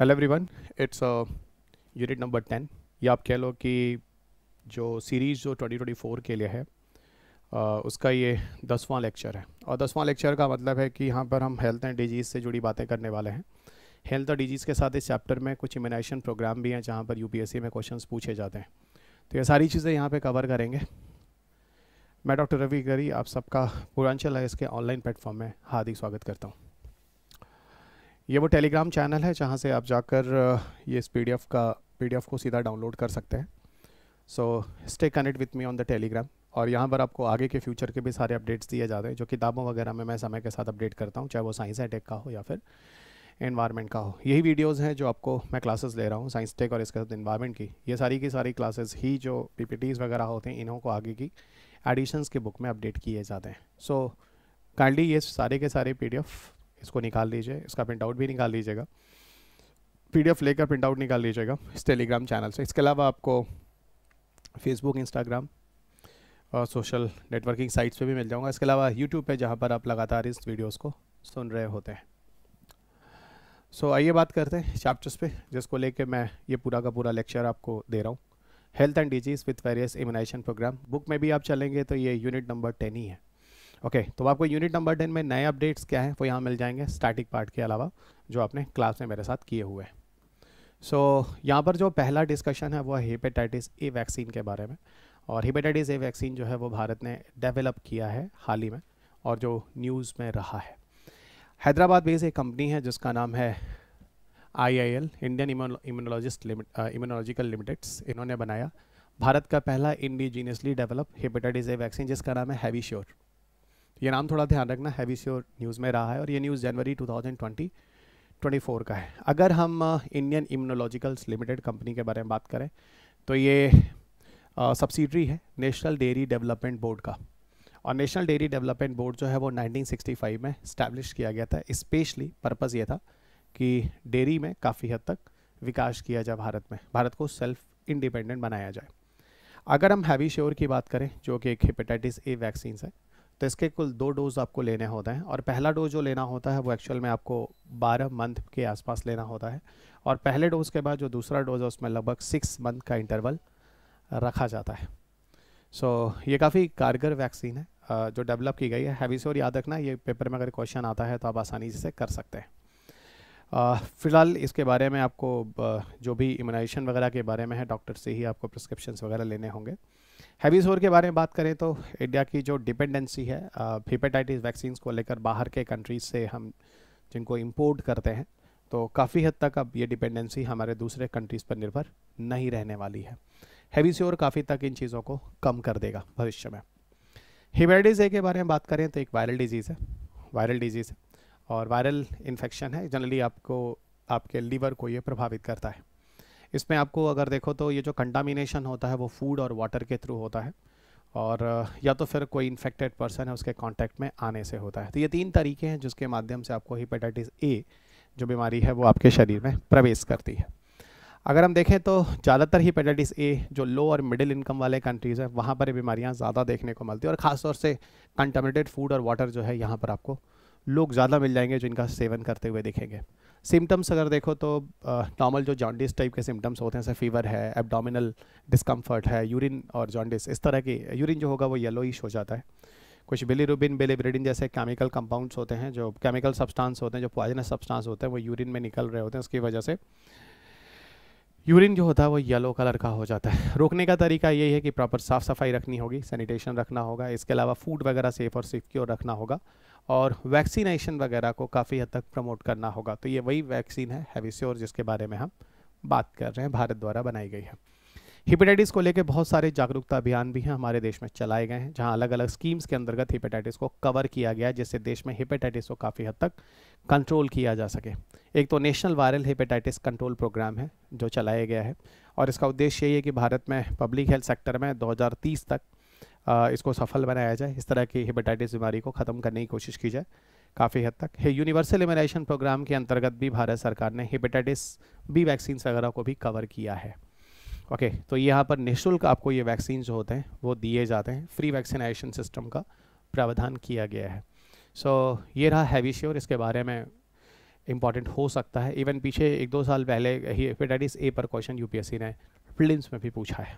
Hello everyone it's unit number ten ये आप कह लो कि जो सीरीज़ जो 2024 के लिए है आ, uh, उसका ये दसवां लेक्चर है और दसवां लेक्चर का मतलब है कि यहाँ पर हम हेल्थ एंड डिजीज़ से जुड़ी बातें करने वाले हैं हेल्थ और डिजीज़ के साथ इस चैप्टर में कुछ इम्यूनाइजेशन प्रोग्राम भी हैं जहाँ पर सी में क्वेश्चन पूछे जाते हैं तो ये सारी चीज़ें यहाँ पर कवर करेंगे मैं डॉक्टर रवि गरी आप सबका पूर्वांचल है इसके ऑनलाइन प्लेटफॉर्म में हार्दिक स्वागत करता हूँ ये वो टेलीग्राम चैनल है जहाँ से आप जाकर ये इस पी का पी को सीधा डाउनलोड कर सकते हैं so stay connect with me on the Telegram और यहाँ पर आपको आगे के फ्यूचर के भी सारे अपडेट्स दिए जाते हैं जो किताबों वगैरह में मैं समय के साथ अपडेट करता हूँ चाहे वो साइंस एंड टेक का हो या फिर इन्वायरमेंट का हो यही वीडियोस हैं जो आपको मैं क्लासेस ले रहा हूँ साइंस टेक और इसके साथ इन्वायरमेंट की ये सारी की सारी क्लासेस ही जो पी वगैरह होते हैं इन्हों को आगे की एडिशंस के बुक में अपडेट किए जाते हैं सो so, काइंडली ये सारे के सारे पी इसको निकाल लीजिए इसका प्रिंट आउट भी निकाल लीजिएगा पीडीएफ लेकर प्रिंट आउट निकाल लीजिएगा इस टेलीग्राम चैनल से इसके अलावा आपको फेसबुक इंस्टाग्राम और सोशल नेटवर्किंग साइट्स पे भी मिल जाऊंगा इसके अलावा यूट्यूब पे जहाँ पर आप लगातार इस वीडियोस को सुन रहे होते हैं सो so, आइए बात करते हैं चैप्टर्स पे जिसको लेके मैं ये पूरा का पूरा लेक्चर आपको दे रहा हूँ health and disease with various immunization program book में भी आप चलेंगे तो ये यूनिट नंबर टेन ही है ओके तो आपको यूनिट नंबर टेन में नए अपडेट्स क्या हैं वो यहाँ मिल जाएंगे स्टैटिक पार्ट के अलावा जो आपने क्लास में मेरे साथ किए हुए हैं सो so, यहाँ पर जो पहला डिस्कशन है वो है हेपेटाइटिस ए वैक्सीन के बारे में और हेपेटाइटिस ए वैक्सीन जो है वो भारत ने डेवलप किया है हाल ही में और जो न्यूज़ में रहा है हैदराबाद बेस्ड एक कंपनी है जिसका नाम है IIL Indian immunologist limit immunological limiteds इन्होंने बनाया भारत का पहला indigenously develop hepatitis A vaccine जिसका नाम है हैवी श्योर ये नाम थोड़ा ध्यान रखना हैवी श्योर न्यूज़ में रहा है और ये न्यूज़ जनवरी 2020 24 का है अगर हम इंडियन इम्यूनोलॉजिकल्स लिमिटेड कंपनी के बारे में बात करें तो ये सब्सिडरी है नेशनल डेयरी डेवलपमेंट बोर्ड का और नेशनल डेयरी डेवलपमेंट बोर्ड जो है वो 1965 में इस्टेब्लिश किया गया था इस्पेशली पर्पज़ ये था कि डेयरी में काफ़ी हद तक विकास किया जाए भारत में भारत को सेल्फ इंडिपेंडेंट बनाया जाए अगर हम हैवी श्योर की बात करें जो कि एक हेपेटाइटिस ए वैक्सीन है तो इसके कुल दो डोज आपको लेने होते हैं और पहला डोज जो लेना होता है वो एक्चुअल में आपको 12 मंथ के आसपास लेना होता है और पहले डोज के बाद जो दूसरा डोज है उसमें लगभग सिक्स मंथ का इंटरवल रखा जाता है सो so, ये काफ़ी कारगर वैक्सीन है जो डेवलप की गई है हैवी से और याद रखना ये पेपर में अगर क्वेश्चन आता है तो आप आसानी से कर सकते हैं फ़िलहाल इसके बारे में आपको जो भी इम्यूनाइजेशन वगैरह के बारे में है डॉक्टर से ही आपको प्रिस्क्रिप्शन वगैरह लेने होंगे हैवी सोर के बारे में बात करें तो इंडिया की जो डिपेंडेंसी है हिपेटाइटिस वैक्सीन को लेकर बाहर के कंट्रीज से हम जिनको इम्पोर्ट करते हैं तो काफ़ी हद तक अब ये डिपेंडेंसी हमारे दूसरे कंट्रीज़ पर निर्भर नहीं रहने वाली है हैवी श्योर काफ़ी तक इन चीज़ों को कम कर देगा भविष्य में हिपेटाइटिस ए के बारे में बात करें तो एक वायरल डिजीज़ है वायरल डिजीज़ है और वायरल इन्फेक्शन है जनरली आपको आपके लीवर को ये प्रभावित करता है इसमें आपको अगर देखो तो ये जो कंटामिनेशन होता है वो फूड और वाटर के थ्रू होता है और या तो फिर कोई इन्फेक्टेड पर्सन है उसके कांटेक्ट में आने से होता है तो ये तीन तरीके हैं जिसके माध्यम से आपको हिपेटाइटिस ए जो बीमारी है वो आपके शरीर में प्रवेश करती है अगर हम देखें तो ज़्यादातर हीपेटाइटिस ए जो लो और मिडिल इनकम वाले कंट्रीज़ है वहाँ पर बीमारियाँ ज़्यादा देखने को मिलती हैं और ख़ासतौर से कंटामिनेटेड फूड और वाटर जो है यहाँ पर आपको लोग ज़्यादा मिल जाएंगे जो इनका सेवन करते हुए देखेंगे सिम्टम्स अगर देखो तो नॉर्मल जो जॉन्डिस टाइप के सिम्टम्स होते हैं जैसे फीवर है एबडामिनल डिस्कम्फर्ट है यूरिन और जॉन्डिस इस तरह की यूरिन जो होगा वो येलो हो जाता है कुछ बिलीरुबिन बिलीब्रिडिन जैसे केमिकल कंपाउंड्स होते हैं जो केमिकल सब्सटेंस होते हैं जो पॉइजनस सब्सटेंस होते हैं वो यूरिन में निकल रहे होते हैं उसकी वजह से यूरिन जो होता है वो येलो कलर का हो जाता है रोकने का तरीका यही है कि प्रॉपर साफ़ सफाई रखनी होगी सैनिटेशन रखना होगा इसके अलावा फूड वगैरह सेफ और सिक्योर रखना होगा और वैक्सीनेशन वगैरह को काफ़ी हद तक प्रमोट करना होगा तो ये वही वैक्सीन है हैविस्योर जिसके बारे में हम बात कर रहे हैं भारत द्वारा बनाई गई है हिपेटाइटिस को लेकर बहुत सारे जागरूकता अभियान भी हैं हमारे देश में चलाए गए हैं जहां अलग अलग स्कीम्स के अंतर्गत हिपेटाइटिस को कवर किया गया जिससे देश में हिपेटाइटिस को काफ़ी हद तक कंट्रोल किया जा सके एक तो national viral hepatitis control program है जो चलाया गया है और इसका उद्देश्य यही है कि भारत में पब्लिक हेल्थ सेक्टर में दो तक इसको सफल बनाया जाए इस तरह की हेपेटाइटिस बीमारी को ख़त्म करने की कोशिश की जाए काफ़ी हद तक है यूनिवर्सल इम्यूनाइजेशन प्रोग्राम के अंतर्गत भी भारत सरकार ने हेपेटाइटिस बी वैक्सीन वगैरह को भी कवर किया है ओके okay, तो यहाँ पर निःशुल्क आपको ये वैक्सीन जो होते हैं वो दिए जाते हैं फ्री वैक्सीनेशन सिस्टम का प्रावधान किया गया है सो so, ये रहा श्योर इसके बारे में इम्पॉर्टेंट हो सकता है इवन पीछे एक दो साल पहले ही हेपेटाइटिस ए पर क्वेश्चन यूपीएससी ने फिल्म में भी पूछा है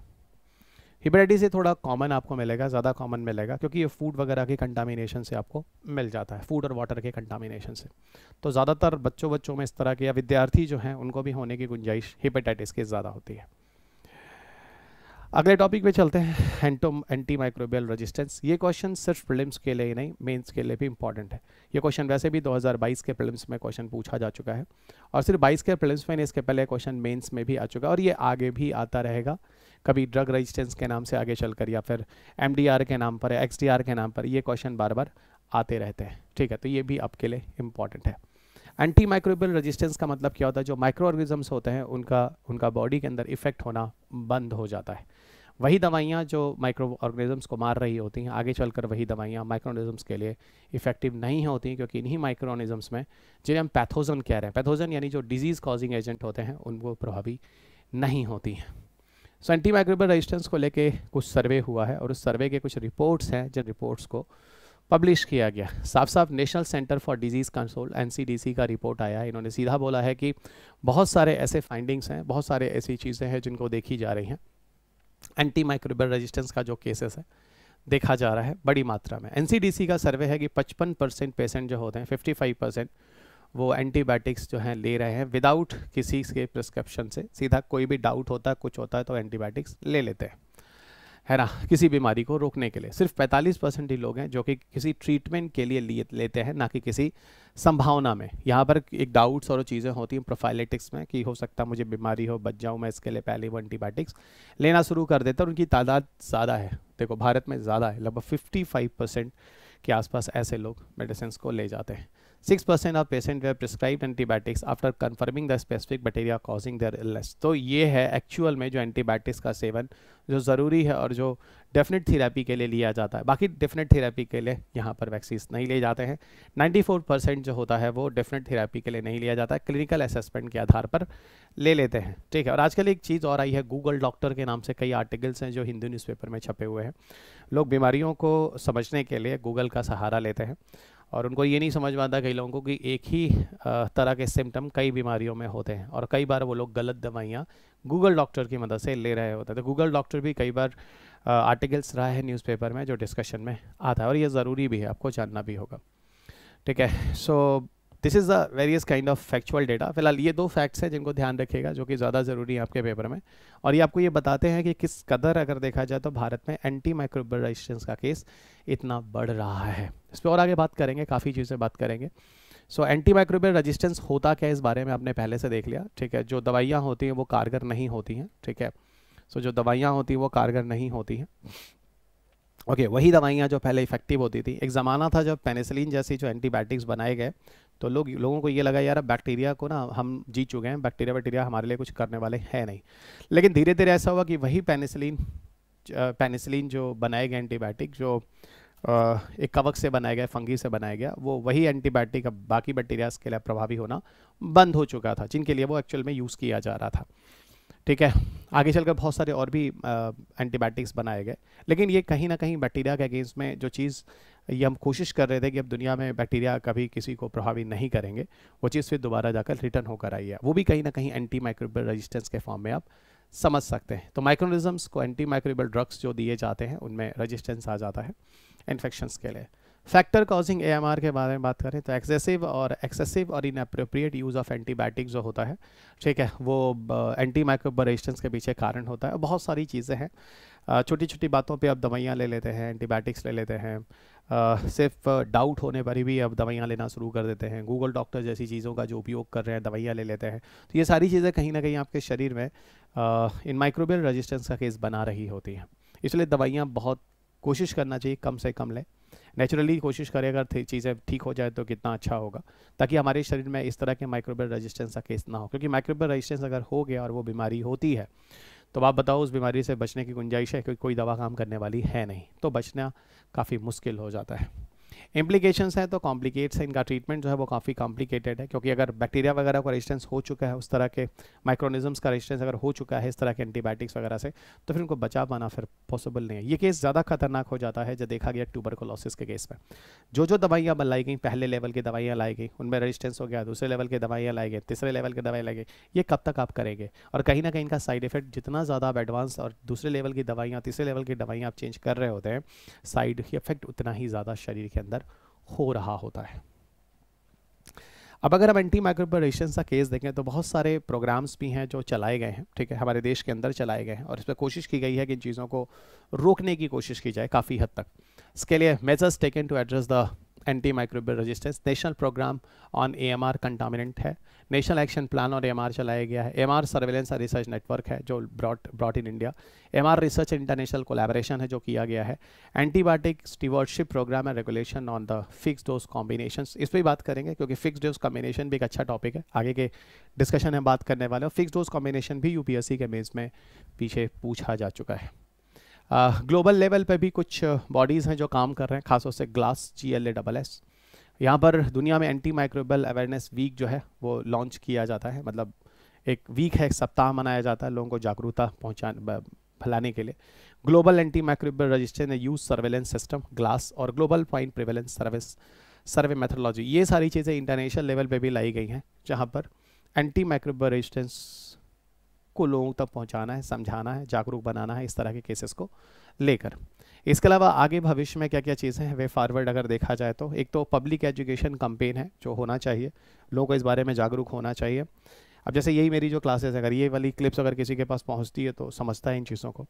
हिपेटाइटिस ये थोड़ा कॉमन आपको मिलेगा ज़्यादा कॉमन मिलेगा क्योंकि ये फूड वगैरह के कंटामिनेशन से आपको मिल जाता है फूड और वाटर के कंटामिनेशन से तो ज़्यादातर बच्चों बच्चों में इस तरह के या विद्यार्थी जो हैं उनको भी होने की गुंजाइश हिपेटाइटिस की ज़्यादा होती है अगले टॉपिक पे चलते हैं एंटो एंटी माइक्रोबियल रेजिस्टेंस ये क्वेश्चन सिर्फ प्रिलिम्स के लिए ही नहीं मेंस के लिए भी इंपॉर्टेंट है ये क्वेश्चन वैसे भी 2022 के प्रिलिम्स में क्वेश्चन पूछा जा चुका है और सिर्फ 22 के प्रिलिम्स में नहीं इसके पहले क्वेश्चन मेंस में भी आ चुका है और ये आगे भी आता रहेगा कभी ड्रग रजिस्टेंस के नाम से आगे चल या फिर एम के नाम पर या एक्स के नाम पर ये क्वेश्चन बार बार आते रहते हैं ठीक है तो ये भी आपके लिए इम्पॉर्टेंट है एंटी माइक्रोबियल रजिस्टेंस का मतलब क्या होता है जो माइक्रो ऑर्गिजम्स होते हैं उनका उनका बॉडी के अंदर इफेक्ट होना बंद हो जाता है वही दवाइयाँ जो माइक्रो ऑर्गेनिजम्स को मार रही होती हैं आगे चलकर वही दवाइयाँ माइक्रो ऑर्गेनिजम्स के लिए इफेक्टिव नहीं होती क्योंकि इन्हीं माइक्रो ऑर्गेनिजम्स में जिन्हें हम पैथोजन कह रहे हैं पैथोजन यानी जो डिजीज़ कॉजिंग एजेंट होते हैं उनको प्रभावी नहीं होती हैं सो एंटी माइक्रोबल रेजिस्टेंस को लेके कुछ सर्वे हुआ है और उस सर्वे के कुछ रिपोर्ट्स हैं जिन रिपोर्ट्स को पब्लिश किया गया साफ साफ national centre for disease control एन का रिपोर्ट आया है इन्होंने सीधा बोला है कि बहुत सारे ऐसे फाइंडिंग्स हैं बहुत सारे ऐसी चीज़ें हैं जिनको देखी जा रही हैं एंटी माइक्रोबियल रेजिस्टेंस का जो केसेस है देखा जा रहा है बड़ी मात्रा में एनसीडीसी का सर्वे है कि 55 परसेंट पेशेंट जो होते हैं 55 परसेंट वो एंटीबायोटिक्स जो हैं ले रहे हैं विदाउट किसी के प्रिस्क्रिप्शन से सीधा कोई भी डाउट होता है कुछ होता है तो एंटीबायोटिक्स ले लेते हैं है ना किसी बीमारी को रोकने के लिए सिर्फ 45 परसेंट ही लोग हैं जो कि किसी ट्रीटमेंट के लिए लिए लेते हैं ना कि किसी संभावना में यहाँ पर एक डाउट्स और चीज़ें होती हैं प्रोफाइलेटिक्स में कि हो सकता मुझे बीमारी हो बच जाऊँ मैं इसके लिए पहले वो एंटीबायोटिक्स लेना शुरू कर देते हैं उनकी तादाद ज़्यादा है देखो भारत में ज़्यादा है लगभग फिफ्टी के आसपास ऐसे लोग मेडिसिन को ले जाते हैं six percent of patient were prescribed antibiotics after confirming the specific bacteria causing their illness तो ये है एक्चुअल में जो एंटीबायोटिक्स का सेवन जो ज़रूरी है और जो डेफिनेट थेरेपी के लिए लिया जाता है बाकी डेफिनेट थेरेपी के लिए यहाँ पर वैक्सीन नहीं लिए जाते हैं फोर परसेंट जो होता है वो डेफिनेट थेरेपी के लिए नहीं लिया जाता है क्लिनिकल असेसमेंट के आधार पर ले लेते हैं ठीक है और आजकल एक चीज़ और आई है गूगल डॉक्टर के नाम से कई आर्टिकल्स हैं जो हिंदू न्यूज़पेपर में छपे हुए हैं लोग बीमारियों को समझने के लिए गूगल का सहारा लेते हैं और उनको ये नहीं समझ में आता कई लोगों को कि एक ही तरह के सिम्टम कई बीमारियों में होते हैं और कई बार वो लोग गलत दवाइयाँ गूगल डॉक्टर की मदद से ले रहे होते हैं तो गूगल डॉक्टर भी कई बार आर्टिकल्स रहा है न्यूज़पेपर में जो डिस्कशन में आता है और ये ज़रूरी भी है आपको जानना भी होगा ठीक है so so, this is the various kind of factual data फिलहाल ये दो फैक्ट्स हैं जिनको ध्यान रखेगा जो कि ज़्यादा ज़रूरी है आपके पेपर में और ये आपको ये बताते हैं कि किस कदर अगर देखा जाए तो भारत में एंटी माइक्रोबियल रजिस्टेंस का केस इतना बढ़ रहा है इस पर और आगे बात करेंगे काफ़ी चीज़ें बात करेंगे सो एंटी माइक्रोबियल रजिस्टेंस होता क्या है इस बारे में आपने पहले से देख लिया ठीक है जो दवाइयाँ होती हैं वो कारगर नहीं होती हैं ठीक है सो so, जो दवाइयाँ होती हैं वो कारगर नहीं होती हैं ओके okay, वही दवाइयाँ जो पहले इफेक्टिव होती थी एक ज़माना था जब पेनिसिलिन जैसी जो एंटीबायोटिक्स बनाए गए तो लोग लोगों को ये लगा यार बैक्टीरिया को ना हम जीत चुके हैं बैक्टीरिया वैक्टीरिया हमारे लिए कुछ करने वाले हैं नहीं लेकिन धीरे धीरे ऐसा हुआ कि वही पेनिसिलिन पेनिसिलिन जो बनाए गए एंटीबायोटिक जो एक कवक से बनाया गया फंगी से बनाया गया वो वही एंटीबायोटिक अब बाकी बैक्टीरियाज के लिए प्रभावी होना बंद हो चुका था जिनके लिए वो एक्चुअल में यूज़ किया जा रहा था ठीक है आगे चलकर बहुत सारे और भी एंटीबायोटिक्स बनाए गए लेकिन ये कहीं ना कहीं बैक्टीरिया के अगेंस्ट में जो चीज़ ये हम कोशिश कर रहे थे कि अब दुनिया में बैक्टीरिया कभी किसी को प्रभावित नहीं करेंगे वो चीज़ फिर दोबारा जाकर रिटर्न होकर आई है वो भी कहीं ना कहीं एंटी माइक्रोबल रजिस्टेंस के फॉर्म में आप समझ सकते हैं तो माइक्रोनिज्म्स को एंटी माइक्रोबल ड्रग्स जो दिए जाते हैं उनमें रजिस्टेंस आ जाता है इन्फेक्शंस के लिए फैक्टर कॉजिंग ए के बारे में बात करें तो एक्सेसिव और एक्सेसिव और इनअप्रोप्रिएट यूज़ ऑफ एंटीबायोटिक जो होता है ठीक है वो एंटी माइक्रोबल रजिस्टेंस के पीछे कारण होता है बहुत सारी चीज़ें हैं छोटी छोटी बातों पे आप दवाइयाँ ले लेते हैं एंटीबायोटिक्स ले लेते हैं सिर्फ डाउट होने पर ही भी अब दवाइयाँ लेना शुरू कर देते हैं गूगल डॉक्टर जैसी चीज़ों का जो उपयोग कर रहे हैं दवाइयाँ ले लेते हैं तो ये सारी चीज़ें कहीं ना कहीं आपके शरीर में इन माइक्रोबियल रजिस्टेंस का केस बना रही होती हैं इसलिए दवाइयाँ बहुत कोशिश करना चाहिए कम से कम लें नेचुरली कोशिश करें अगर चीज़ें ठीक हो जाए तो कितना अच्छा होगा ताकि हमारे शरीर में इस तरह के माइक्रोबियल रजिस्टेंस का केस ना हो क्योंकि माइक्रोबियल रजिस्टेंस अगर हो गया और वो बीमारी होती है तो आप बताओ उस बीमारी से बचने की गुंजाइश है क्योंकि कोई दवा काम करने वाली है नहीं तो बचना काफ़ी मुश्किल हो जाता है इम्प्लीकेशंस हैं तो कॉम्प्लिकेट्स हैं इनका ट्रीटमेंट जो है वो काफ़ी कॉम्प्लिकेटेड है क्योंकि अगर बैक्टीरिया वगैरह का रेजिस्टेंस हो चुका है उस तरह के माइक्रोनिजम्स का रेजिस्टेंस अगर हो चुका है इस तरह के एंटीबायोटिक्स वगैरह से तो फिर उनको बचा पाना फिर पॉसिबल नहीं है ये केस ज़्यादा खतरनाक हो जाता है जब देखा गया ट्यूबर के केस में जो जो दवाइयाँ लाई गई पहले लेवल की दवाइयाँ लाई गई उनमें रजिस्टेंस हो गया दूसरे लेवल की दवाइयाँ लाई गई तीसरे लेवल की दवाई लाई गई ये कब तक आप करेंगे और कहीं ना कहीं इनका साइड इफेक्ट जितना ज़्यादा आप एडवांस और दूसरे लेवल की दवाइयाँ तीसरे लेवल की दवाइयाँ आप चेंज कर रहे होते हैं साइड इफेक्ट उतना ही ज़्यादा शरीर के अंदर हो रहा होता है अब अगर हम एंटी माइक्रोबियल का केस देखें तो बहुत सारे प्रोग्राम्स भी हैं जो चलाए गए हैं ठीक है हमारे देश के अंदर चलाए गए हैं और इस पर कोशिश की गई है कि इन चीज़ों को रोकने की कोशिश की जाए काफ़ी हद तक इसके लिए measures taken to address the antimicrobial resistance national program on AMR contaminant है नेशनल एक्शन प्लान और एएमआर चलाया गया है एएमआर सर्वेलेंस और रिसर्च नेटवर्क है जो brought brought in India AMR research international collaboration है जो किया गया है antibiotic stewardship program and regulation on the fix dose combination इस पर भी बात करेंगे क्योंकि फिक्स डोज कॉम्बिनेशन भी एक अच्छा टॉपिक है आगे के डिस्कशन हम बात करने वाले और फिक्स डोज कॉम्बिनेशन भी यूपीएससी के मेज में पीछे पूछा जा चुका है ग्लोबल लेवल पे भी कुछ बॉडीज़ हैं जो काम कर रहे हैं खासतौर से ग्लास जी एल ए डबल एस यहाँ पर दुनिया में एंटी माइक्रोबल अवेयरनेस वीक जो है वो लॉन्च किया जाता है मतलब एक वीक है एक सप्ताह मनाया जाता है लोगों को जागरूकता पहुँचा फैलाने के लिए global antimicrobial register use surveillance system GLASS और global point prevalence service survey methodology ये सारी चीज़ें इंटरनेशनल लेवल पे भी लाई गई हैं जहाँ पर एंटी माइक्रोबल रजिस्टेंस को लोगों तक पहुंचाना है समझाना है जागरूक बनाना है इस तरह के केसेस को लेकर इसके अलावा आगे भविष्य में क्या क्या चीज़ें हैं वे फॉरवर्ड अगर देखा जाए तो एक तो पब्लिक एजुकेशन कंपेन है जो होना चाहिए लोगों को इस बारे में जागरूक होना चाहिए अब जैसे यही मेरी जो क्लासेस अगर ये वाली क्लिप्स अगर किसी के पास पहुंचती है तो समझता है इन चीज़ों को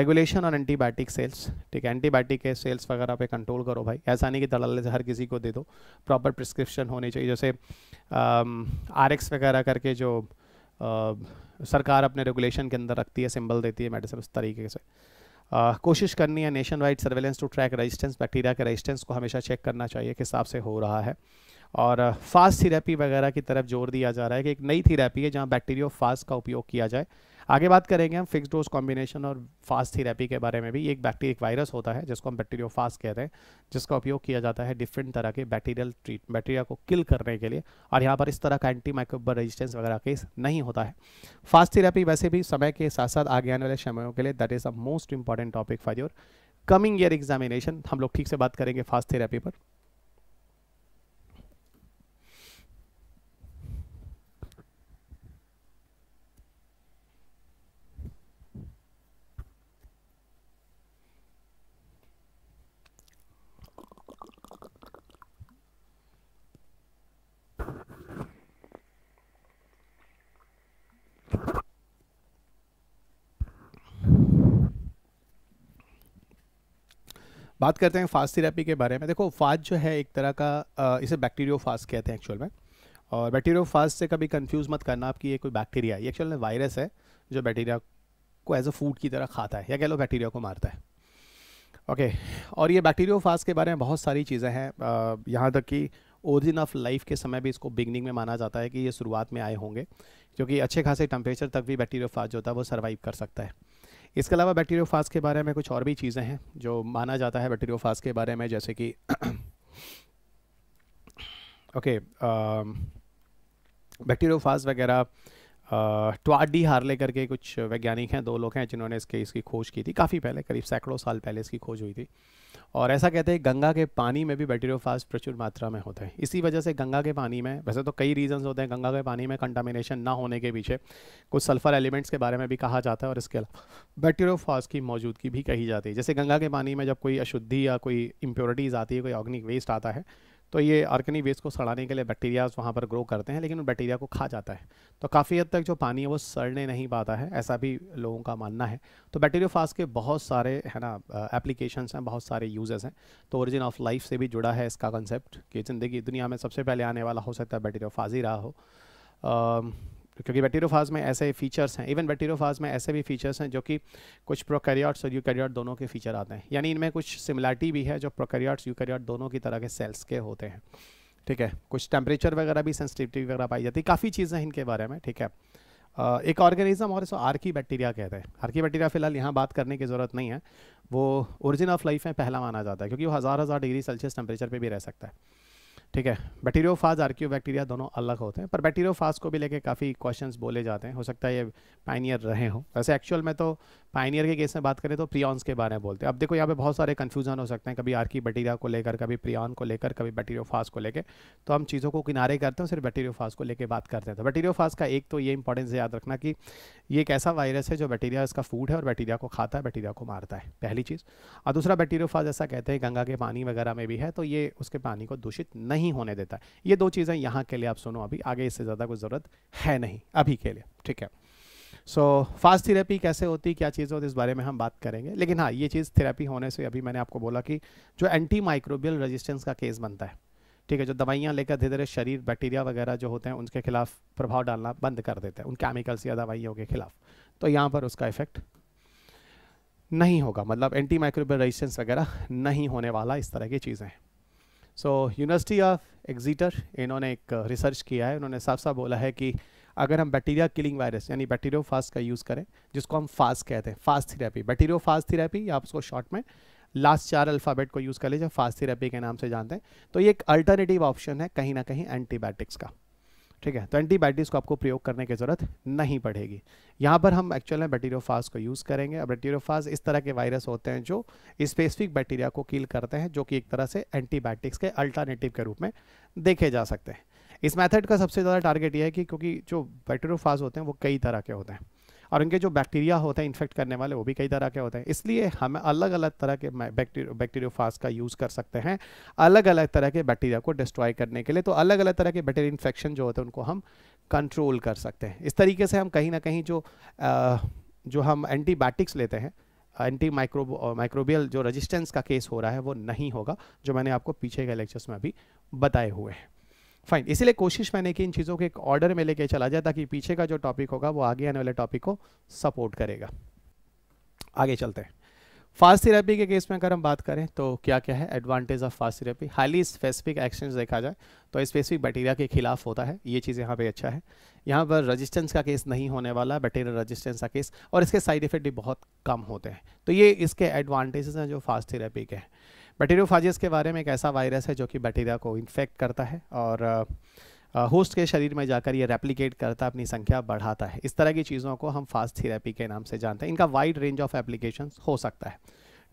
रेगुलेशन ऑन एंटीबायोटिक सेल्स ठीक है एंटीबायोटिक के सेल्स वगैरह पे कंट्रोल करो भाई ऐसा नहीं कि दलाले से हर किसी को दे दो प्रॉपर प्रिस्क्रिप्शन होनी चाहिए जैसे आर वगैरह करके जो सरकार अपने रेगुलेशन के अंदर रखती है सिंबल देती है मेडिसिन उस तरीके से Uh, कोशिश करनी है nationwide surveillance to track resistance bacteria के रेजिस्टेंस को हमेशा चेक करना चाहिए किस हिसाब से हो रहा है और फास्ट थेरेपी वगैरह की तरफ जोर दिया जा रहा है कि एक नई थेरेपी है जहाँ बैक्टीरियो फास्ट का उपयोग किया जाए आगे बात करेंगे हम फिक्स डोज कॉम्बिनेशन और फास्ट थेरेपी के बारे में भी एक बैक्टीरिक वायरस होता है जिसको हम बैक्टीरियो फास्ट कहते हैं जिसका उपयोग किया जाता है डिफरेंट तरह के बैक्टीरियल ट्रीट बैक्टीरिया को किल करने के लिए और यहाँ पर इस तरह का एंटी माइक्रोबल रजिस्टेंस वगैरह केस नहीं होता है फास्ट थेरेपी वैसे भी समय के साथ साथ आगे आने वाले समयों के लिए that is a most important topic for your coming year examination हम लोग ठीक से बात करेंगे फास्ट थेरेपी पर बात करते हैं फास्ट थेरेपी के बारे में देखो फास्ट जो है एक तरह का इसे बैक्टीरियो फास्ट कहते हैं एक्चुअल में और बैक्टीरियो फास्ट से कभी कंफ्यूज मत करना आपकी ये कोई बैक्टीरिया ये एक्चुअल में वायरस है जो बैक्टीरिया को एज अ फूड की तरह खाता है या कह लो बैक्टीरिया को मारता है ओके okay. और ये बैक्टीरियो फास्ट के बारे में बहुत सारी चीज़ें हैं यहाँ तक कि ओरिजिन ऑफ लाइफ के समय भी इसको बिगनिंग में माना जाता है कि ये शुरुआत में आए होंगे क्योंकि अच्छे खासे टेम्परेचर तक भी बैक्टीरियो फास्ट जो होता है वो सर्वाइव कर सकता है इसके अलावा बैक्टीरियोफाज के बारे में कुछ और भी चीज़ें हैं जो माना जाता है बैक्टीरियोफाज के बारे में जैसे कि ओके um, बैक्टीरियोफाज वगैरह ट्वाडी हार्ले करके कुछ वैज्ञानिक हैं दो लोग हैं जिन्होंने इसके इसकी खोज की थी काफ़ी पहले करीब सैकड़ों साल पहले इसकी खोज हुई थी और ऐसा कहते हैं गंगा के पानी में भी बैक्टीरियोफाज प्रचुर मात्रा में होते हैं इसी वजह से गंगा के पानी में वैसे तो कई रीजंस होते हैं गंगा के पानी में कंटामिनेशन ना होने के पीछे कुछ सल्फ़र एलिमेंट्स के बारे में भी कहा जाता है और इसके अलावा बैक्टीरियोफाज की मौजूदगी भी कही जाती है जैसे गंगा के पानी में जब कोई अशुद्धि या कोई इम्प्योरिटीज़ आती है कोई ऑर्गेनिक वेस्ट आता है तो ये आर्कनी वेस्ट को सड़ाने के लिए बैक्टीरियाज वहाँ पर ग्रो करते हैं लेकिन उन बैक्टीरिया को खा जाता है तो काफ़ी हद तक जो पानी है वो सड़ने नहीं पाता है ऐसा भी लोगों का मानना है तो बैक्टीरियोफाज के बहुत सारे है ना एप्लीकेशंस हैं बहुत सारे यूजेस हैं तो ओरिजिन ऑफ लाइफ से भी जुड़ा है इसका कंसेप्ट कि ज़िंदगी दुनिया में सबसे पहले आने वाला हो सकता है बैक्टीरियोफाज ही रहा हो तो क्योंकि बैक्टीरियोफाज में ऐसे फीचर्स हैं इवन बैक्टीरियोफाज में ऐसे भी फीचर्स हैं जो कि कुछ प्रोकैरियोट्स और यूकैरियोट दोनों के फीचर आते हैं यानी इनमें कुछ सिमिलरिटी भी है जो प्रोकैरियोट्स यूकैरियोट दोनों की तरह के सेल्स के होते हैं ठीक है कुछ टेम्परेचर वगैरह भी सेंसिटिविटी वगैरह पाई जाती है काफ़ी चीज़ें इनके बारे में ठीक है एक ऑर्गेनिज्म और इसको आर्की बैक्टीरिया कहते हैं आर्की बैक्टीरिया फिलहाल यहाँ बात करने की ज़रूरत नहीं है वो ओरिजिन ऑफ लाइफ में पहला माना जाता है क्योंकि वो हज़ार हज़ार डिग्री सेल्सियस टेम्परेचर पर भी रह सकता है ठीक है फाज आर्क्यू बैक्टीरिया दोनों अलग होते हैं पर फाज को भी लेके काफ़ी क्वेश्चन बोले जाते हैं हो सकता है ये पाइनियर रहे हो वैसे एक्चुअल में तो पाइनियर के केस में बात करें तो प्रियॉन्स के बारे में बोलते हैं अब देखो यहाँ पे बहुत सारे कन्फ्यूजन हो सकते हैं कभी आर्की बैटीरिया को लेकर कभी प्रियॉन को लेकर कभी फास को लेकर तो हम चीज़ों को किनारे करते हैं सिर्फ फास को लेकर बात करते हैं तो फास का एक तो ये इंपॉर्टेंस याद रखना कि ये एक ऐसा वायरस है जो बैक्टीरिया इसका फूड है और बैक्टीरिया को खाता है बैक्टीरिया को मारता है पहली चीज़ और दूसरा फास ऐसा कहते हैं गंगा के पानी वगैरह में भी है तो ये उसके पानी को दूषित नहीं नहीं होने देता ये दो चीज़ें यहाँ के लिए आप सुनो अभी आगे इससे ज़्यादा कोई ज़रूरत है नहीं अभी के लिए ठीक है सो फास्ट थेरेपी कैसे होती क्या चीज़ होती इस बारे में हम बात करेंगे लेकिन हाँ ये चीज़ थेरेपी होने से अभी मैंने आपको बोला कि जो एंटी माइक्रोबियल रजिस्टेंस का केस बनता है ठीक है जो दवाइयाँ लेकर धीरे धीरे शरीर बैक्टीरिया वगैरह जो होते हैं उनके खिलाफ प्रभाव डालना बंद कर देते हैं उन केमिकल्स या दवाइयों के खिलाफ तो यहाँ पर उसका इफेक्ट नहीं होगा मतलब एंटी माइक्रोबियल रजिस्टेंस वगैरह नहीं होने वाला इस तरह की चीज़ें हैं सो यूनिवर्सिटी ऑफ एग्जीटर इन्होंने एक रिसर्च uh, किया है उन्होंने साफ साफ बोला है कि अगर हम बैक्टीरिया किलिंग वायरस यानी बैक्टीरियो फास्ट का यूज़ करें जिसको हम फास्ट कहते हैं phage therapy bacteriophage therapy या आप उसको शॉर्ट में लास्ट चार अल्फ़ाबेट को यूज़ कर लीजिए फास्ट थेरेपी के नाम से जानते हैं तो ये एक अल्टरनेटिव ऑप्शन है कहीं ना कहीं एंटीबायोटिक्स का ठीक है तो बैटरीज को आपको प्रयोग करने की ज़रूरत नहीं पड़ेगी यहाँ पर हम एक्चुअल में बैक्टीरियोफाज को यूज़ करेंगे अब बैक्टीरियोफाज इस तरह के वायरस होते हैं जो स्पेसिफिक बैक्टीरिया को किल करते हैं जो कि एक तरह से एंटीबायोटिक्स के अल्टरनेटिव के रूप में देखे जा सकते हैं इस मेथड का सबसे ज़्यादा टारगेट यह है कि क्योंकि जो बैक्टीरियोफाज होते हैं वो कई तरह के होते हैं और उनके जो बैक्टीरिया होते हैं इन्फेक्ट करने वाले वो भी कई तरह के होते हैं इसलिए हम अलग अलग तरह के बैक्टीरियोफाज का यूज़ कर सकते हैं अलग अलग तरह के बैक्टीरिया को डिस्ट्रॉय करने के लिए तो अलग अलग तरह के बैक्टीरिया इन्फेक्शन जो होते हैं उनको हम कंट्रोल कर सकते हैं इस तरीके से हम कहीं ना कहीं जो जो हम एंटीबायोटिक्स लेते हैं एंटी माइक्रो माइक्रोबियल जो रेजिस्टेंस का केस हो रहा है वो नहीं होगा जो मैंने आपको पीछे के लेक्चर्स में अभी बताए हुए हैं फाइन इसीलिए कोशिश मैंने की इन चीज़ों के एक ऑर्डर में लेके चला जाए ताकि पीछे का जो टॉपिक होगा वो आगे आने वाले टॉपिक को सपोर्ट करेगा आगे चलते हैं फास्ट थेरेपी के केस में अगर हम बात करें तो क्या क्या है advantage of phage therapy highly specific action देखा जाए तो स्पेसिफिक बैक्टीरिया के खिलाफ होता है ये चीज़ यहाँ पे अच्छा है यहाँ पर रेजिस्टेंस का केस नहीं होने वाला बैक्टीरियल रेजिस्टेंस का केस और इसके साइड इफेक्ट भी बहुत कम होते हैं तो ये इसके एडवांटेजेस हैं जो फास्ट थेरेपी के हैं बैटेरियोफाजिस के बारे में एक ऐसा वायरस है जो कि बैक्टीरिया को इन्फेक्ट करता है और होस्ट के शरीर में जाकर ये रेप्लिकेट करता है अपनी संख्या बढ़ाता है इस तरह की चीज़ों को हम फास्ट थेरेपी के नाम से जानते हैं इनका वाइड रेंज ऑफ एप्लीकेशन हो सकता है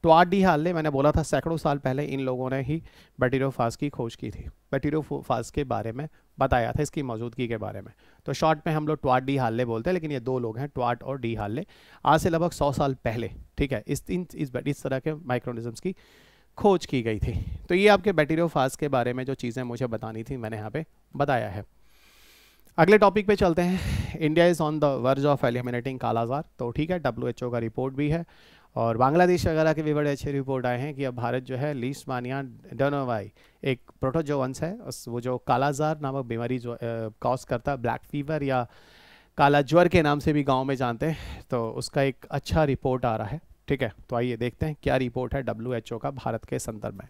तो आर डी हाल मैंने बोला था सैकड़ों साल पहले इन लोगों ने ही बैटेरियोफाज की खोज की थी बैटेरियोफाज के बारे में बताया था इसकी मौजूदगी के बारे में तो शॉर्ट में हम लोग ट्वाट डी हाल बोलते हैं लेकिन ये दो लोग हैं ट्वाट और डी हाल आज से लगभग सौ साल पहले ठीक है इस इन इस, इस, इस तरह के माइक्रोनिजम्स की खोज की गई थी तो ये आपके बैटेरियोफाज के बारे में जो चीज़ें मुझे बतानी थी मैंने यहाँ पे बताया है अगले टॉपिक पे चलते हैं India is on the verge of eliminating kala azar तो ठीक है डब्ल्यू का रिपोर्ट भी है और बांग्लादेश वगैरह के भी बड़े अच्छे रिपोर्ट आए हैं कि अब भारत जो है लीस मानिया डनोवाई एक प्रोटोजो वंश है उस वो जो कालाजार नामक बीमारी जो कॉज करता ब्लैक फीवर या काला ज्वर के नाम से भी गांव में जानते हैं तो उसका एक अच्छा रिपोर्ट आ रहा है ठीक है तो आइए देखते हैं क्या रिपोर्ट है डब्ल्यू का भारत के संदर्भ में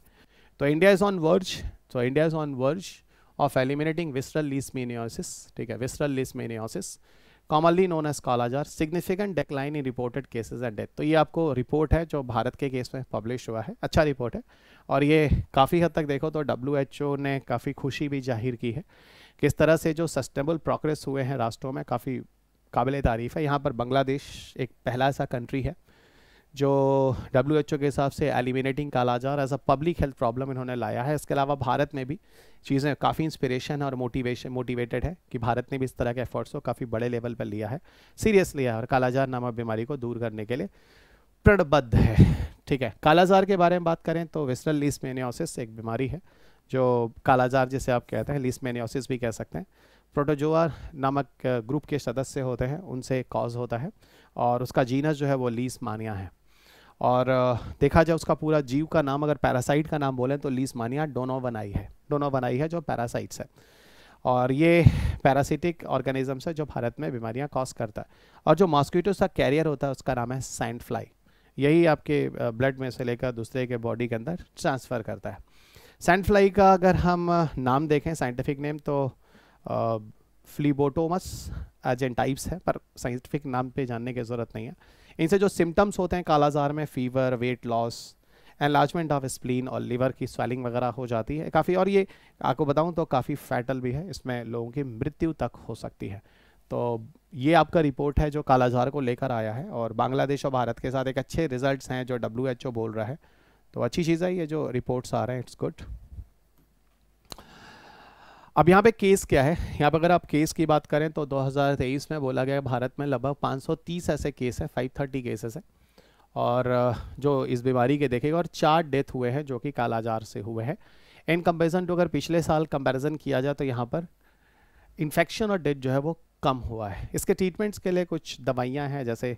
तो इंडिया इज़ ऑन वर्ज तो India is on verge of eliminating visceral leishmaniasis ठीक है visceral leishmaniasis commonly known as kala azar significant decline in reported cases and death तो ये आपको रिपोर्ट है जो भारत के केस में पब्लिश हुआ है अच्छा रिपोर्ट है और ये काफ़ी हद तक देखो तो डब्ल्यू ने काफ़ी खुशी भी जाहिर की है किस तरह से जो सस्टेनेबल प्रोग्रेस हुए हैं राष्ट्रों में काफ़ी काबिल तारीफ़ है यहाँ पर बांग्लादेश एक पहला ऐसा कंट्री है जो डब्ल्यू एच ओ के हिसाब से eliminating kala azar as a public health problem इन्होंने लाया है इसके अलावा भारत में भी चीज़ें काफ़ी इंस्पिरेशन और मोटिवेशन मोटिवेटेड है कि भारत ने भी इस तरह के एफर्ट्स को काफ़ी बड़े लेवल पर लिया है सीरियस लिया है और कालाजार नामक बीमारी को दूर करने के लिए प्रणबद्ध है ठीक है कालाजार के बारे में बात करें तो वेस्टर्न लीसमेनियोसिस एक बीमारी है जो कालाजार जिसे आप कहते हैं लीसमेनियोसिस भी कह सकते हैं प्रोटोजोआर नामक ग्रुप के सदस्य होते हैं उनसे कॉज होता है और उसका जीनस जो है वो लीस मानिया है और देखा जाए उसका पूरा जीव का नाम अगर पैरासाइट का नाम बोलें तो लीसमानिया डोनोवनाई है डोनोवनाई है जो पैरासाइट्स है और ये पैरासिटिक ऑर्गेनिजम्स है जो भारत में बीमारियां कॉज करता है और जो मॉस्किटोज का कैरियर होता है उसका नाम है सैंड फ्लाई यही आपके ब्लड में से लेकर दूसरे के बॉडी के अंदर ट्रांसफ़र करता है सैंड फ्लाई का अगर हम नाम देखें साइंटिफिक नेम तो फ्लीबोटोमस एजेंटाइप्स है पर साइंटिफिक नाम पे जानने की ज़रूरत नहीं है इनसे जो सिम्टम्स होते हैं कालाजार में fever weight loss enlargement of spleen और लीवर की स्वेलिंग वगैरह हो जाती है काफ़ी और ये आपको बताऊँ तो काफ़ी फैटल भी है इसमें लोगों की मृत्यु तक हो सकती है तो ये आपका रिपोर्ट है जो कालाजार को लेकर आया है और बांग्लादेश और भारत के साथ एक अच्छे रिजल्ट्स हैं जो डब्ल्यू बोल रहा है तो अच्छी चीज़ है ये जो रिपोर्ट्स आ रहे हैं इट्स गुड अब यहाँ पे केस क्या है यहाँ पे अगर आप केस की बात करें तो 2023 में बोला गया भारत में लगभग 530 ऐसे केस है 530 केसेस है और जो इस बीमारी के देखेगा और चार डेथ हुए हैं जो कि कालाजार से हुए हैं इन कंपेरिजन टू अगर पिछले साल कंपेरिजन किया जाए तो यहाँ पर इन्फेक्शन और डेथ जो है वो कम हुआ है इसके ट्रीटमेंट्स के लिए कुछ दवाइयाँ हैं जैसे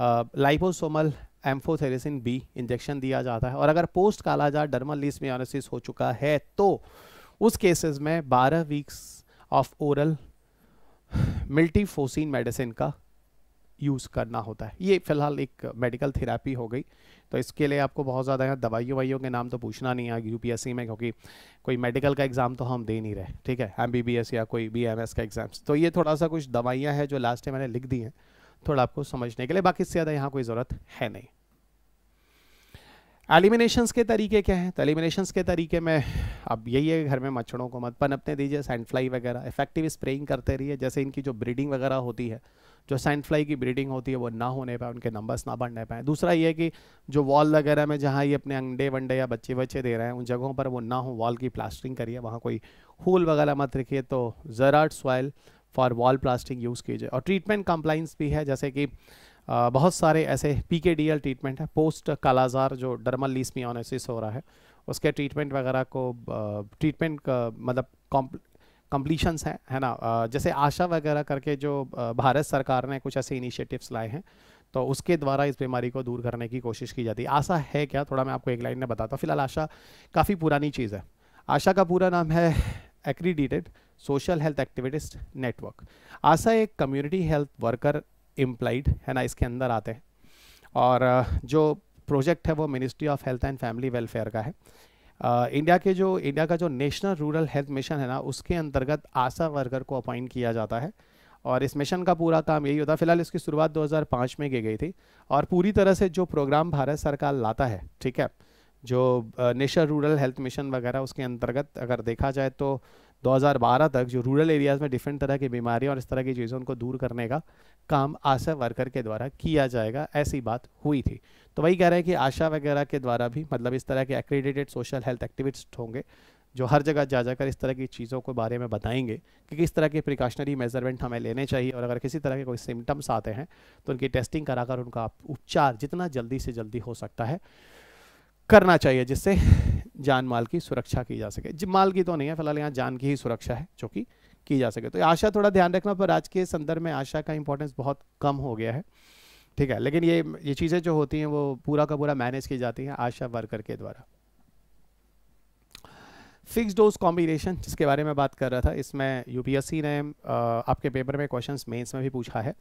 लाइपोसोमल एम्फोथेरेसिन बी इंजेक्शन दिया जाता है और अगर पोस्ट कालाजार डर्मल में हो चुका है तो उस केसेस में 12 weeks of oral miltefosine medicine का यूज़ करना होता है ये फिलहाल एक मेडिकल थेरापी हो गई तो इसके लिए आपको बहुत ज़्यादा दवाइयों वाइयों के नाम तो पूछना नहीं है यूपीएससी में क्योंकि कोई मेडिकल का एग्ज़ाम तो हम दे नहीं रहे ठीक है एमबीबीएस या कोई बीएमएस का एग्ज़ाम्स तो ये थोड़ा सा कुछ दवाइयाँ हैं जो लास्ट टाइम मैंने लिख दी हैं थोड़ा आपको समझने के लिए बाकी इससे ज़्यादा यहाँ कोई ज़रूरत है नहीं एलिमिनेशंस के तरीके क्या हैं तो एलिमिनेशंस के तरीके में अब यही है घर में मच्छरों को मत पनपने दीजिए सैंड फ्लाई वगैरह इफेक्टिव स्प्रेइंग करते रहिए जैसे इनकी जो ब्रीडिंग वगैरह होती है जो सैंड फ्लाई की ब्रीडिंग होती है वो ना होने पाए उनके नंबर्स ना बढ़ने पाए दूसरा ये है कि जो वॉल वगैरह में जहाँ ये अपने अंडे वंडे या बच्चे बच्चे दे रहे हैं उन जगहों पर वो ना हो वॉल की प्लास्टरिंग करिए वहाँ कोई होल वगैरह मत रखिए तो ज़राट soil for wall plastering use कीजिए और ट्रीटमेंट कंप्लाइंस भी है जैसे कि बहुत सारे ऐसे P K D L treatment है पोस्ट कालाजार जो डर्मल लीसमियोनेसिस हो रहा है उसके ट्रीटमेंट वगैरह को ट्रीटमेंट मतलब कम्प्लीशंस हैं है ना जैसे आशा वगैरह करके जो भारत सरकार ने कुछ ऐसे इनिशिएटिव्स लाए हैं तो उसके द्वारा इस बीमारी को दूर करने की कोशिश की जाती है आशा है क्या थोड़ा मैं आपको एक लाइन में बताता हूँ फिलहाल आशा काफ़ी पुरानी चीज़ है आशा का पूरा नाम है accredited social health activist network ASHA एक कम्युनिटी हेल्थ वर्कर इम्प्लाइड है ना इसके अंदर आते हैं और जो प्रोजेक्ट है वो ministry of health and family welfare का है इंडिया के जो इंडिया का जो नेशनल रूरल हेल्थ मिशन है ना उसके अंतर्गत आशा वर्कर को अपॉइंट किया जाता है और इस मिशन का पूरा काम यही होता है फिलहाल इसकी शुरुआत 2005 में की गई थी और पूरी तरह से जो प्रोग्राम भारत सरकार लाता है ठीक है जो नेशनल रूरल हेल्थ मिशन वगैरह उसके अंतर्गत अगर देखा जाए तो 2012 तक जो रूरल एरियाज़ में डिफरेंट तरह की बीमारियां और इस तरह की चीज़ों को दूर करने का काम आशा वर्कर के द्वारा किया जाएगा ऐसी बात हुई थी तो वही कह रहे हैं कि आशा वगैरह के द्वारा भी मतलब इस तरह के एक्रेडिटेड सोशल हेल्थ एक्टिविस्ट होंगे जो हर जगह जा जाकर इस तरह की चीज़ों के बारे में बताएंगे कि किस तरह के प्रिकॉशनरी मेजरमेंट हमें लेने चाहिए और अगर किसी तरह के कोई सिम्टम्स आते हैं तो उनकी टेस्टिंग कराकर उनका उपचार जितना जल्दी से जल्दी हो सकता है करना चाहिए जिससे जान माल की सुरक्षा की जा सके माल की तो नहीं है फिलहाल यहाँ जान की ही सुरक्षा है जो कि की जा सके तो आशा थोड़ा ध्यान रखना पर आज के संदर्भ में आशा का इंपॉर्टेंस बहुत कम हो गया है ठीक है लेकिन ये ये चीज़ें जो होती हैं वो पूरा का पूरा मैनेज की जाती हैं आशा वर्कर के द्वारा फिक्स डोज कॉम्बिनेशन जिसके बारे में बात कर रहा था इसमें यूपीएससी ने आपके पेपर में क्वेश्चंस मेंस में भी पूछा है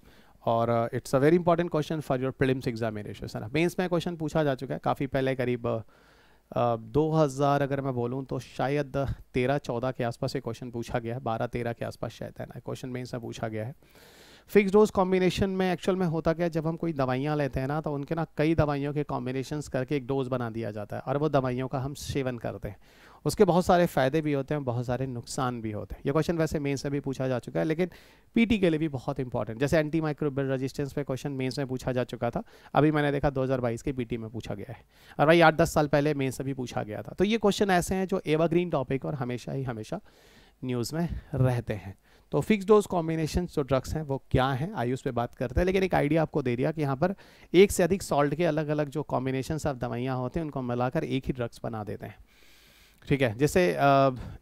और it's a very important question for your prelims examination है ना मेंस में क्वेश्चन पूछा जा चुका है काफ़ी पहले करीब दो हज़ार अगर मैं बोलूँ तो शायद तेरह चौदह के आसपास ये क्वेश्चन पूछा गया है बारह तेरह के आसपास शायद है ना क्वेश्चन में में पूछा गया है फिक्स डोज कॉम्बिनेशन में एक्चुअल में होता क्या है जब हम कोई दवाइयाँ लेते हैं ना तो उनके ना कई दवाइयों के कॉम्बिनेशन करके एक डोज बना दिया जाता है और वो दवाइयों का हम सेवन करते हैं उसके बहुत सारे फ़ायदे भी होते हैं बहुत सारे नुकसान भी होते हैं ये क्वेश्चन वैसे मेंस में भी पूछा जा चुका है लेकिन पीटी के लिए भी बहुत इंपॉर्टेंट जैसे एंटी माइक्रोबियल रेजिस्टेंस पे क्वेश्चन मेंस में पूछा जा चुका था अभी मैंने देखा 2022 के पीटी में पूछा गया है और भाई आठ दस साल पहले मेन्स में भी पूछा गया था तो ये क्वेश्चन ऐसे हैं जो एवरग्रीन टॉपिक और हमेशा ही हमेशा न्यूज़ में रहते हैं तो फिक्स डोज कॉम्बिनेशन जो ड्रग्स हैं वो क्या हैं आयुष पे बात करते हैं लेकिन एक आइडिया आपको दे दिया कि यहाँ पर एक से अधिक सॉल्ट के अलग अलग जो कॉम्बिनेशन ऑफ दवाइयाँ होते हैं उनको मिलाकर एक ही ड्रग्स बना देते हैं ठीक है जैसे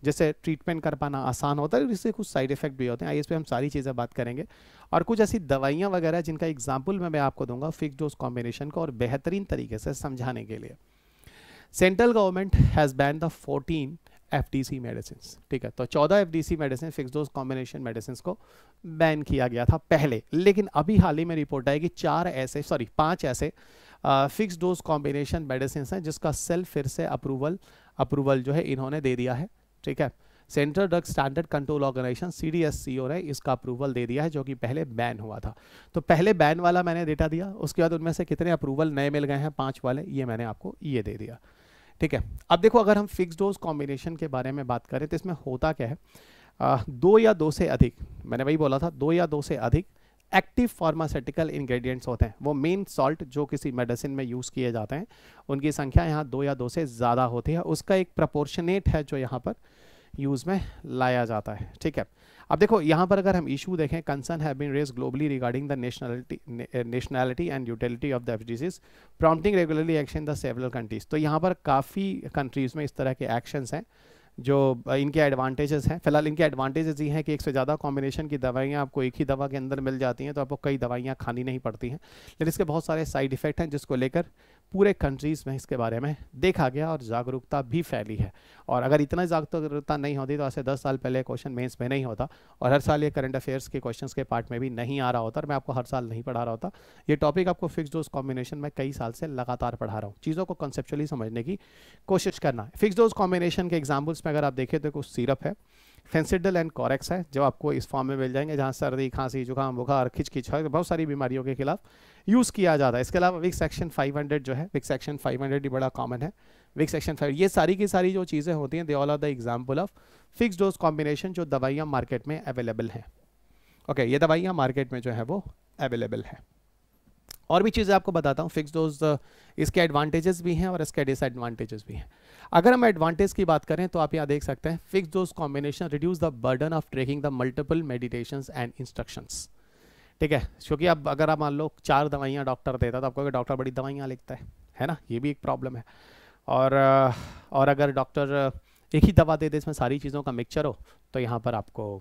जैसे ट्रीटमेंट कर पाना आसान होता है इससे कुछ साइड इफेक्ट भी होते हैं आई पर हम सारी चीज़ें बात करेंगे और कुछ ऐसी दवाइयाँ वगैरह जिनका एग्जाम्पल मैं मैं आपको दूंगा फिक्स डोज कॉम्बिनेशन को और बेहतरीन तरीके से समझाने के लिए central government has ban the fourteen F D C medicine ठीक है तो चौदह F D C medicine fix dose combination medicine को बैन किया गया था पहले लेकिन अभी हाल ही में रिपोर्ट आई कि चार ऐसे सॉरी पाँच ऐसे फिक्स डोज कॉम्बिनेशन मेडिसिन हैं जिसका सेल फिर से अप्रूवल uh, अप्रूवल जो है इन्होंने दे दिया है ठीक है central drug standard control organization CDSCO ने इसका अप्रूवल दे दिया है जो कि पहले बैन हुआ था तो पहले बैन वाला मैंने डेटा दिया उसके बाद उनमें से कितने अप्रूवल नए मिल गए हैं पांच वाले ये मैंने आपको ये दे दिया ठीक है अब देखो अगर हम फिक्स डोज कॉम्बिनेशन के बारे में बात करें तो इसमें होता क्या है आ, दो या दो से अधिक मैंने वही बोला था दो या दो से अधिक एक्टिव फार्मास्यूटिकल इंग्रेडिएंट्स होते हैं वो मेन सॉल्ट जो किसी मेडिसिन में यूज़ किए जाते हैं उनकी संख्या यहाँ दो या दो से ज़्यादा होती है उसका एक प्रपोर्शनेट है जो यहाँ पर यूज़ में लाया जाता है ठीक है अब देखो यहाँ पर अगर हम इशू देखें concern have been raise globally regarding the nationality nationality and utility of the F disease prompting regularly action the several countries तो यहाँ पर काफ़ी कंट्रीज़ में इस तरह के एक्शंस हैं जो इनके एडवांटेजेस हैं फिलहाल इनके एडवांटेजेस ये हैं कि एक से ज़्यादा कॉम्बिनेशन की दवाइयाँ आपको एक ही दवा के अंदर मिल जाती हैं तो आपको कई दवाइयाँ खानी नहीं पड़ती हैं लेकिन इसके बहुत सारे साइड इफ़ेक्ट हैं जिसको लेकर पूरे कंट्रीज़ में इसके बारे में देखा गया और जागरूकता भी फैली है और अगर इतना जागरूकता नहीं होती तो ऐसे 10 साल पहले क्वेश्चन मेंस में नहीं होता और हर साल ये करंट अफेयर्स के क्वेश्चंस के पार्ट में भी नहीं आ रहा होता और मैं आपको हर साल नहीं पढ़ा रहा होता ये टॉपिक आपको फिक्स डोज कॉम्बिनेशन में कई साल से लगातार पढ़ा रहा हूँ चीज़ों को कंसेप्चुअली समझने की कोशिश करना फिक्स डोज कॉम्बिनेशन के एग्जाम्पल्स में अगर आप देखें तो कुछ सिरप है फेंसिडल एंड कॉरेक्स है जो आपको इस फॉर्म में मिल जाएंगे जहाँ सर्दी खांसी जुकाम बुखार खिचखिच है बहुत सारी बीमारियों के खिलाफ यूज़ किया जाता है इसके अलावा विक्स सेक्शन 500 जो है विक्स सेक्शन 500 भी बड़ा कॉमन है विक्स सेक्शन 500 ये सारी की सारी जो चीज़ें होती हैं they all are the example of fix dose combination जो दवाइयाँ मार्केट में अवेलेबल हैं ओके ये दवाइयाँ मार्केट में जो है वो अवेलेबल है और भी चीज़ें आपको बताता हूँ फिक्स डोज इसके एडवांटेजेस भी हैं और इसके डिसएडवांटेजेस भी हैं अगर हम एडवांटेज की बात करें तो आप यहाँ देख सकते हैं fix dose combination reduce the burden of tracking the multiple medication and instructions ठीक है क्योंकि अब अगर आप मान लो चार दवाइयाँ डॉक्टर देता है तो आपको डॉक्टर बड़ी दवाइयाँ लिखता है है ना ये भी एक प्रॉब्लम है और और अगर डॉक्टर एक ही दवा दे दे इसमें सारी चीज़ों का मिक्सचर हो तो यहाँ पर आपको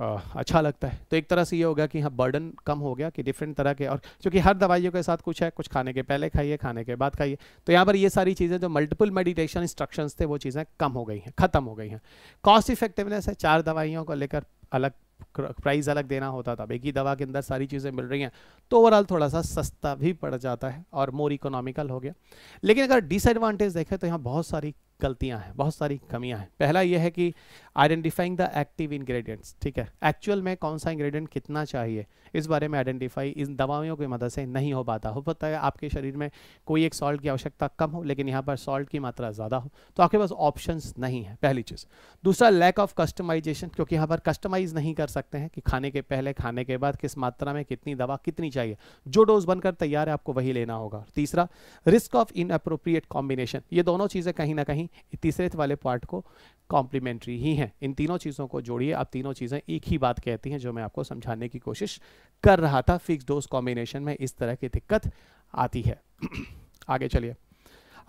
अच्छा लगता है तो एक तरह से ये होगा कि हाँ बर्डन कम हो गया कि डिफरेंट तरह के और क्योंकि हर दवाइयों के साथ कुछ है कुछ खाने के पहले खाइए खाने के बाद खाइए तो यहाँ पर ये सारी चीज़ें जो मल्टीपल मेडिटेशन इंस्ट्रक्शन थे वो चीज़ें कम हो गई हैं ख़त्म हो गई हैं कॉस्ट इफेक्टिवनेस है चार दवाइयों को लेकर अलग प्राइस अलग देना होता था एक ही दवा के अंदर सारी चीज़ें मिल रही हैं तो ओवरऑल थोड़ा सा सस्ता भी पड़ जाता है और मोर इकोनॉमिकल हो गया लेकिन अगर डिसएडवांटेज देखें तो यहाँ बहुत सारी गलतियां हैं बहुत सारी कमियां हैं पहला यह है कि आइडेंटिफाइंग द एक्टिव इंग्रेडिएंट्स ठीक है एक्चुअल में कौन सा इंग्रेडिएंट कितना चाहिए इस बारे में आइडेंटिफाई इन दवाइयों की मदद से नहीं हो पाता हो पता है आपके शरीर में कोई एक सॉल्ट की आवश्यकता कम हो लेकिन यहाँ पर सॉल्ट की मात्रा ज़्यादा हो तो आपके पास ऑप्शन नहीं है पहली चीज़ दूसरा लैक ऑफ कस्टमाइजेशन क्योंकि यहाँ पर कस्टमाइज़ नहीं कर सकते हैं कि खाने के पहले खाने के बाद किस मात्रा में कितनी दवा कितनी चाहिए जो डोज बनकर तैयार है आपको वही लेना होगा तीसरा रिस्क ऑफ इनअप्रोप्रिएट कॉम्बिनेशन ये दोनों चीज़ें कहीं ना कहीं नहीं तीसरे वाले पार्ट को कॉम्प्लीमेंट्री ही हैं इन तीनों चीज़ों को जोड़िए आप तीनों चीज़ें एक ही बात कहती हैं जो मैं आपको समझाने की कोशिश कर रहा था फिक्स डोज कॉम्बिनेशन में इस तरह की दिक्कत आती है आगे चलिए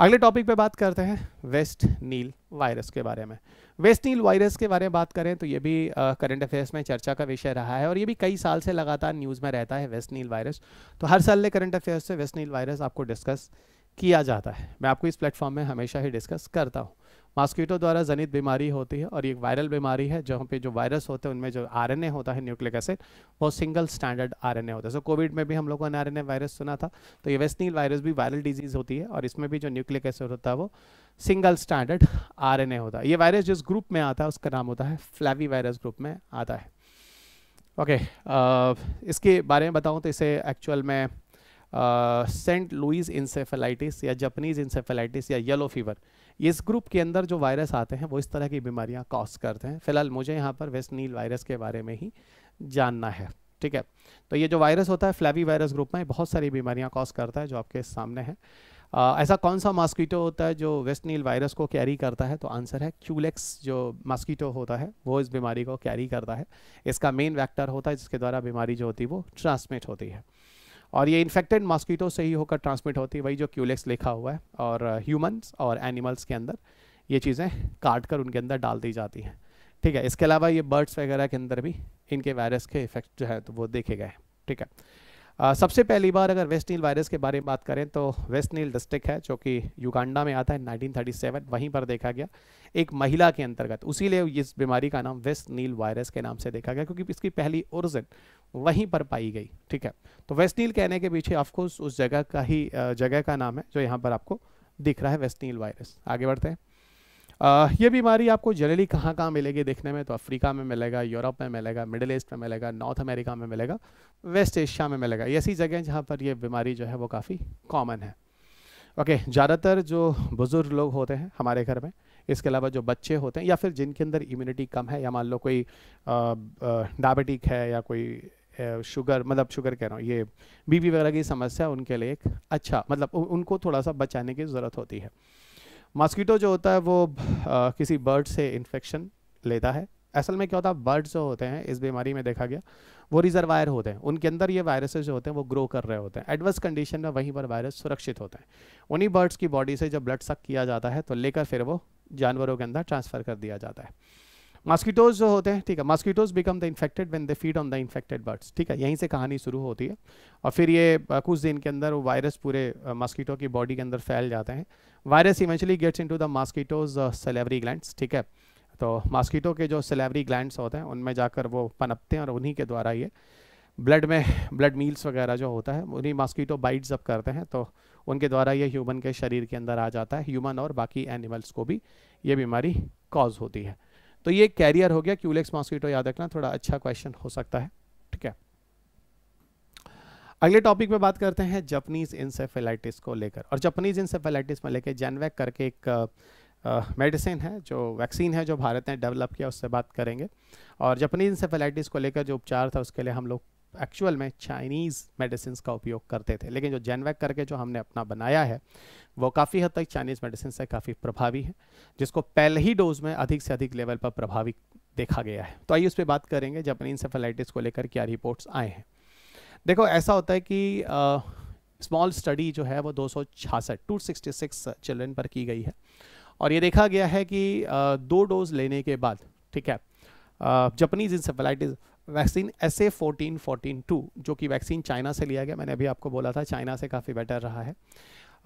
अगले टॉपिक पे बात करते हैं वेस्ट नील वायरस के बारे में वेस्ट नील वायरस के बारे में बात करें तो ये भी करंट अफेयर्स में चर्चा का विषय रहा है और ये भी कई साल से लगातार न्यूज़ में रहता है वेस्ट नील वायरस तो हर साल ले करंट अफेयर्स से वेस्ट नील वायरस आपको डिस्कस किया जाता है मैं आपको इस प्लेटफॉर्म में हमेशा ही डिस्कस करता हूँ मॉस्किटो द्वारा जनित बीमारी होती है और ये वायरल बीमारी है जहाँ पे जो वायरस होते हैं उनमें जो आरएनए होता है न्यूक्लिक एसिड वो सिंगल स्टैंडर्ड आरएनए होता है सो so, कोविड में भी हम लोगों ने आरएनए वायरस सुना था तो ये वेस्टनील वायरस भी वायरल डिजीज होती है और इसमें भी जो न्यूक्लिक एसिड होता है वो सिंगल स्टैंडर्ड आर होता है ये वायरस जिस ग्रुप में आता है उसका नाम होता है फ्लैवी वायरस ग्रुप में आता है ओके okay, uh, इसके बारे में बताऊँ तो इसे एक्चुअल में सेंट लुइस इंसेफेलाइटिस या जपनीज इंसेफेलाइटिस या येलो फीवर इस ग्रुप के अंदर जो वायरस आते हैं वो इस तरह की बीमारियां कॉज करते हैं फिलहाल मुझे यहाँ पर वेस्ट नील वायरस के बारे में ही जानना है ठीक है तो ये जो वायरस होता है फ्लैवी वायरस ग्रुप में बहुत सारी बीमारियां कॉज करता है जो आपके सामने है आ, ऐसा कौन सा मॉस्कीटो होता है जो वेस्ट नील वायरस को कैरी करता है तो आंसर है क्यूलेक्स जो मॉस्कीटो होता है वो इस बीमारी को कैरी करता है इसका मेन वैक्टर होता है जिसके द्वारा बीमारी जो होती है वो ट्रांसमिट होती है और ये इन्फेक्टेड मॉस्किटो से ही होकर ट्रांसमिट होती है वही जो क्यूलेक्स लिखा हुआ है और ह्यूमन्स uh, और एनिमल्स के अंदर ये चीज़ें काट कर उनके अंदर डाल दी जाती हैं ठीक है इसके अलावा ये बर्ड्स वगैरह के अंदर भी इनके वायरस के इफेक्ट जो है तो वो देखे गए ठीक है सबसे पहली बार अगर वेस्ट नील वायरस के बारे में बात करें तो वेस्ट नील डिस्ट्रिक्ट है जो कि युगांडा में आता है 1937 वहीं पर देखा गया एक महिला के अंतर्गत उसीलिए इस बीमारी का नाम वेस्ट नील वायरस के नाम से देखा गया क्योंकि इसकी पहली ओरिजिन वहीं पर पाई गई ठीक है तो वेस्ट नील कहने के पीछे ऑफकोर्स उस जगह का ही जगह का नाम है जो यहाँ पर आपको दिख रहा है वेस्ट नील वायरस आगे बढ़ते हैं ये बीमारी आपको जनरली कहाँ कहाँ मिलेगी देखने में तो अफ्रीका में मिलेगा यूरोप में मिलेगा मिडिल ईस्ट में मिलेगा नॉर्थ अमेरिका में मिलेगा वेस्ट एशिया में मिलेगा ऐसी जगह जहाँ पर ये बीमारी जो है वो काफ़ी कॉमन है ओके okay, ज़्यादातर जो बुज़ुर्ग लोग होते हैं हमारे घर में इसके अलावा जो बच्चे होते हैं या फिर जिनके अंदर इम्यूनिटी कम है या मान लो कोई डायबिटिक है या कोई शुगर मतलब शुगर कह रहा हूँ ये बीबी वगैरह की समस्या उनके लिए एक अच्छा मतलब उनको थोड़ा सा बचाने की ज़रूरत होती है मॉस्किटो जो होता है वो आ, किसी बर्ड से इन्फेक्शन लेता है असल में क्या होता है बर्ड जो होते हैं इस बीमारी में देखा गया वो रिजर्वायर होते हैं उनके अंदर ये वायरसेस जो होते हैं वो ग्रो कर रहे होते हैं एडवर्स कंडीशन में वहीं पर वायरस सुरक्षित होते हैं उन्हीं बर्ड्स की बॉडी से जब ब्लड सक किया जाता है तो लेकर फिर वो जानवरों के अंदर ट्रांसफ़र कर दिया जाता है मॉस्किटोज जो होते हैं ठीक है mosquitoes become the infected when they feed on the infected birds ठीक है यहीं से कहानी शुरू होती है और फिर ये कुछ दिन के अंदर वो वायरस पूरे मॉस्किटो की बॉडी के अंदर फैल जाते हैं virus eventually gets into the mosquito's salivary gland ठीक है तो मॉस्किटो के जो सेलेवरी ग्लैंड होते हैं उनमें जाकर वो पनपते हैं और उन्हीं के द्वारा ये ब्लड में ब्लड मील्स वगैरह जो होता है उन्हीं मॉस्किटो बाइट्स अप करते हैं तो उनके द्वारा ये ह्यूमन के शरीर के अंदर आ जाता है ह्यूमन और बाकी एनिमल्स को भी ये बीमारी कॉज होती है तो ये कैरियर हो गया क्यूलेक्स मॉस्किटो याद रखना थोड़ा अच्छा क्वेश्चन हो सकता है ठीक है अगले टॉपिक में बात करते हैं जपनीज इंसेफेलाइटिस को लेकर और जपनीज इंसेफेलाइटिस में लेकर जेनवैक करके एक मेडिसिन है जो वैक्सीन है जो भारत ने डेवलप किया उससे बात करेंगे और जपनीज इंसेफेलाइटिस को लेकर जो उपचार था उसके लिए हम लोग एक्चुअल में चाइनीज़ मेडिसिन का उपयोग करते थे लेकिन जो जेनवैक करके जो हमने अपना बनाया है वो काफ़ी हद तक चाइनीज़ मेडिसिन से काफ़ी प्रभावी है जिसको पहले ही डोज में अधिक से अधिक लेवल पर प्रभावी देखा गया है तो आइए उस पर बात करेंगे जापानी इंसेफेलाइटिस को लेकर क्या रिपोर्ट्स आए हैं देखो ऐसा होता है कि स्मॉल uh, स्टडी जो है वो दो सौ छियासठ टू सिक्सटी सिक्स चिल्ड्रन पर की गई है और ये देखा गया है कि uh, दो डोज लेने के बाद ठीक है Japanese encephalitis vaccine S A fourteen fourteen two जो कि वैक्सीन चाइना से लिया गया मैंने अभी आपको बोला था चाइना से काफ़ी बेटर रहा है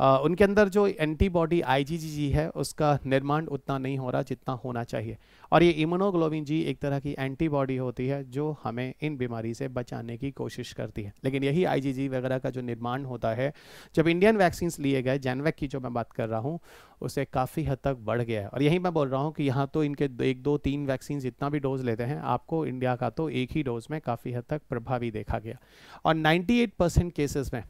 उनके अंदर जो एंटीबॉडी आईजीजीजी है उसका निर्माण उतना नहीं हो रहा जितना होना चाहिए और ये इम्यूनोग्लोबिन जी एक तरह की एंटीबॉडी होती है जो हमें इन बीमारी से बचाने की कोशिश करती है लेकिन यही आईजीजी वगैरह का जो निर्माण होता है जब इंडियन वैक्सीन्स लिए गए जैनवेक की जो मैं बात कर रहा हूँ उसे काफ़ी हद तक बढ़ गया है और यही मैं बोल रहा हूँ कि यहाँ तो इनके एक दो तीन वैक्सीन जितना भी डोज लेते हैं आपको इंडिया का तो एक ही डोज में काफ़ी हद तक प्रभावी देखा गया और 98 परसेंट केसेस में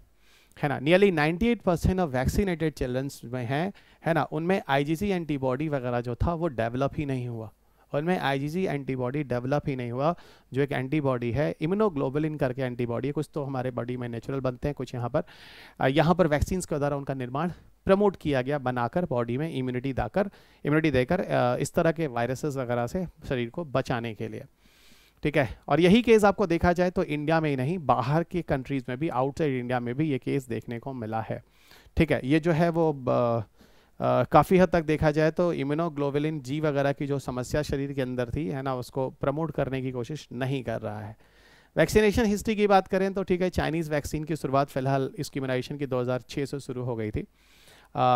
है ना nearly 98 percent of vaccinated childrens में हैं है ना उनमें आईजीसी एंटीबॉडी वगैरह जो था वो डेवलप ही नहीं हुआ उनमें आईजीसी एंटीबॉडी डेवलप ही नहीं हुआ जो एक एंटीबॉडी है इम्यूनोग्लोबुलिन करके एंटीबॉडी है कुछ तो हमारे बॉडी में नेचुरल बनते हैं कुछ यहाँ पर यहाँ पर वैक्सीन्स के द्वारा उनका निर्माण प्रमोट किया गया बनाकर बॉडी में इम्यूनिटी दाकर इम्यूनिटी देकर इस तरह के वायरसेस वगैरह से शरीर को बचाने के लिए ठीक है और यही केस आपको देखा जाए तो इंडिया में ही नहीं बाहर के कंट्रीज़ में भी आउटसाइड इंडिया में भी ये केस देखने को मिला है ठीक है ये जो है वो काफ़ी हद तक देखा जाए तो इम्यूनोग्लोबिलिन जी वगैरह की जो समस्या शरीर के अंदर थी है ना उसको प्रमोट करने की कोशिश नहीं कर रहा है वैक्सीनेशन हिस्ट्री की बात करें तो ठीक है चाइनीज़ वैक्सीन की शुरुआत फिलहाल इसकी इम्यूनाइजेशन की 2006 से शुरू हो गई थी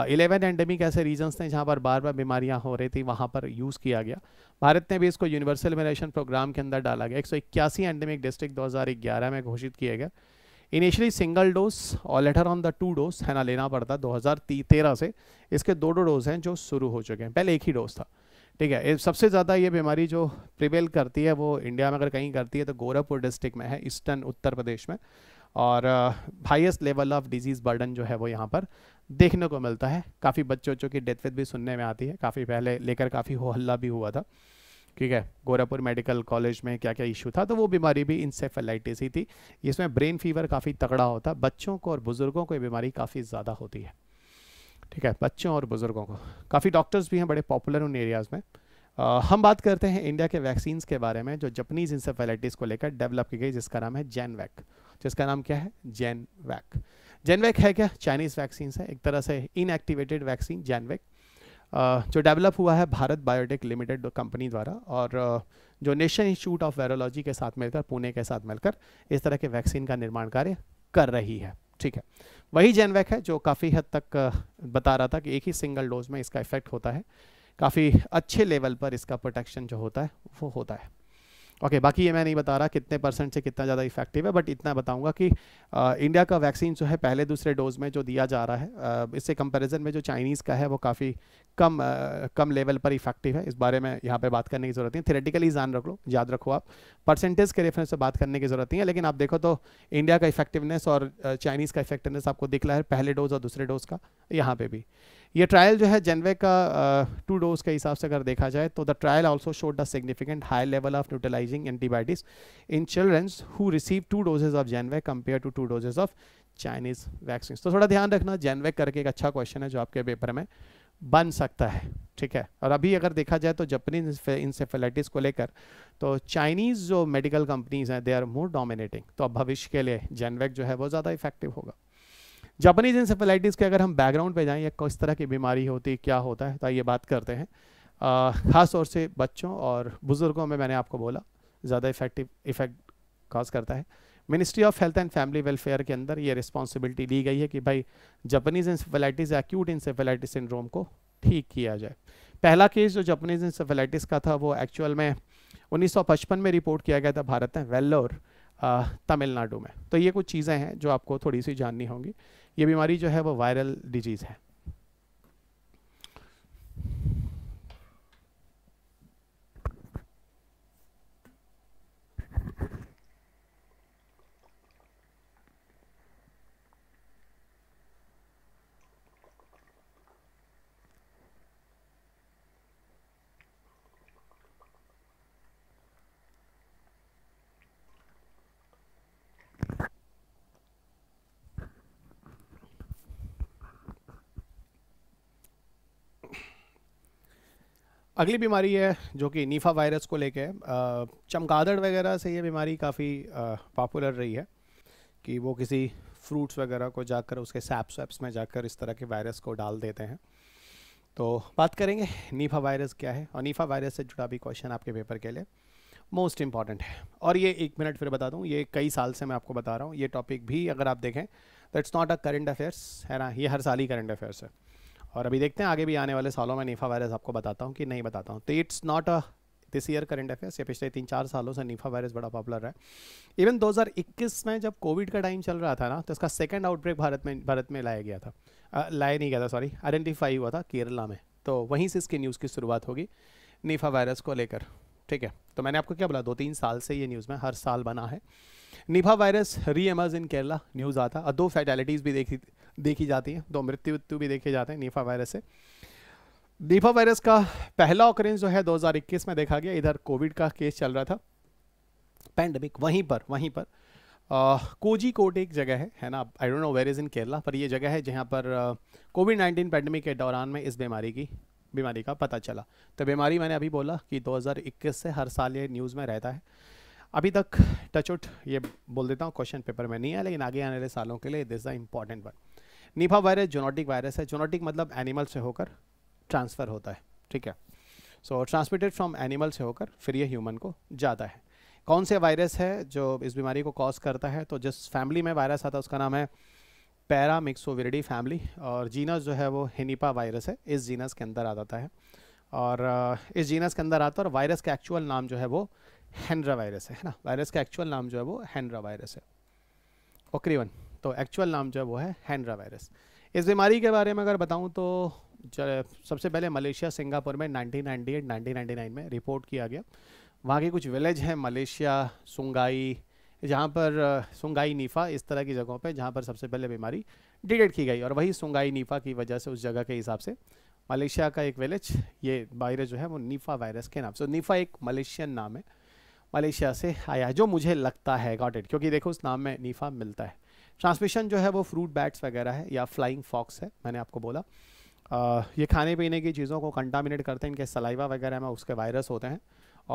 इलेवन uh, एंडेमिक ऐसे रीजन्स थे जहाँ पर बार बार बीमारियाँ हो रही थी वहाँ पर यूज़ किया गया भारत ने भी इसको यूनिवर्सल इमिनेशन प्रोग्राम के अंदर डाला गया एक सौ इक्यासी एंडेमिक डिस्ट्रिक्ट दो हज़ार ग्यारह में घोषित किए गए इनिशियली सिंगल डोज और later on the two dose है ना लेना पड़ता दो हज़ार तेरह से इसके दो दो डोज हैं जो शुरू हो चुके हैं पहले एक ही डोज था ठीक है सबसे ज़्यादा ये बीमारी जो प्रिवेल करती है वो इंडिया में अगर कहीं करती है तो गोरखपुर डिस्ट्रिक्ट में है ईस्टर्न उत्तर प्रदेश में और highest level of disease burden जो है वो यहाँ पर देखने को मिलता है काफ़ी बच्चों बच्चों की डेथ वेथ भी सुनने में आती है काफ़ी पहले लेकर काफ़ी हो हल्ला भी हुआ था ठीक है गोरखपुर मेडिकल कॉलेज में क्या क्या इशू था तो वो बीमारी भी इंसेफेलाइटिस ही थी इसमें ब्रेन फीवर काफ़ी तगड़ा होता बच्चों को और बुज़ुर्गों को ये बीमारी काफ़ी ज़्यादा होती है ठीक है बच्चों और बुज़ुर्गों को काफ़ी डॉक्टर्स भी हैं बड़े पॉपुलर उन एरियाज़ में आ, हम बात करते हैं इंडिया के वैक्सीन के बारे में जो जपनीज़ इंसेफेलाइटिस को लेकर डेवलप की गई जिसका नाम है जैनवैक जिसका नाम क्या है वैक जेनवेक है क्या चाइनीज़ वैक्सीन है एक तरह से इनएक्टिवेटेड वैक्सीन जेनवेक जो डेवलप हुआ है भारत बायोटेक लिमिटेड कंपनी द्वारा और जो नेशनल इंस्टीट्यूट ऑफ वायरोलॉजी के साथ मिलकर पुणे के साथ मिलकर इस तरह के वैक्सीन का निर्माण कार्य कर रही है ठीक है वही जेनवेक है जो काफ़ी हद तक बता रहा था कि एक ही सिंगल डोज में इसका इफेक्ट होता है काफ़ी अच्छे लेवल पर इसका प्रोटेक्शन जो होता है वो होता है ओके okay, बाकी ये मैं नहीं बता रहा कितने परसेंट से कितना ज़्यादा इफेक्टिव है बट इतना बताऊंगा कि आ, इंडिया का वैक्सीन जो है पहले दूसरे डोज में जो दिया जा रहा है आ, इससे कंपैरिजन में जो चाइनीज़ का है वो काफ़ी कम आ, कम लेवल पर इफेक्टिव है इस बारे में यहाँ पर बात करने की ज़रूरत है थेरेटिकली जान रख लो याद रखो आप परसेंटेज के रेफरेंस से बात करने की ज़रूरत नहीं है लेकिन आप देखो तो इंडिया का इफेक्टिवनेस और चाइनीज़ का इफेक्टिवनेस आपको दिख रहा है पहले डोज और दूसरे डोज का यहाँ पर भी ये ट्रायल जो है जेनवे का टू uh, डोज के हिसाब से अगर देखा जाए तो the trial also showed the significant high level of neutralizing antibiotics in childrens who receive two doses of Jenvac compare to two doses of Chinese vaccine तो थोड़ा ध्यान रखना जेनवेक करके एक अच्छा क्वेश्चन है जो आपके पेपर में बन सकता है ठीक है और अभी अगर देखा जाए तो जपनीज इंसेफेलाइटिस को लेकर तो चाइनीज़ जो मेडिकल कंपनीज हैं दे आर मोर डोमिनेटिंग तो अब भविष्य के लिए जेनवेक जो है वो ज़्यादा इफेक्टिव होगा जापानीज इंसेफेलाइटिस के अगर हम बैकग्राउंड पे जाएं या किस तरह की बीमारी होती क्या होता है तो ये बात करते हैं ख़ास तौर से बच्चों और बुज़ुर्गों में मैंने आपको बोला ज़्यादा इफेक्टिव इफेक्ट कॉज करता है ministry of health and family welfare के अंदर ये रिस्पॉन्सिबिलिटी ली गई है कि भाई Japanese encephalitis acute encephalitis syndrome को ठीक किया जाए पहला केस जो जापानीज इंसेफेलाइटिस का था वो एक्चुअल में 1955 में रिपोर्ट किया गया था भारत में वेल्लोर तमिलनाडु में तो ये कुछ चीज़ें हैं जो आपको थोड़ी सी जाननी होंगी ये बीमारी जो है वो वायरल डिजीज़ है अगली बीमारी है जो कि नीफा वायरस को लेके चमगादड़ वगैरह से ये बीमारी काफ़ी पॉपुलर रही है कि वो किसी फ्रूट्स वगैरह को जाकर उसके सैप्स वैप्स में जाकर इस तरह के वायरस को डाल देते हैं तो बात करेंगे नीफा वायरस क्या है और नीफा वायरस से जुड़ा भी क्वेश्चन आपके पेपर के लिए मोस्ट इम्पॉर्टेंट है और ये एक मिनट फिर बता दूँ ये कई साल से मैं आपको बता रहा हूँ ये टॉपिक भी अगर आप देखें it's not a current affairs है ना ये हर साल ही करेंट अफेयर्स है और अभी देखते हैं आगे भी आने वाले सालों में नीफा वायरस आपको बताता हूँ कि नहीं बताता हूँ तो it's not a this year current affairs या पिछले तीन चार सालों से नीफा वायरस बड़ा पॉपुलर है इवन 2021 में जब कोविड का टाइम चल रहा था ना तो इसका सेकेंड आउटब्रेक भारत में भारत में लाया गया था आ, लाया नहीं गया था सॉरी आइडेंटिफाई हुआ था केरला में तो वहीं से इसकी न्यूज़ की शुरुआत होगी नीफा वायरस को लेकर ठीक है तो मैंने आपको क्या बोला दो तीन साल से ये न्यूज़ में हर साल बना है निभा वायरस री एमर्ज इन केरला न्यूज़ आता और दो फैटेलिटीज़ भी देखी देखी जाती हैं दो मृत्यु मृत्यु भी देखे जाते हैं निफा वायरस से निफा वायरस का पहला ऑकरेंस जो है 2021 में देखा गया इधर कोविड का केस चल रहा था पैंडमिक वहीं पर वहीं पर कोजी कोट एक जगह है है ना I don't know where is in Kerala पर ये जगह है जहाँ पर कोविड नाइन्टीन पैंडमिक के दौरान में इस बीमारी की बीमारी का पता चला तो बीमारी मैंने अभी बोला कि 2021 से हर साल ये न्यूज़ में रहता है अभी तक टच उट ये बोल देता हूँ क्वेश्चन पेपर में नहीं है लेकिन आगे आने वाले सालों के लिए this the important one Nipah virus zoonotic virus है जोनोटिक मतलब एनिमल से होकर ट्रांसफ़र होता है ठीक है सो ट्रांसमिटेड फ्रॉम एनिमल से होकर फिर ये ह्यूमन को जाता है कौन से वायरस है जो इस बीमारी को कॉज करता है तो जिस फैमिली में वायरस आता है उसका नाम है पैरा मिक्सोविरडी फैमिली और जीनस जो है वो हिनीपा वायरस है इस जीनस के अंदर आ जाता है और इस जीनस के अंदर आता है और वायरस का एक्चुअल नाम जो है वो हैंड्रा वायरस है ना वायरस का एक्चुअल नाम जो है वो हैंड्रा वायरस है ओक्रीवन तो एक्चुअल नाम जो है वो है हैंड्रा वायरस इस बीमारी के बारे में अगर बताऊं तो सबसे पहले मलेशिया सिंगापुर में 1998 1999 में रिपोर्ट किया गया वहाँ के कुछ विलेज हैं मलेशिया सुंगाई जहाँ पर सुंगाई नीफा इस तरह की जगहों पर जहाँ पर सबसे पहले बीमारी डिटेक्ट की गई और वही सुंगाई नीफा की वजह से उस जगह के हिसाब से मलेशिया का एक विलेज ये वायरस जो है वो नीफा वायरस के नाम से so, नीफा एक मलेशियन नाम है मलेशिया से आया जो मुझे लगता है गॉट इट क्योंकि देखो उस नाम में नीफा मिलता है ट्रांसमिशन जो है वो फ्रूट बैट्स वगैरह है या फ्लाइंग फॉक्स है मैंने आपको बोला आ, ये खाने पीने की चीज़ों को कंटामिनेट करते हैं इनके सलाइवा वगैरह में उसके वायरस होते हैं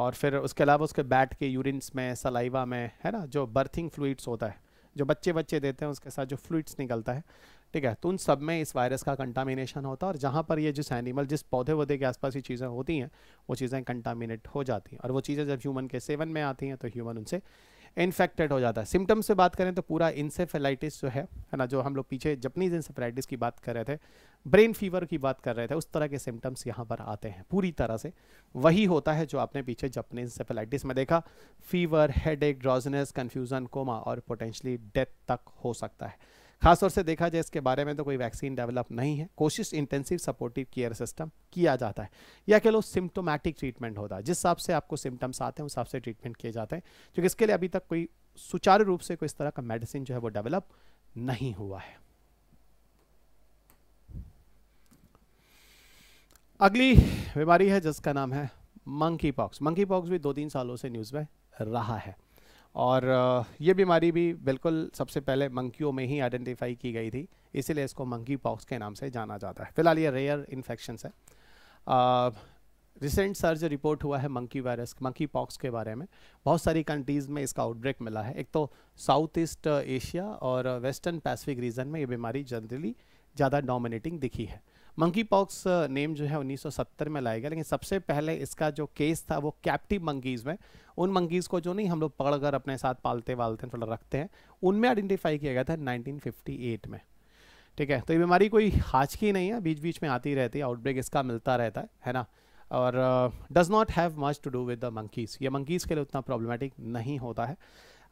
और फिर उसके अलावा उसके बैट के यूरिनस में सलाइवा में है ना जो बर्थिंग फ्लूड्स होता है जो बच्चे बच्चे देते हैं उसके साथ जो फ्लूड्स निकलता है ठीक है तो उन सब में इस वायरस का कंटामिनेशन होता है और जहाँ पर ये जिस एनिमल जिस पौधे वौधे के आसपास ये चीज़ें होती हैं वो चीज़ें कंटामिनेट हो जाती हैं और वो चीज़ें जब ह्यूमन के सेवन में आती हैं तो ह्यूमन उनसे इन्फेक्टेड हो जाता है सिम्टम्स से बात करें तो पूरा इंसेफेलाइटिस जो है है ना जो हम लोग पीछे जपनीज इंसेफेलाइटिस की बात कर रहे थे ब्रेन फीवर की बात कर रहे थे उस तरह के सिम्टम्स यहाँ पर आते हैं पूरी तरह से वही होता है जो आपने पीछे जपनीज इंसेफेलाइटिस में देखा fever headache drowsiness confusion coma और पोटेंशली डेथ तक हो सकता है खासतौर से देखा जाए इसके बारे में तो कोई वैक्सीन डेवलप नहीं है कोशिश इंटेंसिव सपोर्टिव केयर सिस्टम किया जाता है या कह लो सिम्टोमेटिक ट्रीटमेंट होता है जिस हिसाब से आपको सिम्टम्स आते हैं उस हिसाब से ट्रीटमेंट किए जाते हैं क्योंकि इसके लिए अभी तक कोई सुचारू रूप से कोई इस तरह का मेडिसिन जो है वो डेवलप नहीं हुआ है अगली बीमारी है जिसका नाम है मंकी पॉक्स मंकी पॉक्स भी दो तीन सालों से न्यूज़ में रहा है और ये बीमारी भी बिल्कुल सबसे पहले मंकीयों में ही आइडेंटिफाई की गई थी इसीलिए इसको मंकी पॉक्स के नाम से जाना जाता है फिलहाल ये रेयर इन्फेक्शन है रिसेंट सर्ज रिपोर्ट हुआ है मंकी वायरस मंकी पॉक्स के बारे में बहुत सारी कंट्रीज़ में इसका आउटब्रेक मिला है एक तो साउथ ईस्ट एशिया और वेस्टर्न पैसिफिक रीजन में ये बीमारी जनरली ज़्यादा डोमिनेटिंग दिखी है मंकी पॉक्स नेम जो है 1970 में लाया गया लेकिन सबसे पहले इसका जो केस था वो कैप्टिव मंकीज़ में उन मंकीज़ को जो नहीं हम लोग पकड़ कर अपने साथ पालते वालते हैं थोड़ा रखते हैं उनमें आइडेंटिफाई किया गया था 1958 में ठीक है तो ये बीमारी कोई हाज की नहीं है बीच बीच में आती रहती है आउटब्रेक इसका मिलता रहता है है ना और does not have much to do with the monkeys ये मंकीज़ के लिए उतना प्रॉब्लमेटिक नहीं होता है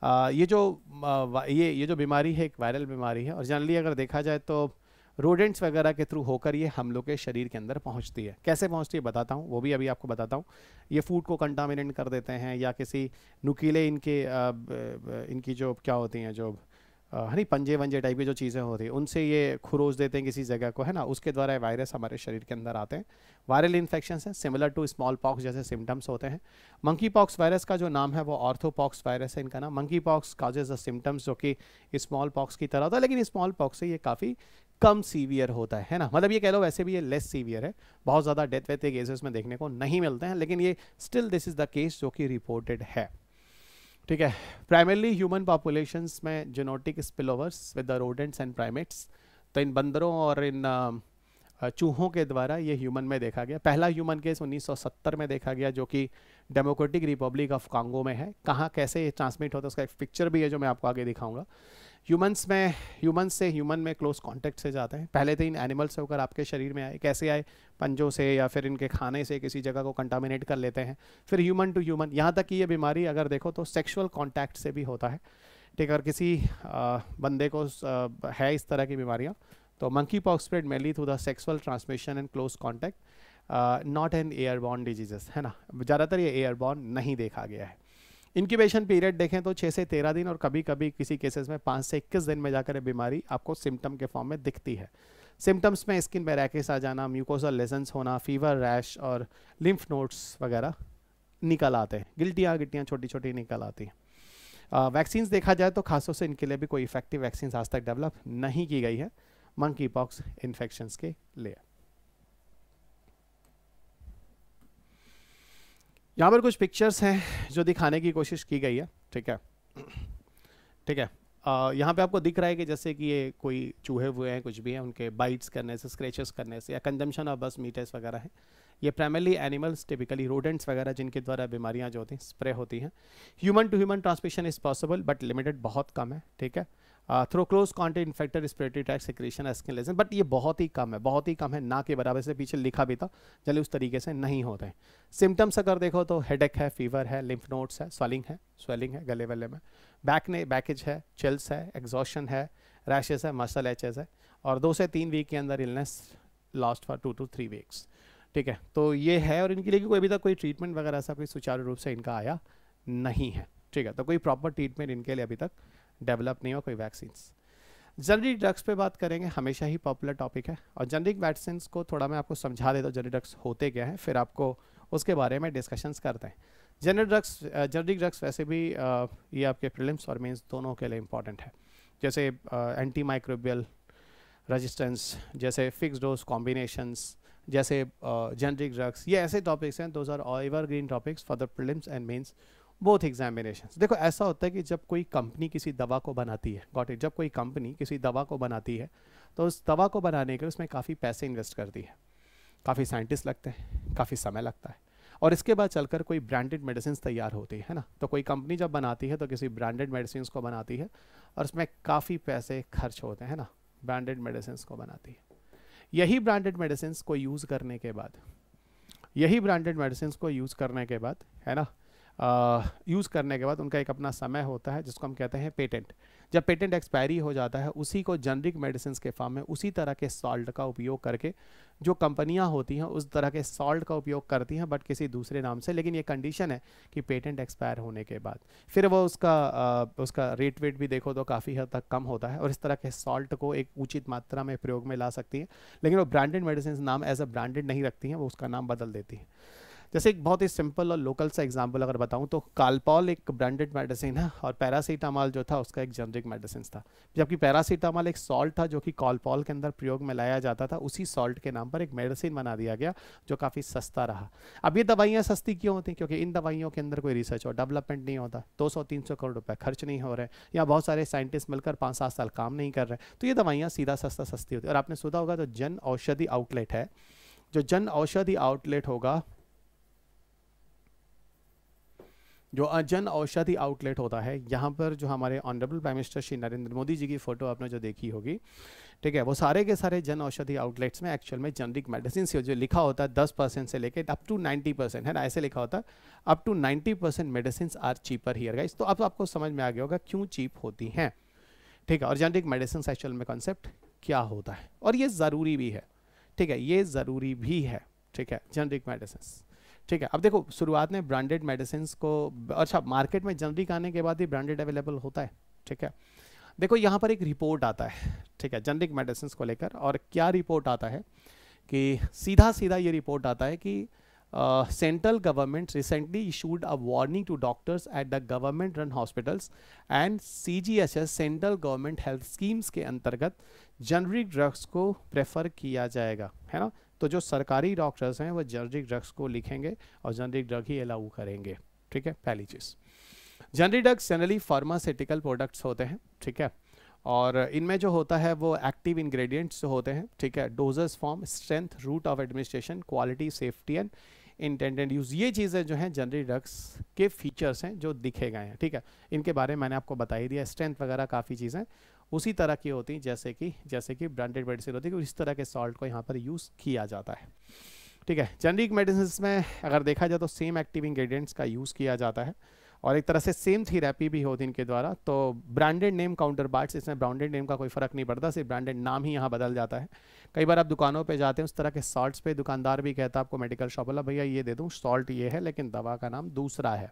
आ, uh, ये जो आ, uh, ये ये जो बीमारी है एक वायरल बीमारी है और जनरली अगर देखा जाए तो रोडेंट्स वगैरह के थ्रू होकर ये हम लोग के शरीर के अंदर पहुंचती है कैसे पहुंचती है बताता हूँ वो भी अभी आपको बताता हूँ ये फूड को कंटामिनेंट कर देते हैं या किसी नुकीले इनके इनकी जो क्या होती हैं जो है पंजे वंजे टाइप की जो चीज़ें होती हैं उनसे ये खुरोज देते हैं किसी जगह को है ना उसके द्वारा वायरस हमारे शरीर के अंदर आते हैं वायरल इन्फेक्शन हैं सिमिलर टू स्मॉल पॉक्स जैसे सिम्टम्स होते हैं मंकी पॉक्स वायरस का जो नाम है वो ऑर्थोपॉक्स वायरस है इनका नाम monkeypox causes the symptoms जो कि स्मॉल पॉक्स की तरह होता है लेकिन स्मॉल पॉक्स से ये काफ़ी कम सीवियर होता है, है ना मतलब ये कह लो वैसे भी ये लेस सीवियर है बहुत ज़्यादा डेथ वेथ केसेस में देखने को नहीं मिलते हैं लेकिन ये still this is the case जो कि रिपोर्टेड है ठीक है प्राइमरली ह्यूमन पॉपुलेशन में zoonotic spill overs with the rodents and primates तो इन बंदरों और इन चूहों के द्वारा ये ह्यूमन में देखा गया पहला ह्यूमन केस 1970 में देखा गया जो कि डेमोक्रेटिक रिपब्लिक ऑफ कांगो में है कहाँ कैसे ये ट्रांसमिट होता है उसका एक पिक्चर भी है जो मैं आपको आगे दिखाऊंगा ह्यूमंस में ह्यूमन से ह्यूमन में क्लोज कांटेक्ट से जाते हैं पहले तो इन एनिमल्स से होकर आपके शरीर में आए कैसे आए पंजों से या फिर इनके खाने से किसी जगह को कंटामिनेट कर लेते हैं फिर ह्यूमन टू ह्यूमन यहाँ तक कि ये बीमारी अगर देखो तो सेक्शुअल कॉन्टैक्ट से भी होता है ठीक अगर किसी बंदे को है इस तरह की बीमारियाँ तो monkeypox spread mainly through the sexual transmission and close contact not an airborne diseases है ना ज़्यादातर ये एयरबॉर्न नहीं देखा गया है इनक्यूबेशन पीरियड देखें तो छः से तेरह दिन और कभी कभी किसी केसेस में पाँच से इक्कीस दिन में जाकर बीमारी आपको सिम्टम के फॉर्म में दिखती है सिम्टम्स में स्किन में रैकेस आ जाना म्यूकोसल लेसेंस होना फीवर रैश और लिम्फ नोट्स वगैरह निकल आते हैं गिल्टियाँ गिल्टियाँ छोटी छोटी निकल आती हैं वैक्सीन्स देखा जाए तो खासतौर से इनके लिए भी कोई इफेक्टिव वैक्सीन आज तक डेवलप नहीं की गई है मंकी पॉक्स इन्फेक्शंस के लिए यहाँ पर कुछ पिक्चर्स हैं जो दिखाने की कोशिश की गई है ठीक है ठीक है यहाँ पे आपको दिख रहा है कि जैसे कि ये कोई चूहे हुए हैं कुछ भी हैं उनके बाइट्स करने से स्क्रेचेस करने से या कंजम्पशन ऑफ बस मीटर्स वगैरह हैं ये प्राइमरली एनिमल्स टिपिकली रोडेंट्स वगैरह जिनके द्वारा बीमारियाँ जो होती हैं स्प्रे होती हैं human to human transmission is possible but limited बहुत कम है ठीक है through close contact infected respiratory tract secretion escalation but ये बहुत ही कम है बहुत ही कम है ना के बराबर से पीछे लिखा भी था जल्दी उस तरीके से नहीं होते सिम्टम्स अगर देखो तो हेडेक है फीवर है लिम्फ नोट्स है स्वेलिंग है स्वेलिंग है गले वले में बैक ने बैकेज है चिल्स है एग्जॉशन है रैशेज है मसल एचेस है और दो से तीन वीक के अंदर illness last for two two three weeks ठीक है तो ये है और इनके लिए कोई अभी तक कोई ट्रीटमेंट वगैरह ऐसा कोई सुचारू रूप से इनका आया नहीं है ठीक है तो कोई प्रॉपर ट्रीटमेंट इनके लिए अभी तक डेवलप नहीं हो कोई वैक्सीन जनरिक ड्रग्स पे बात करेंगे हमेशा ही पॉपुलर टॉपिक है और जनरिक वैक्सीन को थोड़ा मैं आपको समझा देता हूँ जनरिक ड्रग्स होते क्या हैं फिर आपको उसके बारे में डिस्कशंस करते हैं जनरल ड्रग्स जनरिक ड्रग्स वैसे भी ये आपके प्रिलिम्स और मीन्स दोनों के लिए इंपॉर्टेंट है जैसे एंटी माइक्रोबियल रजिस्टेंस जैसे फिक्स डोज कॉम्बिनेशंस जैसे जेनरिक ड्रग्स ये ऐसे टॉपिक्स हैं those are evergreen topics for the prelims and mains both examination देखो ऐसा होता है कि जब कोई कंपनी किसी दवा को बनाती है गॉट इट जब कोई कंपनी किसी दवा को बनाती है तो उस दवा को बनाने के लिए उसमें काफ़ी पैसे इन्वेस्ट करती है काफ़ी साइंटिस्ट लगते हैं काफ़ी समय लगता है और इसके बाद चलकर कोई ब्रांडेड मेडिसिन तैयार होती है ना तो कोई कंपनी जब बनाती है तो किसी ब्रांडेड मेडिसिन को बनाती है और उसमें काफ़ी पैसे खर्च होते हैं ना ब्रांडेड मेडिसिन को बनाती है यही ब्रांडेड मेडिसिन को यूज़ करने के बाद यही ब्रांडेड मेडिसिन को यूज़ करने के बाद है ना यूज़ करने के बाद उनका एक अपना समय होता है जिसको हम कहते हैं पेटेंट जब पेटेंट एक्सपायरी हो जाता है उसी को जेनरिक मेडिसिन के फार्म में उसी तरह के सॉल्ट का उपयोग करके जो कंपनियां होती हैं उस तरह के सॉल्ट का उपयोग करती हैं बट किसी दूसरे नाम से लेकिन ये कंडीशन है कि पेटेंट एक्सपायर होने के बाद फिर वो उसका आ, उसका रेट वेट भी देखो तो काफ़ी हद तक कम होता है और इस तरह के सॉल्ट को एक उचित मात्रा में प्रयोग में ला सकती हैं लेकिन वो ब्रांडेड मेडिसिन नाम एज अ ब्रांडेड नहीं रखती हैं वो उसका नाम बदल देती हैं जैसे एक बहुत ही सिंपल और लोकल सा एग्जाम्पल अगर बताऊँ तो कालपॉल एक ब्रांडेड मेडिसिन है और पैरासीटामॉल जो था उसका एक जेनरिक मेडिसिन था जबकि पैरासीटामॉल एक सॉल्ट था जो कि कॉलपॉल के अंदर प्रयोग में लाया जाता था उसी सॉल्ट के नाम पर एक मेडिसिन बना दिया गया जो काफ़ी सस्ता रहा अब ये दवाइयाँ सस्ती क्यों होती क्योंकि इन दवाइयों के अंदर कोई रिसर्च और डेवलपमेंट नहीं होता दो सौ करोड़ रुपये खर्च नहीं हो रहे या बहुत सारे साइंटिस्ट मिलकर पाँच सात साल काम नहीं कर रहे तो ये दवाइयाँ सीधा सस्ता सस्ती होती और आपने सुधा होगा तो जन औषधि आउटलेट है जो जन औषधि आउटलेट होगा जो जन औषधि आउटलेट होता है यहाँ पर जो हमारे honourable prime minister Shri Narendra Modi ji की फ़ोटो आपने जो देखी होगी ठीक है वो सारे के सारे जन औषधि आउटलेट्स में एक्चुअल में जेनरिक मेडिसिन से जो लिखा होता है दस परसेंट से लेकर अप टू नाइन्टी परसेंट है ना ऐसे लिखा होता है up to ninety percent medicine are cheaper here guys तो अब आपको समझ में आ गया होगा क्यों चीप होती हैं ठीक है और जेनरिक मेडिसिन एक्चुअल में कॉन्सेप्ट क्या होता है और ये ज़रूरी भी है ठीक है ये ज़रूरी भी है ठीक है जेनरिक मेडिसिन ठीक है अब देखो शुरुआत में ब्रांडेड मेडिसिन को अच्छा मार्केट में जनरिक आने के बाद ही ब्रांडेड अवेलेबल होता है ठीक है देखो यहाँ पर एक रिपोर्ट आता है ठीक है जनरिक मेडिसिन को लेकर और क्या रिपोर्ट आता है कि सीधा सीधा ये रिपोर्ट आता है कि central government recently issued a warning to doctors at the government run hospitals and C G S S central government health schemes के अंतर्गत जनरिक ड्रग्स को प्रेफर किया जाएगा है ना तो जो सरकारी डॉक्टर्स हैं वो जेनरिक ड्रग्स को लिखेंगे और जेनरिक ड्रग ही अलाउ करेंगे ठीक है पहली चीज़ generic drugs generally pharmaceutical products होते हैं ठीक है और इनमें जो होता है वो एक्टिव इंग्रेडिएंट्स होते हैं ठीक है doses form strength route of administration quality safety and intended use ये चीज़ें जो हैं जनरल ड्रग्स के फीचर्स हैं जो दिखे गए हैं ठीक है इनके बारे में मैंने आपको बता ही दिया स्ट्रेंथ वगैरह काफ़ी चीज़ें उसी तरह की होती हैं जैसे कि जैसे कि ब्रांडेड मेडिसिन होती है इस तरह के सॉल्ट को यहाँ पर यूज़ किया जाता है ठीक है जेनरिक मेडिसिन में अगर देखा जाए तो सेम एक्टिव इंग्रेडिएंट्स का यूज़ किया जाता है और एक तरह से सेम थेरेपी भी होती इनके द्वारा तो ब्रांडेड नेम काउंटर पार्ट्स इसमें ब्रांडेड नेम का कोई फ़र्क नहीं पड़ता सिर्फ ब्रांडेड नाम ही यहाँ बदल जाता है कई बार आप दुकानों पे जाते हैं उस तरह के सॉल्ट्स पे दुकानदार भी कहता है आपको मेडिकल शॉप वाला भैया ये दे दूँ सॉल्ट ये है लेकिन दवा का नाम दूसरा है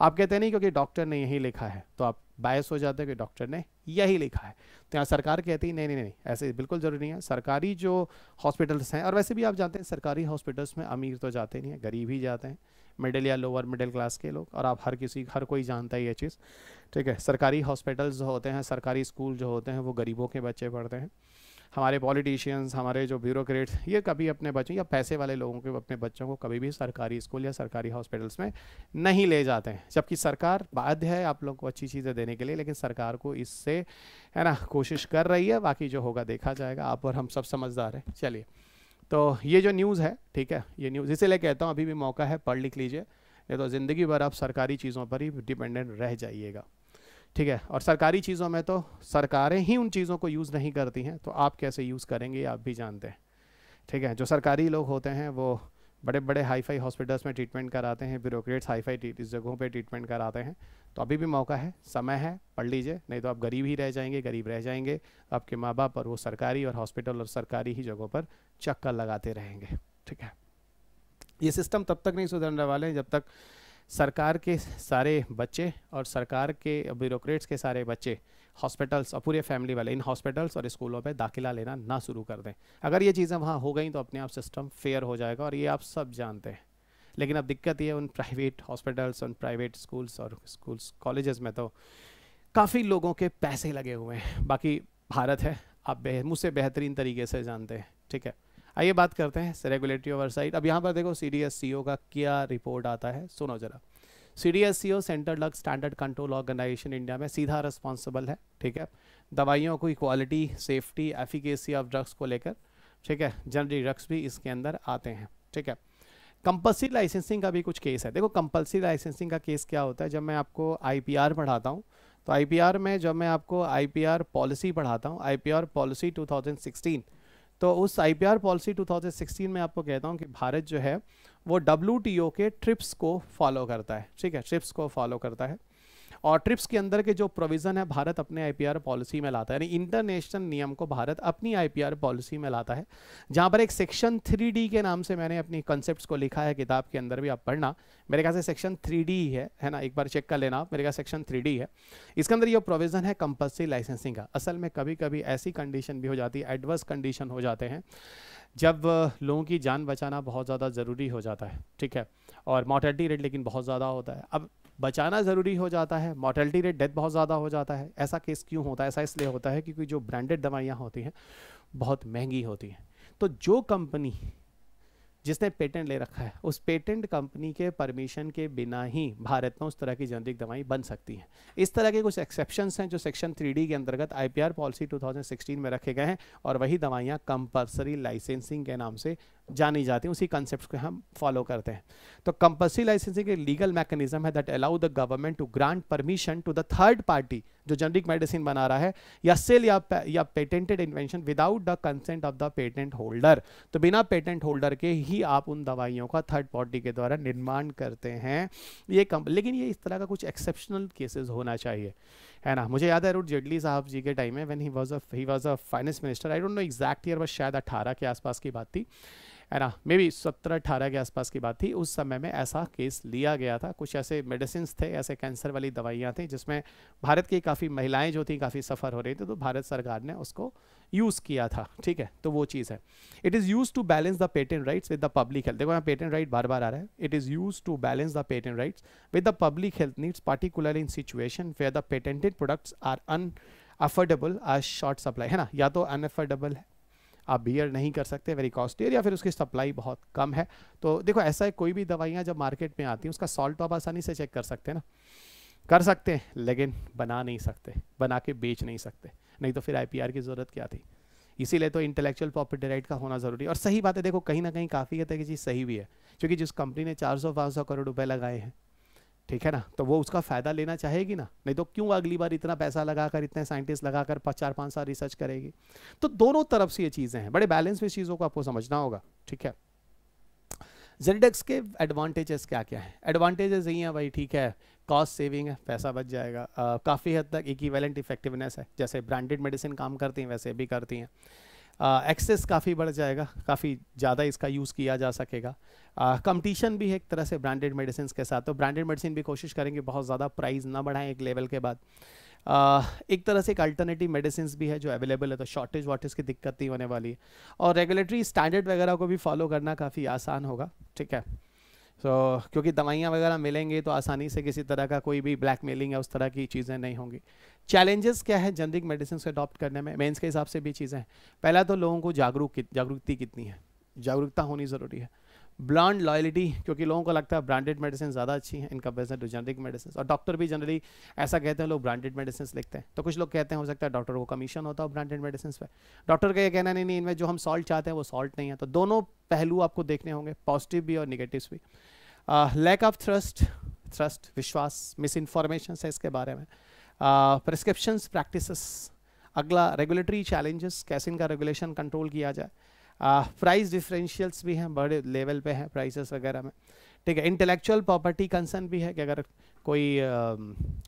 आप कहते नहीं क्योंकि डॉक्टर ने यही लिखा है तो आप बायस हो जाते हैं कि डॉक्टर ने यही लिखा है तो यहाँ सरकार कहती है नहीं नहीं नहीं ऐसे बिल्कुल ज़रूरी नहीं है सरकारी जो हॉस्पिटल्स हैं और वैसे भी आप जानते हैं सरकारी हॉस्पिटल्स में अमीर तो जाते नहीं हैं गरीब ही जाते हैं मिडिल या लोअर मिडिल क्लास के लोग और आप हर किसी हर कोई जानता है ये चीज़ ठीक है सरकारी हॉस्पिटल्स जो होते हैं सरकारी स्कूल जो होते हैं वो गरीबों के बच्चे पढ़ते हैं हमारे पॉलिटिशियंस हमारे जो ब्यूरोक्रेट्स ये कभी अपने बच्चों या पैसे वाले लोगों के अपने बच्चों को कभी भी सरकारी स्कूल या सरकारी हॉस्पिटल्स में नहीं ले जाते हैं जबकि सरकार बाध्य है आप लोग को अच्छी चीज़ें देने के लिए लेकिन सरकार को इससे है ना कोशिश कर रही है बाकी जो होगा देखा जाएगा आप और हम सब समझदार हैं चलिए तो ये जो न्यूज़ है ठीक है ये न्यूज़ इसीलिए कहता हूँ अभी भी मौका है पढ़ लिख लीजिए नहीं तो ज़िंदगी भर आप सरकारी चीज़ों पर ही डिपेंडेंट रह जाइएगा ठीक है और सरकारी चीज़ों में तो सरकारें ही उन चीज़ों को यूज़ नहीं करती हैं तो आप कैसे यूज़ करेंगे आप भी जानते हैं ठीक है जो सरकारी लोग होते हैं वो बड़े बड़े हाईफाई हॉस्पिटल्स में ट्रीटमेंट कराते हैं ब्यूरोक्रेट्स हाईफाई इस जगहों पे ट्रीटमेंट कराते हैं तो अभी भी मौका है समय है पढ़ लीजिए नहीं तो आप गरीब ही रह जाएंगे गरीब रह जाएंगे आपके माँ बाप और वो सरकारी और हॉस्पिटल और सरकारी ही जगहों पर चक्कर लगाते रहेंगे ठीक है ये सिस्टम तब तक नहीं सुधरने वाले हैं जब तक सरकार के सारे बच्चे और सरकार के ब्यूरोक्रेट्स के सारे बच्चे हॉस्पिटल्स और पूरे फैमिली वाले इन हॉस्पिटल्स और स्कूलों में दाखिला लेना ना शुरू कर दें अगर ये चीज़ें वहाँ हो गई तो अपने आप सिस्टम फेयर हो जाएगा और ये आप सब जानते हैं लेकिन अब दिक्कत ये उन प्राइवेट हॉस्पिटल्स उन प्राइवेट स्कूल्स और स्कूल्स कॉलेजेस में तो काफ़ी लोगों के पैसे लगे हुए हैं बाकी भारत है आप मुझसे बेहतरीन तरीके से जानते हैं ठीक है आइए बात करते हैं रेगुलेटरी ओवरसाइट अब यहाँ पर देखो सी डी एस का क्या रिपोर्ट आता है सुनो जरा C D S C O centre लग स्टैंडर्ड कंट्रोल ऑर्गेनाइजेशन इंडिया में सीधा रिस्पॉन्सिबल है ठीक है दवाइयों की quality safety efficacy of drugs को लेकर ठीक है जनरली ड्रग्स भी इसके अंदर आते हैं ठीक है कंपल्सरी लाइसेंसिंग का भी कुछ केस है देखो कंपल्सरी लाइसेंसिंग का केस क्या होता है जब मैं आपको आई पढ़ाता हूँ तो आई में जब मैं आपको आई पॉलिसी पढ़ाता हूँ आई पॉलिसी 2016 तो उस आई पॉलिसी 2016 में आपको कहता हूँ कि भारत जो है वो डब्ल्यू के ट्रिप्स को फॉलो करता है ठीक है ट्रिप्स को फॉलो करता है और ट्रिप्स के अंदर के जो प्रोविज़न है भारत अपने आईपीआर पॉलिसी में लाता है यानी इंटरनेशनल नियम को भारत अपनी आईपीआर पॉलिसी में लाता है जहाँ पर एक सेक्शन थ्री के नाम से मैंने अपनी कंसेप्ट को लिखा है किताब के अंदर भी आप पढ़ना मेरे ख्याल सेक्शन थ्री है है ना एक बार चेक कर लेना आप मेरे ख्याल सेक्शन थ्री है इसके अंदर यह प्रोविज़न है कंपल्सरी लाइसेंसिंग का असल में कभी कभी ऐसी कंडीशन भी हो जाती है एडवर्स कंडीशन हो जाते हैं जब लोगों की जान बचाना बहुत ज़्यादा ज़रूरी हो जाता है ठीक है और मॉर्टेलिटी रेट लेकिन बहुत ज़्यादा होता है अब बचाना ज़रूरी हो जाता है मॉर्टेलिटी रेट डेथ बहुत ज़्यादा हो जाता है ऐसा केस क्यों होता है ऐसा इसलिए होता है क्योंकि जो ब्रांडेड दवाइयाँ होती हैं बहुत महंगी होती हैं तो जो कंपनी जिसने पेटेंट ले रखा है उस पेटेंट कंपनी के परमिशन के बिना ही भारत में उस तरह की जेनरिक दवाई बन सकती हैं इस तरह के कुछ एक्सेप्शन हैं जो सेक्शन थ्री के अंतर्गत आईपीआर पॉलिसी 2016 में रखे गए हैं और वही दवाइयाँ कंपल्सरी लाइसेंसिंग के नाम से जानी जाती हैं उसी कॉन्सेप्ट को हम फॉलो करते हैं तो कंपल्सरी लाइसेंसिंग एक लीगल मैकेनिज्म है that allow the government to grant permission to the third party जो जेनरिक मेडिसिन बना रहा है या सेल या या patented invention without the consent of the patent holder तो बिना पेटेंट होल्डर के ही आप उन दवाइयों का थर्ड पार्टी के द्वारा निर्माण करते हैं ये कम लेकिन ये इस तरह का कुछ एक्सेप्शनल केसेस होना चाहिए है ना मुझे याद है अरुण जेटली साहब जी के टाइम में when he was a he was a finance minister I don't know exact year बस शायद 18 के आसपास की बात थी है ना मे बी सत्रह अठारह के आसपास की बात थी उस समय में ऐसा केस लिया गया था कुछ ऐसे मेडिसिन थे ऐसे कैंसर वाली दवाइयाँ थी जिसमें भारत की काफ़ी महिलाएँ जो थी काफ़ी सफ़र हो रही थी तो भारत सरकार ने उसको यूज़ किया था ठीक है तो वो चीज़ है it is use to balance the patent rights with the public health देखो यहाँ पेटेंट राइट बार बार आ रहा है it is use to balance the patent rights with the public health needs particular in situation where the patented products are unaffordable are short supply है ना या तो अनअफोर्डेबल है आप बियर नहीं कर सकते वेरी कॉस्टली या फिर उसकी सप्लाई बहुत कम है तो देखो ऐसा है कोई भी दवाइयाँ जब मार्केट में आती हैं उसका सॉल्ट आप आसानी से चेक कर सकते हैं ना कर सकते हैं लेकिन बना नहीं सकते बना के बेच नहीं सकते नहीं तो फिर आईपीआर की ज़रूरत क्या थी इसीलिए तो इंटेलेक्चुअल प्रॉपर्टी राइट का होना जरूरी है और सही बात है देखो कहीं ना कहीं काफ़ी है कि चीज़ सही भी है क्योंकि जिस कंपनी ने चार सौ सौ करोड़ रुपए लगाए हैं ठीक है ना तो वो उसका फ़ायदा लेना चाहेगी ना नहीं तो क्यों अगली बार इतना पैसा लगाकर इतने साइंटिस्ट लगाकर पाँच चार पाँच साल रिसर्च करेगी तो दोनों तरफ से ये चीज़ें हैं बड़े बैलेंस में चीज़ों को आपको समझना होगा ठीक है जेडेक्स के एडवांटेजेस क्या क्या है एडवांटेजेस यही हैं भाई ठीक है कॉस्ट सेविंग है पैसा बच जाएगा काफ़ी हद तक इक्वेलेंट इफेक्टिवनेस है जैसे ब्रांडेड मेडिसिन काम करती हैं वैसे भी करती हैं एक्सेस uh, काफ़ी बढ़ जाएगा काफ़ी ज़्यादा इसका यूज़ किया जा सकेगा कंपटीशन uh, भी है एक तरह से ब्रांडेड मेडिसिन के साथ तो ब्रांडेड मेडिसिन भी कोशिश करेंगे बहुत ज़्यादा प्राइस ना बढ़ाएं एक लेवल के बाद uh, एक तरह से एक अल्टरनेटिव मेडिसिन भी है जो अवेलेबल है तो शॉर्टेज वार्टेज की दिक्कत नहीं होने वाली है और रेगुलेटरी स्टैंडर्ड वगैरह को भी फॉलो करना काफ़ी आसान होगा ठीक है सो so, क्योंकि दवाइयाँ वगैरह मिलेंगी तो आसानी से किसी तरह का कोई भी ब्लैक मेलिंग या उस तरह की चीज़ें नहीं होंगी चैलेंजेस क्या है जेनरिक मेडिसिन को अडॉप्ट करने में मेन्स के हिसाब से भी चीज़ें हैं पहला तो लोगों को जागरूक जागरूकती कितनी है जागरूकता होनी ज़रूरी है ब्रांड लॉयलिटी क्योंकि लोगों को लगता है ब्रांडेड मेडिसिन ज़्यादा अच्छी हैं in comparison to generic medicine और डॉक्टर भी जनरली ऐसा कहते हैं लोग ब्रांडेड मेडिसिन लिखते हैं तो कुछ लोग कहते हैं हो सकता है डॉक्टर को कमीशन होता है ब्रांडेड मेडिसिन पर डॉक्टर का ये कहना नहीं नहीं इनमें जो हम सॉल्ट चाहते हैं वो सॉल्ट नहीं है तो दोनों पहलू आपको देखने होंगे पॉजिटिव भी और निगेटिव भी लैक ऑफ थ्रस्ट थ्रस्ट विश्वास मिस इन्फॉर्मेशन है इसके बारे में प्रिस्क्रिप्शन uh, प्रैक्टिस अगला रेगुलेटरी चैलेंजेस कैसे इनका रेगुलेशन कंट्रोल किया जाए प्राइस डिफरेंशियल्स भी हैं बड़े लेवल पे हैं प्राइसेस वगैरह में ठीक है इंटेलेक्चुअल प्रॉपर्टी कंसर्न भी है कि अगर कोई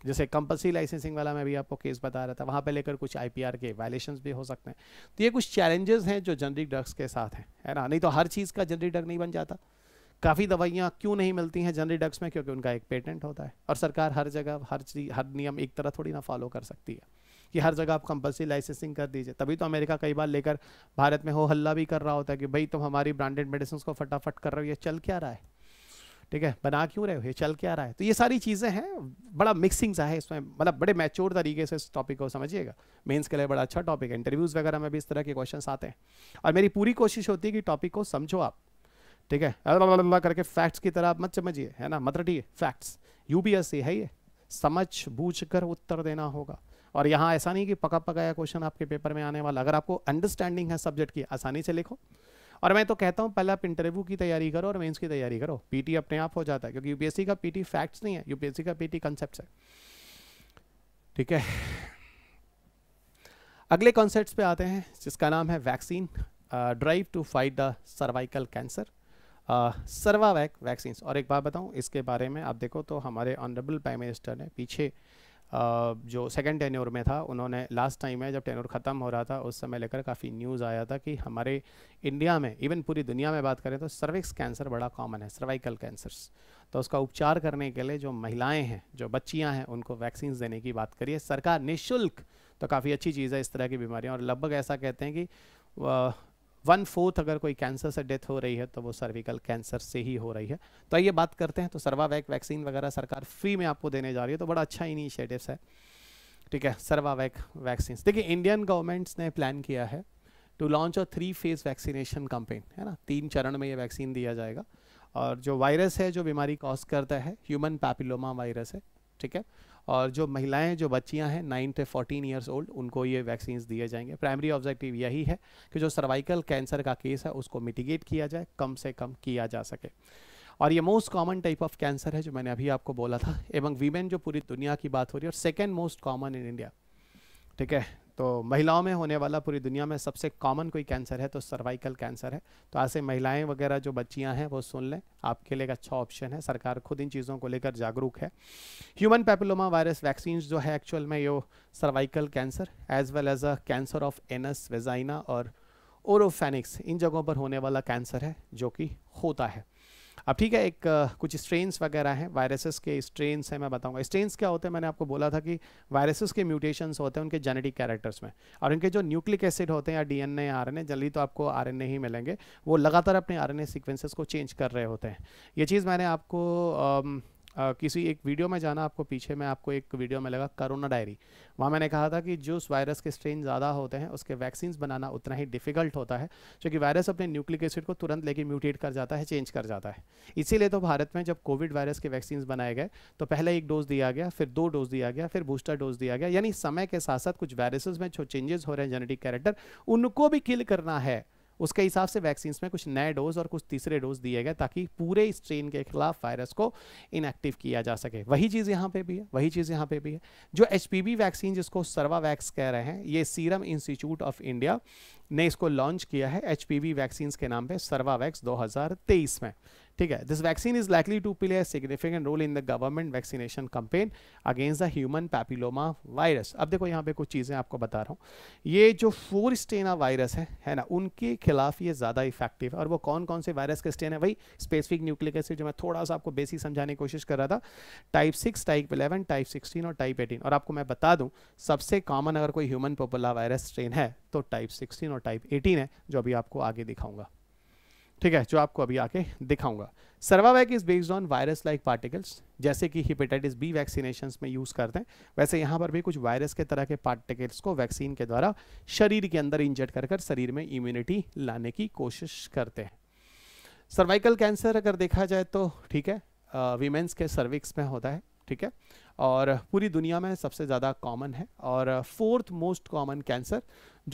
जैसे कंपल्सरी लाइसेंसिंग वाला मैं भी आपको केस बता रहा था वहाँ पे लेकर कुछ आईपीआर के वायलेशन भी हो सकते हैं तो ये कुछ चैलेंजेस हैं जो जेनरिक ड्रग्स के साथ हैं है ना नहीं तो हर चीज़ का जेनरिक ड्रग नहीं बन जाता काफ़ी दवाइयाँ क्यों नहीं मिलती हैं जनरिक ड्रग्स में क्योंकि उनका एक पेटेंट होता है और सरकार हर जगह हर चीज हर नियम एक तरह थोड़ी ना फॉलो कर सकती है कि हर जगह आप कंपल्सरी लाइसेंसिंग कर दीजिए तभी तो अमेरिका कई बार लेकर भारत में हो हल्ला भी कर रहा होता है कि भाई तुम हमारी ब्रांडेड मेडिसिन को फटाफट कर रहे हो ये चल क्या रहा है ठीक है बना क्यों रहे हो ये चल क्या रहा है तो ये सारी चीज़ें हैं बड़ा मिक्सिंग सा है इसमें मतलब बड़े मैच्योर तरीके से इस टॉपिक को समझिएगा मेंस के लिए बड़ा अच्छा टॉपिक है इंटरव्यूज़ वगैरह में भी इस तरह के क्वेश्चंस आते हैं और मेरी पूरी कोशिश होती है कि टॉपिक को समझो आप ठीक है अल्लाह करके फैक्ट्स की तरह आप मत समझिए है ना मत रटिए फैक्ट्स यू है ये समझ बूझ कर उत्तर देना होगा और यहाँ ऐसा नहीं कि पका पकाया क्वेश्चन आपके पेपर में आने वाला अगर आपको अंडरस्टैंडिंग है सब्जेक्ट की आसानी से लिखो और मैं तो कहता हूँ पहले आप इंटरव्यू की तैयारी करो और मेंस की तैयारी करो पीटी अपने आप हो जाता है क्योंकि यूपीएससी का पीटी फैक्ट्स नहीं है यूपीएससी का पीटी कॉन्सेप्ट है ठीक है अगले कॉन्सेप्ट पे आते हैं जिसका नाम है vaccine drive to fight the cervical cancer Cervavac vaccine और एक बात बताऊं इसके बारे में आप देखो तो हमारे ऑनरेबल प्राइम मिनिस्टर ने पीछे uh, जो सेकंड टेनोर में था उन्होंने लास्ट टाइम में जब टेनोर ख़त्म हो रहा था उस समय लेकर काफ़ी न्यूज़ आया था कि हमारे इंडिया में इवन पूरी दुनिया में बात करें तो सर्विक्स कैंसर बड़ा कॉमन है सर्वाइकल कैंसर्स तो उसका उपचार करने के लिए जो महिलाएं हैं जो बच्चियां हैं उनको वैक्सीन देने की बात करिए सरकार निःशुल्क तो काफ़ी अच्छी चीज़ है इस तरह की बीमारियाँ और लगभग ऐसा कहते हैं कि वन फोर्थ अगर कोई कैंसर से डेथ हो रही है तो वो सर्विकल कैंसर से ही हो रही है तो आइए बात करते हैं तो सर्वावैक वैक्सीन वगैरह सरकार फ्री में आपको देने जा रही है तो बड़ा अच्छा इनिशिएटिव्स है ठीक है सर्वावैक वैक्सीन देखिए इंडियन गवर्नमेंट्स ने प्लान किया है to launch a three phase vaccination campaign है ना तीन चरण में ये वैक्सीन दिया जाएगा और जो वायरस है जो बीमारी कॉज करता है ह्यूमन पैपिलोमा वायरस है ठीक है और जो महिलाएं जो बच्चियां हैं nine to fourteen years old उनको ये वैक्सीन दिए जाएंगे प्राइमरी ऑब्जेक्टिव यही है कि जो सर्वाइकल कैंसर का केस है उसको मिटिगेट किया जाए कम से कम किया जा सके और ये most common type of cancer है जो मैंने अभी आपको बोला था एवं वीमेन जो पूरी दुनिया की बात हो रही है और second most common in India ठीक है तो महिलाओं में होने वाला पूरी दुनिया में सबसे कॉमन कोई कैंसर है तो सर्वाइकल कैंसर है तो ऐसे महिलाएं वगैरह जो बच्चियां हैं वो सुन लें आपके लिए एक अच्छा ऑप्शन है सरकार खुद इन चीज़ों को लेकर जागरूक है ह्यूमन पैपिलोमा वायरस वैक्सीन जो है एक्चुअल में यो cervical cancer as well as a cancer of anus vagina और ओरोफेनिक्स इन जगहों पर होने वाला कैंसर है जो कि होता है अब ठीक है एक कुछ स्ट्रेन्स वगैरह हैं वायरसेस के स्ट्रेन्स हैं मैं बताऊंगा स्ट्रेन्स क्या होते हैं मैंने आपको बोला था कि वायरसेस के म्यूटेशंस होते हैं उनके जेनेटिक कैरेक्टर्स में और इनके जो न्यूक्लिक एसिड होते हैं या डीएनए एन आरएनए जल्दी तो आपको आरएनए ही मिलेंगे वो लगातार अपने ए सीक्वेंसेस को चेंज कर रहे होते हैं ये चीज़ मैंने आपको Uh, किसी एक वीडियो में जाना आपको पीछे में आपको एक वीडियो में लगा करोना डायरी वहाँ मैंने कहा था कि जो उस वायरस के स्ट्रेन ज़्यादा होते हैं उसके वैक्सीन बनाना उतना ही डिफिकल्ट होता है क्योंकि वायरस अपने न्यूक्लिक एसिड को तुरंत लेके म्यूटेट कर जाता है चेंज कर जाता है इसीलिए तो भारत में जब कोविड वायरस के वैक्सीन बनाए गए तो पहले एक डोज दिया गया फिर दो डोज दिया गया फिर बूस्टर डोज दिया गया यानी समय के साथ साथ कुछ वायरसेज में जो चेंजेस हो रहे हैं जेनेटिक कैरेक्टर उनको भी किल करना है उसके हिसाब से वैक्सीन में कुछ नए डोज और कुछ तीसरे डोज दिए गए ताकि पूरे स्ट्रेन के खिलाफ वायरस को इनएक्टिव किया जा सके वही चीज़ यहाँ पे भी है वही चीज़ यहाँ पे भी है जो एच वैक्सीन जिसको सर्वा वैक्स कह रहे हैं ये सीरम इंस्टीट्यूट ऑफ इंडिया ने इसको लॉन्च किया है एच वैक्सीन के नाम पर सर्वावैक्स दो में ठीक है this vaccine is likely to play a significant role in the government vaccination campaign against the human papilloma virus अब देखो यहाँ पे कुछ चीज़ें आपको बता रहा हूँ ये जो फोर स्टेना वायरस है है ना उनके खिलाफ ये ज़्यादा इफेक्टिव है और वो कौन कौन से वायरस के स्टेन है वही स्पेसिफिक न्यूक्लिक एसिड जो मैं थोड़ा सा आपको बेसिक समझाने की कोशिश कर रहा था type six type eleven type sixteen और टाइप एटीन और आपको मैं बता दूँ सबसे कॉमन अगर कोई ह्यूमन पोपोला वायरस स्ट्रेन है तो टाइप सिक्सटीन और टाइप एटीन है जो अभी आपको आगे दिखाऊंगा ठीक है जो आपको अभी आके दिखाऊंगा Cervavac is based on virus like particles जैसे कि हिपेटाइटिस बी वैक्सीनेशन में यूज़ करते हैं वैसे यहाँ पर भी कुछ वायरस के तरह के पार्टिकल्स को वैक्सीन के द्वारा शरीर के अंदर इंजेक्ट कर कर शरीर में इम्यूनिटी लाने की कोशिश करते हैं सर्वाइकल कैंसर अगर देखा जाए तो ठीक है वीमेंस के सर्विक्स में होता है ठीक है और पूरी दुनिया में सबसे ज़्यादा कॉमन है और फोर्थ मोस्ट कॉमन कैंसर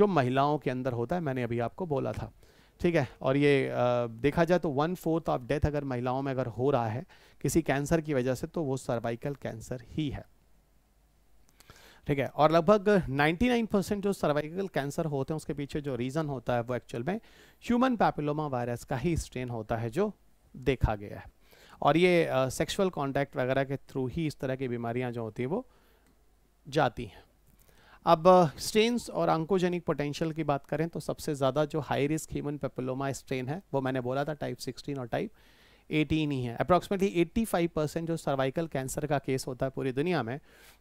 जो महिलाओं के अंदर होता है मैंने अभी आपको बोला था ठीक है और ये आ, देखा जाए तो वन फोर्थ ऑफ डेथ अगर महिलाओं में अगर हो रहा है किसी कैंसर की वजह से तो वो सर्वाइकल कैंसर ही है ठीक है और लगभग 99 परसेंट जो सर्वाइकल कैंसर होते हैं उसके पीछे जो रीज़न होता है वो एक्चुअल में ह्यूमन पैपिलोमा वायरस का ही स्ट्रेन होता है जो देखा गया है और ये सेक्सुअल कॉन्टैक्ट वगैरह के थ्रू ही इस तरह की बीमारियां जो होती हैं वो जाती हैं अब स्ट्रेन्स और अंकोजेनिक पोटेंशियल की बात करें तो सबसे ज़्यादा जो high risk human papilloma strain है वो मैंने बोला था टाइप 16 और टाइप 18 ही है अप्रॉक्सीमेटली 85 परसेंट जो सर्वाइकल कैंसर का केस होता है पूरी दुनिया में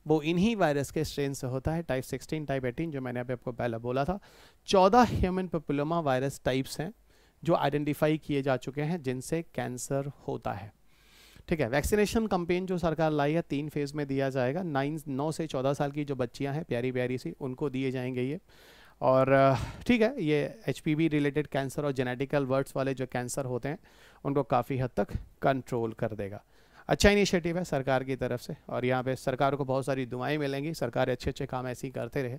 वो इन्हीं वायरस के स्ट्रेन से होता है टाइप 16 टाइप 18 जो मैंने अभी आपको पहले बोला था चौदह ह्यूमन पेपिलोमा वायरस टाइप्स हैं जो आइडेंटिफाई किए जा चुके हैं जिनसे कैंसर होता है ठीक है वैक्सीनेशन कंपेन जो सरकार लाई है तीन फेज में दिया जाएगा नाइन नौ से चौदह साल की जो बच्चियाँ हैं प्यारी प्यारी सी उनको दिए जाएंगे ये और ठीक है ये एच रिलेटेड कैंसर और जेनेटिकल वर्ड्स वाले जो कैंसर होते हैं उनको काफ़ी हद तक कंट्रोल कर देगा अच्छा इनिशिएटिव है सरकार की तरफ से और यहाँ पे सरकार को बहुत सारी दुआएं मिलेंगी सरकार अच्छे अच्छे काम ऐसे ही करते रहे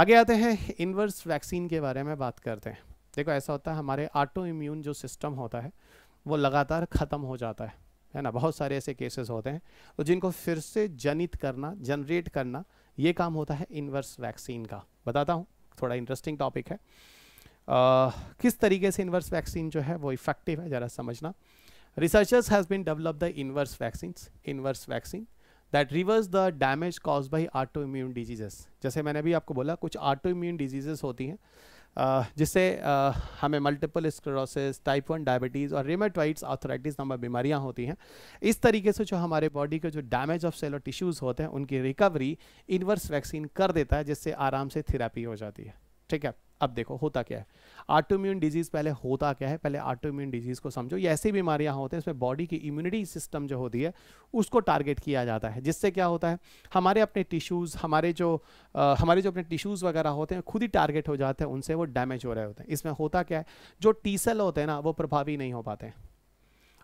आगे आते हैं इनवर्स वैक्सीन के बारे में बात करते हैं देखो ऐसा होता है हमारे ऑटो इम्यून जो सिस्टम होता है वो लगातार ख़त्म हो जाता है है ना बहुत सारे ऐसे केसेस होते हैं तो जिनको फिर से जनित करना जनरेट करना ये काम होता है इन्वर्स वैक्सीन का बताता हूँ थोड़ा इंटरेस्टिंग टॉपिक है आ, किस तरीके से इन्वर्स वैक्सीन जो है वो इफेक्टिव है ज़रा समझना researchers has been developed the inverse vaccine inverse vaccine that reverse the damage caused by autoimmune diseases जैसे मैंने भी आपको बोला कुछ इम्यून डिजीजेस होती हैं Uh, जिससे uh, हमें multiple sclerosis type one diabetes और रेमेटोइड्स आर्थराइटिस नंबर बीमारियां होती हैं इस तरीके से जो हमारे बॉडी के जो डैमेज ऑफ सेल और टिश्यूज़ होते हैं उनकी रिकवरी इनवर्स वैक्सीन कर देता है जिससे आराम से थेरापी हो जाती है ठीक है अब देखो होता क्या है ऑटोम्यून डिजीज पहले होता क्या है पहले ऑटोम्यून डिजीज को समझो ये ऐसी बीमारियां होते हैं इसमें बॉडी की इम्यूनिटी सिस्टम जो होती है उसको टारगेट किया जाता है जिससे क्या होता है हमारे अपने टिश्यूज़ हमारे जो आ, हमारे जो अपने टिश्यूज़ वगैरह होते हैं खुद ही टारगेट हो जाते हैं उनसे वो डैमेज हो रहे होते हैं इसमें होता क्या है जो टी सेल होते हैं ना वो प्रभावी नहीं हो पाते हैं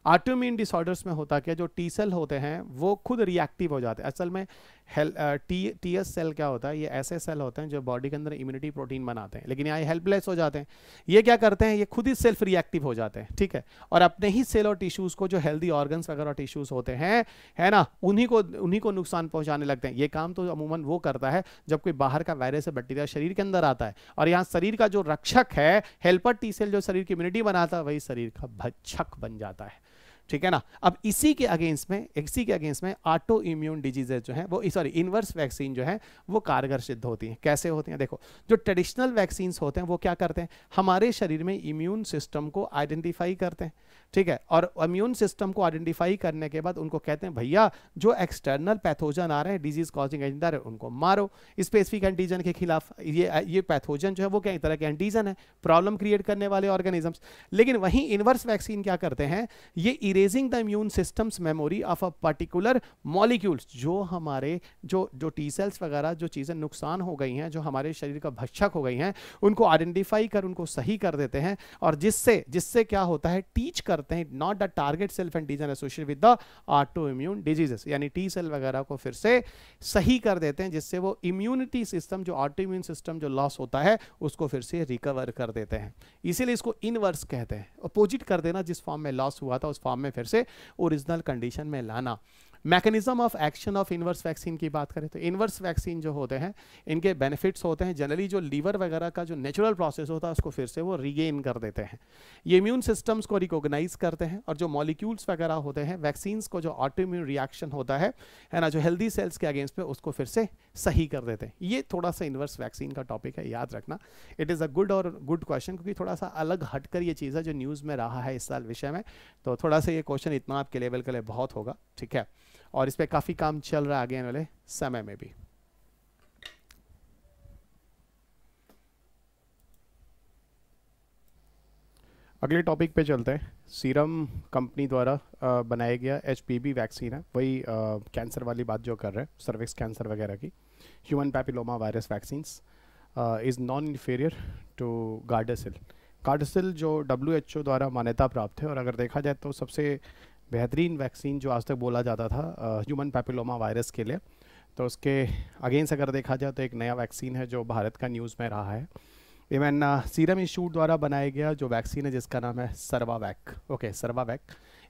आटोमीन डिसऑर्डर्स में होता क्या जो टी सेल होते हैं वो खुद रिएक्टिव हो जाते हैं असल में टी टी एस सेल क्या होता है ये ऐसे सेल होते हैं जो बॉडी के अंदर इम्यूनिटी प्रोटीन बनाते हैं लेकिन यहाँ हेल्पलेस हो जाते हैं ये क्या करते हैं ये खुद ही सेल्फ रिएक्टिव हो जाते हैं ठीक है और अपने ही सेल और टिश्यूज़ को जो हेल्दी ऑर्गन्स वगैरह टिश्यूज़ होते हैं है ना उन्हीं को उन्हीं को नुकसान पहुँचाने लगते हैं ये काम तो अमूमन वो करता है जब कोई बाहर का वायरस या बैक्टीरिया शरीर के अंदर आता है और यहाँ शरीर का जो रक्षक है हेल्पर टी सेल जो शरीर की इम्यूनिटी बनाता है वही शरीर का भक्षक बन जाता है ठीक है ना अब इसी के अगेंस्ट में इसी के अगेंस्ट में ऑटो इम्यून डिजीजेज जो है वो सॉरी इनवर्स वैक्सीन जो है वो कारगर सिद्ध होती हैं कैसे होती हैं देखो जो ट्रेडिशनल वैक्सीन होते हैं वो क्या करते हैं हमारे शरीर में इम्यून सिस्टम को आइडेंटिफाई करते हैं ठीक है और इम्यून सिस्टम को आइडेंटिफाई करने के बाद उनको कहते हैं भैया जो एक्सटर्नल पैथोजन आ रहे हैं डिजीज कॉजिंग आ रहे उनको मारो स्पेसिफिक एंटीजन के खिलाफ ये ये पैथोजन जो है वो क्या तरह के एंटीजन है प्रॉब्लम क्रिएट करने वाले ऑर्गेनिजम्स लेकिन वहीं इनवर्स वैक्सीन क्या करते हैं ये erasing the immune system's memory of a particular molecules जो हमारे जो जो टी सेल्स वगैरह जो चीज़ें नुकसान हो गई हैं जो हमारे शरीर का भक्षक हो गई हैं उनको आइडेंटिफाई कर उनको सही कर देते हैं और जिससे जिससे क्या होता है टीच कर करते हैं not the target self antigen associate with the autoimmune diseases यानी टी सेल वगैरह को फिर से सही कर देते हैं जिससे वो इम्यूनिटी सिस्टम जो ऑटो इम्यून सिस्टम जो लॉस होता है उसको फिर से रिकवर कर देते हैं इसीलिए इसको इनवर्स कहते हैं अपोजिट कर देना जिस फॉर्म में लॉस हुआ था उस फॉर्म में फिर से ओरिजिनल कंडीशन में लाना mechanism of action of inverse vaccine की बात करें तो इनवर्स वैक्सीन जो होते हैं इनके बेनिफिट्स होते हैं जनरली जो लीवर वगैरह का जो नेचुरल प्रोसेस होता है उसको फिर से वो रिगेन कर देते हैं ये इम्यून सिस्टम्स को रिकोगनाइज करते हैं और जो मॉलिक्यूल्स वगैरह होते हैं वैक्सीन्स को जो ऑटो इम्यून रिएक्शन होता है है ना जो हेल्दी सेल्स के अगेंस्ट में उसको फिर से सही कर देते हैं ये थोड़ा सा इनवर्स वैक्सीन का टॉपिक है याद रखना इट इज़ अ गुड और गुड क्वेश्चन क्योंकि थोड़ा सा अलग हटकर ये चीज़ है जो न्यूज़ में रहा है इस साल विषय में तो थोड़ा सा ये क्वेश्चन इतना आपके लेवल के लिए बहुत होगा ठीक है और इस पर काफ़ी काम चल रहा है आगे आने वाले समय में भी अगले टॉपिक पे चलते हैं सीरम कंपनी द्वारा बनाया गया एच वैक्सीन है वही कैंसर वाली बात जो कर रहे हैं सर्विक्स कैंसर वगैरह की human papilloma virus vaccine is non inferior to Gardasil Gardasil जो डब्ल्यू द्वारा मान्यता प्राप्त है और अगर देखा जाए तो सबसे बेहतरीन वैक्सीन जो आज तक बोला जाता था ह्यूमन पैपिलोमा वायरस के लिए तो उसके अगेंस्ट अगर देखा जाए तो एक नया वैक्सीन है जो भारत का न्यूज़ में रहा है इवन सीरम इंस्टीट्यूट द्वारा बनाया गया जो वैक्सीन है जिसका नाम है सर्वावैक ओके सर्वावैक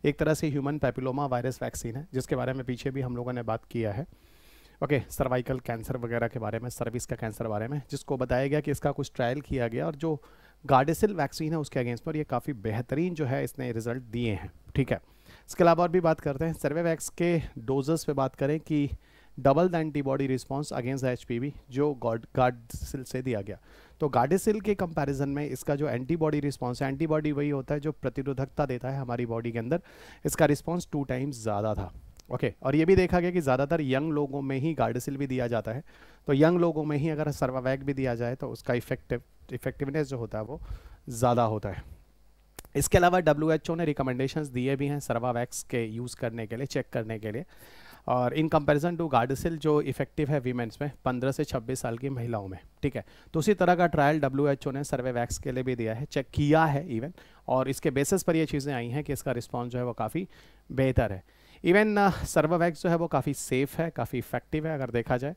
एक तरह से ह्यूमन पैपिलोमा वायरस वैक्सीन है जिसके बारे में पीछे भी हम लोगों ने बात किया है ओके सर्वाइकल कैंसर वगैरह के बारे में सर्विस का कैंसर बारे में जिसको बताया गया कि इसका कुछ ट्रायल किया गया और जो गार्डेसिल वैक्सीन है उसके अगेंस्ट पर ये काफ़ी बेहतरीन जो है इसने रिजल्ट दिए हैं ठीक है इसके अलावा और भी बात करते हैं सर्वेवैक्स के डोजेस पे बात करें कि double the antibody response against the H जो गॉड गार्डसिल से दिया गया तो गार्डेसिल के कंपैरिजन में इसका जो एंटीबॉडी रिस्पॉन्स है एंटीबॉडी वही होता है जो प्रतिरोधकता देता है हमारी बॉडी के अंदर इसका रिस्पॉन्स टू टाइम्स ज़्यादा था ओके okay, और ये भी देखा गया कि ज़्यादातर यंग लोगों में ही गार्डसिल भी दिया जाता है तो यंग लोगों में ही अगर सर्वावैक भी दिया जाए तो उसका इफेक्टिव इफेक्टिवनेस जो होता है वो ज़्यादा होता है इसके अलावा डब्ल्यू ने रिकमेंडेशंस दिए भी हैं सर्वावैक्स के यूज़ करने के लिए चेक करने के लिए और इन कंपैरिजन टू गार्डसिल जो इफेक्टिव है वीमेंस में 15 से 26 साल की महिलाओं में ठीक है तो उसी तरह का ट्रायल डब्ल्यू ने सर्वे वैक्स के लिए भी दिया है चेक किया है इवन और इसके बेसिस पर ये चीज़ें आई हैं कि इसका रिस्पॉन्स जो है वो काफ़ी बेहतर है इवन सर्वावैक्स जो है वो काफ़ी सेफ़ है काफ़ी इफेक्टिव है अगर देखा जाए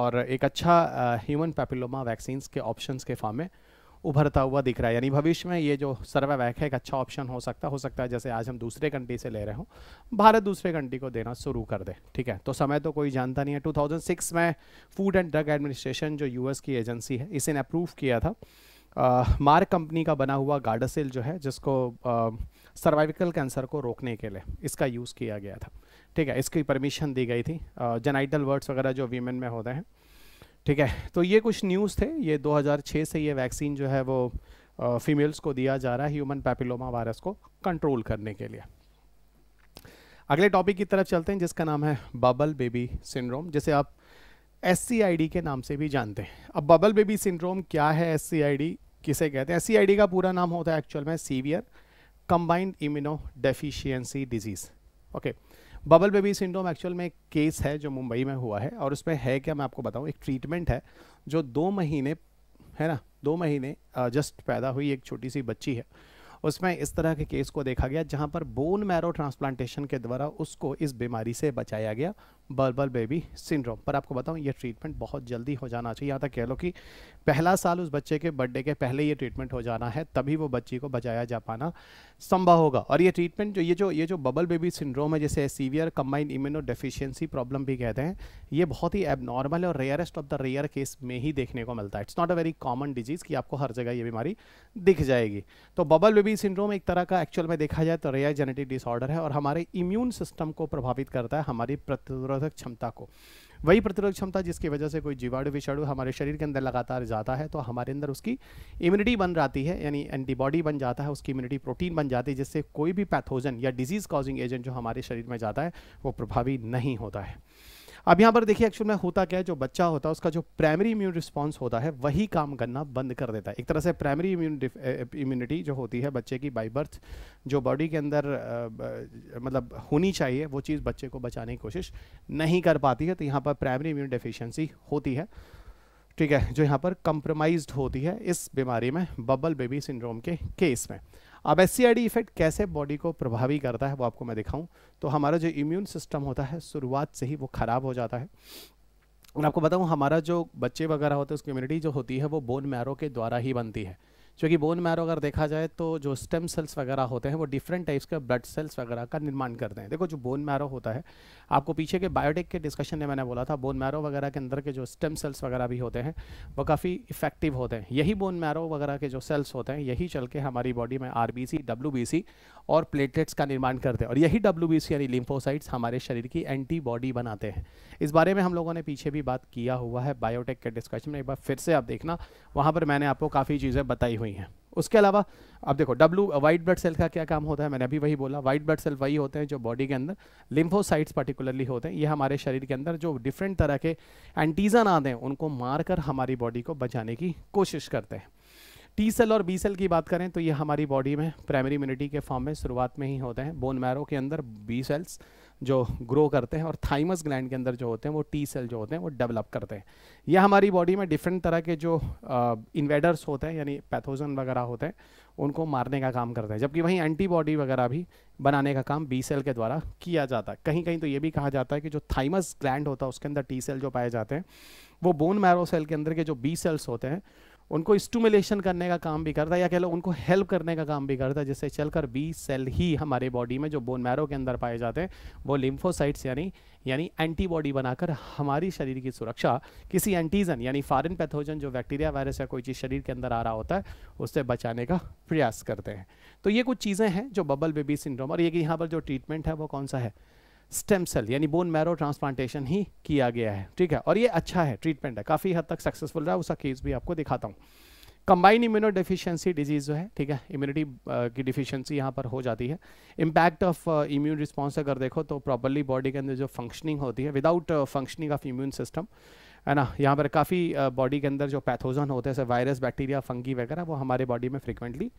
और एक अच्छा ह्यूमन पैपिलोमा वैक्सीन्स के ऑप्शन के फॉर्म में उभरता हुआ दिख रहा है यानी भविष्य में ये जो सर्वावैक है एक अच्छा ऑप्शन हो सकता हो सकता है जैसे आज हम दूसरे कंट्री से ले रहे हो भारत दूसरे कंट्री को देना शुरू कर दे ठीक है तो समय तो कोई जानता नहीं है 2006 में फूड एंड ड्रग एडमिनिस्ट्रेशन जो यूएस की एजेंसी है इसे ने अप्रूव किया था मार्क कंपनी का बना हुआ गार्डासिल जो है जिसको सर्वाइविकल कैंसर को रोकने के लिए इसका यूज़ किया गया था ठीक है इसकी परमिशन दी गई थी जेनाइटल वर्ड्स वगैरह जो वीमेन में होते हैं ठीक है तो ये कुछ न्यूज़ थे ये 2006 से ये वैक्सीन जो है वो फीमेल्स को दिया जा रहा है ह्यूमन पैपिलोमा वायरस को कंट्रोल करने के लिए अगले टॉपिक की तरफ चलते हैं जिसका नाम है बबल बेबी सिंड्रोम जिसे आप एस के नाम से भी जानते हैं अब बबल बेबी सिंड्रोम क्या है एस किसे कहते हैं एस का पूरा नाम होता है एक्चुअल में severe combined immunodeficiency disease okay okay. Bubble baby syndrome actual में एक केस है जो मुंबई में हुआ है और उसमें है क्या मैं आपको बताऊँ एक ट्रीटमेंट है जो दो महीने है ना दो महीने जस्ट पैदा हुई एक छोटी सी बच्ची है उसमें इस तरह के केस को देखा गया जहां पर बोन मैरो ट्रांसप्लांटेशन के द्वारा उसको इस बीमारी से बचाया गया बर्बल बेबी सिंड्रोम पर आपको बताऊं ये ट्रीटमेंट बहुत जल्दी हो जाना चाहिए यहाँ तक कह लो कि पहला साल उस बच्चे के बर्थडे के पहले ये ट्रीटमेंट हो जाना है तभी वो बच्ची को बचाया जा पाना संभव होगा और ये ट्रीटमेंट जो ये जो ये जो बबल बेबी सिंड्रोम है जैसे severe combined immunodeficiency problem भी कहते हैं ये बहुत ही एबनॉर्मल है और rarest of the rare case में ही देखने को मिलता है it's not a very common disease कि आपको हर जगह ये बीमारी दिख जाएगी तो बबल बेबी सिंड्रोम एक तरह का एक्चुअल में देखा जाए तो रेयर जेनेटिक डिसऑर्डर है और हमारे इम्यून सिस्टम को प्रभावित करता है हमारी प्रतिरोध प्रतिरोधक क्षमता को वही प्रतिरोधक क्षमता जिसकी वजह से कोई जीवाणु विषाणु हमारे शरीर के अंदर लगातार जाता है तो हमारे अंदर उसकी इम्यूनिटी बन जाती है यानी एंटीबॉडी बन जाता है उसकी इम्यूनिटी प्रोटीन बन जाती है जिससे कोई भी पैथोजन या डिजीज़ कॉजिंग एजेंट जो हमारे शरीर में जाता है वो प्रभावी नहीं होता है अब यहाँ पर देखिए एक्चुअल में होता क्या है जो बच्चा होता है उसका जो प्राइमरी इम्यून रिस्पॉन्स होता है वही काम करना बंद कर देता है एक तरह से प्राइमरी इम्यून इम्यूनिटी जो होती है बच्चे की बाई बर्थ जो बॉडी के अंदर मतलब होनी चाहिए वो चीज़ बच्चे को बचाने की कोशिश नहीं कर पाती है तो यहाँ पर प्राइमरी इम्यून डेफिशिएंसी होती है ठीक है जो यहाँ पर कंप्रोमाइज्ड होती है इस बीमारी में बबल बेबी सिंड्रोम के केस में अब एस इफेक्ट कैसे बॉडी को प्रभावी करता है वो आपको मैं दिखाऊं तो हमारा जो इम्यून सिस्टम होता है शुरुआत से ही वो ख़राब हो जाता है और आपको बताऊँ हमारा जो बच्चे वगैरह होते हैं उसकी इम्यूनिटी जो होती है वो बोन मैरो के द्वारा ही बनती है क्योंकि बोन मैरो अगर देखा जाए तो जो स्टेम सेल्स वगैरह होते हैं वो डिफरेंट टाइप्स के ब्लड सेल्स वगैरह का निर्माण करते हैं देखो जो बोन मैरो होता है आपको पीछे के बायोटेक के डिस्कशन में मैंने बोला था बोन मैरो वगैरह के अंदर के जो स्टेम सेल्स वगैरह भी होते हैं वो काफ़ी इफेक्टिव होते हैं यही बोन मैरो वगैरह के जो सेल्स होते हैं यही चल के हमारी बॉडी में आर बी और प्लेटलेट्स का निर्माण करते हैं और यही डब्ल्यू यानी लिम्फोसाइट्स हमारे शरीर की एंटीबॉडी बनाते हैं इस बारे में हम लोगों ने पीछे भी बात किया हुआ है बायोटेक के डिस्कशन में एक बार फिर से आप देखना वहाँ पर मैंने आपको काफ़ी चीज़ें बताई हुई हैं उसके अलावा अब देखो डब्ल्यू वाइट ब्लड सेल का क्या काम होता है मैंने अभी वही बोला वाइट ब्लड सेल वही होते हैं जो बॉडी के अंदर लिम्फोसाइट्स पर्टिकुलरली होते हैं ये हमारे शरीर के अंदर जो डिफरेंट तरह के एंटीजन आते हैं उनको मारकर हमारी बॉडी को बचाने की कोशिश करते हैं टी सेल और बी सेल की बात करें तो ये हमारी बॉडी में प्राइमरी इम्यूनिटी के फॉर्म में शुरुआत में ही होते हैं बोन मैरो के अंदर बी सेल्स जो ग्रो करते हैं और थाइमस ग्लैंड के अंदर जो होते हैं वो टी सेल जो होते हैं वो डेवलप करते हैं यह हमारी बॉडी में डिफरेंट तरह के जो इन्वेडर्स होते हैं यानी पैथोजन वगैरह होते हैं उनको मारने का काम करते हैं जबकि वहीं एंटीबॉडी वगैरह भी बनाने का काम बी सेल के द्वारा किया जाता है कहीं कहीं तो ये भी कहा जाता है कि जो थाइमस ग्लैंड होता है उसके अंदर टी सेल जो पाए जाते हैं वो बोन मैरो सेल के अंदर के जो बी सेल्स होते हैं उनको स्टूमुलेशन करने का काम भी करता है या कह लो उनको हेल्प करने का काम भी करता है जिससे चलकर बी सेल ही हमारे बॉडी में जो बोन मैरो के अंदर पाए जाते हैं वो लिम्फोसाइट्स यानी यानी एंटीबॉडी बनाकर हमारी शरीर की सुरक्षा किसी एंटीजन यानी फॉरन पैथोजन जो बैक्टीरिया वायरस या कोई चीज़ शरीर के अंदर आ रहा होता है उससे बचाने का प्रयास करते हैं तो ये कुछ चीज़ें हैं जो बबल बेबी सिंड्रोम और ये कि यहाँ पर जो ट्रीटमेंट है वो कौन सा है स्टेम सेल यानी बोन मैरो ट्रांसप्लांटेशन ही किया गया है ठीक है और ये अच्छा है ट्रीटमेंट है काफ़ी हद तक सक्सेसफुल रहा उसका केस भी आपको दिखाता हूँ कंबाइन इम्यूनो डिफिशियंसी डिजीज़ जो है ठीक है इम्यूनिटी की डिफिशियंसी यहाँ पर हो जाती है इम्पैक्ट ऑफ इम्यून रिस्पॉन्स अगर देखो तो प्रॉपरली बॉडी के अंदर जो फंक्शनिंग होती है without functioning of immune system है ना यहाँ पर काफ़ी बॉडी के अंदर जो पैथोजन होते हैं वायरस बैक्टीरिया फंगी वगैरह वो हमारे बॉडी में फ्रिक्वेंटली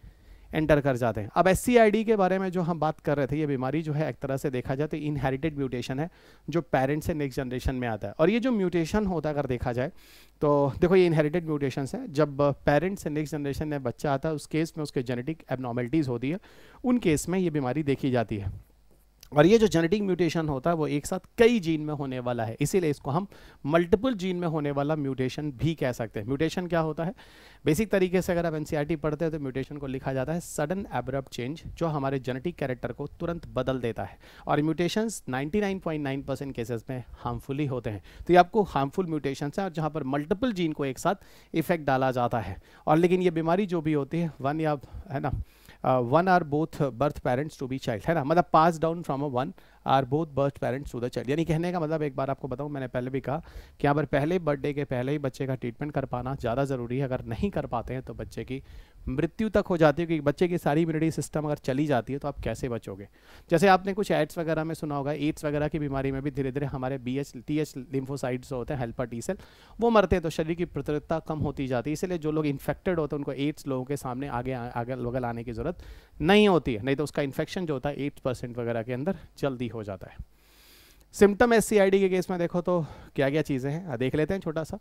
एंटर कर जाते हैं अब एस के बारे में जो हम बात कर रहे थे ये बीमारी जो है एक तरह से देखा जाए तो इनहेरिटेड म्यूटेशन है जो पेरेंट्स से नेक्स्ट जनरेशन में आता है और ये जो म्यूटेशन होता है अगर देखा जाए तो देखो ये इनहेरिटेड म्यूटेशन है जब पेरेंट्स से नेक्स्ट जनरेशन में बच्चा आता है उस केस में उसके जेनेटिक एबनॉर्मेलिटीज़ होती है उन केस में ये बीमारी देखी जाती है और ये जो जेनेटिक म्यूटेशन होता है वो एक साथ कई जीन में होने वाला है इसीलिए इसको हम मल्टीपल जीन में होने वाला म्यूटेशन भी कह सकते हैं म्यूटेशन क्या होता है बेसिक तरीके से अगर आप एनसीईआरटी e पढ़ते हैं तो म्यूटेशन को लिखा जाता है सडन एब्रप्ट चेंज जो हमारे जेनेटिक कैरेक्टर को तुरंत बदल देता है और म्यूटेशन 99.9 परसेंट केसेस में हार्मफुल ही होते हैं तो ये आपको हार्मफुल म्यूटेशन है और जहाँ पर मल्टीपल जीन को एक साथ इफेक्ट डाला जाता है और लेकिन ये बीमारी जो भी होती है वन या है ना uh, one are both birth parents to be child है ना मतलब passed down from a one or both birth parents to the child यानी कहने का मतलब एक बार आपको बताऊँ मैंने पहले भी कहा कि यहाँ पर पहले बर्थडे के पहले ही बच्चे का ट्रीटमेंट कर पाना ज़्यादा ज़रूरी है अगर नहीं कर पाते हैं तो बच्चे की मृत्यु तक हो जाती है क्योंकि बच्चे की सारी इम्यूनिटी सिस्टम अगर चली जाती है तो आप कैसे बचोगे जैसे आपने कुछ एड्स वगैरह में सुना होगा एड्स वगैरह की बीमारी में भी धीरे धीरे हमारे B H T H lymphocytes जो होते हैं हेल्पर टी सेल वो मरते हैं तो शरीर की प्रतिरता कम होती जाती है इसलिए जो लोग इन्फेक्टेड होते हैं उनको एड्स लोगों के सामने आगे आगे वगल आने की ज़रूरत नहीं होती है नहीं तो उसका इन्फेक्शन जो होता है एट परसेंट वगैरह के अंदर जल्दी हो जाता है सिम्टम एस के केस में देखो तो क्या क्या चीज़ें हैं देख लेते हैं छोटा सा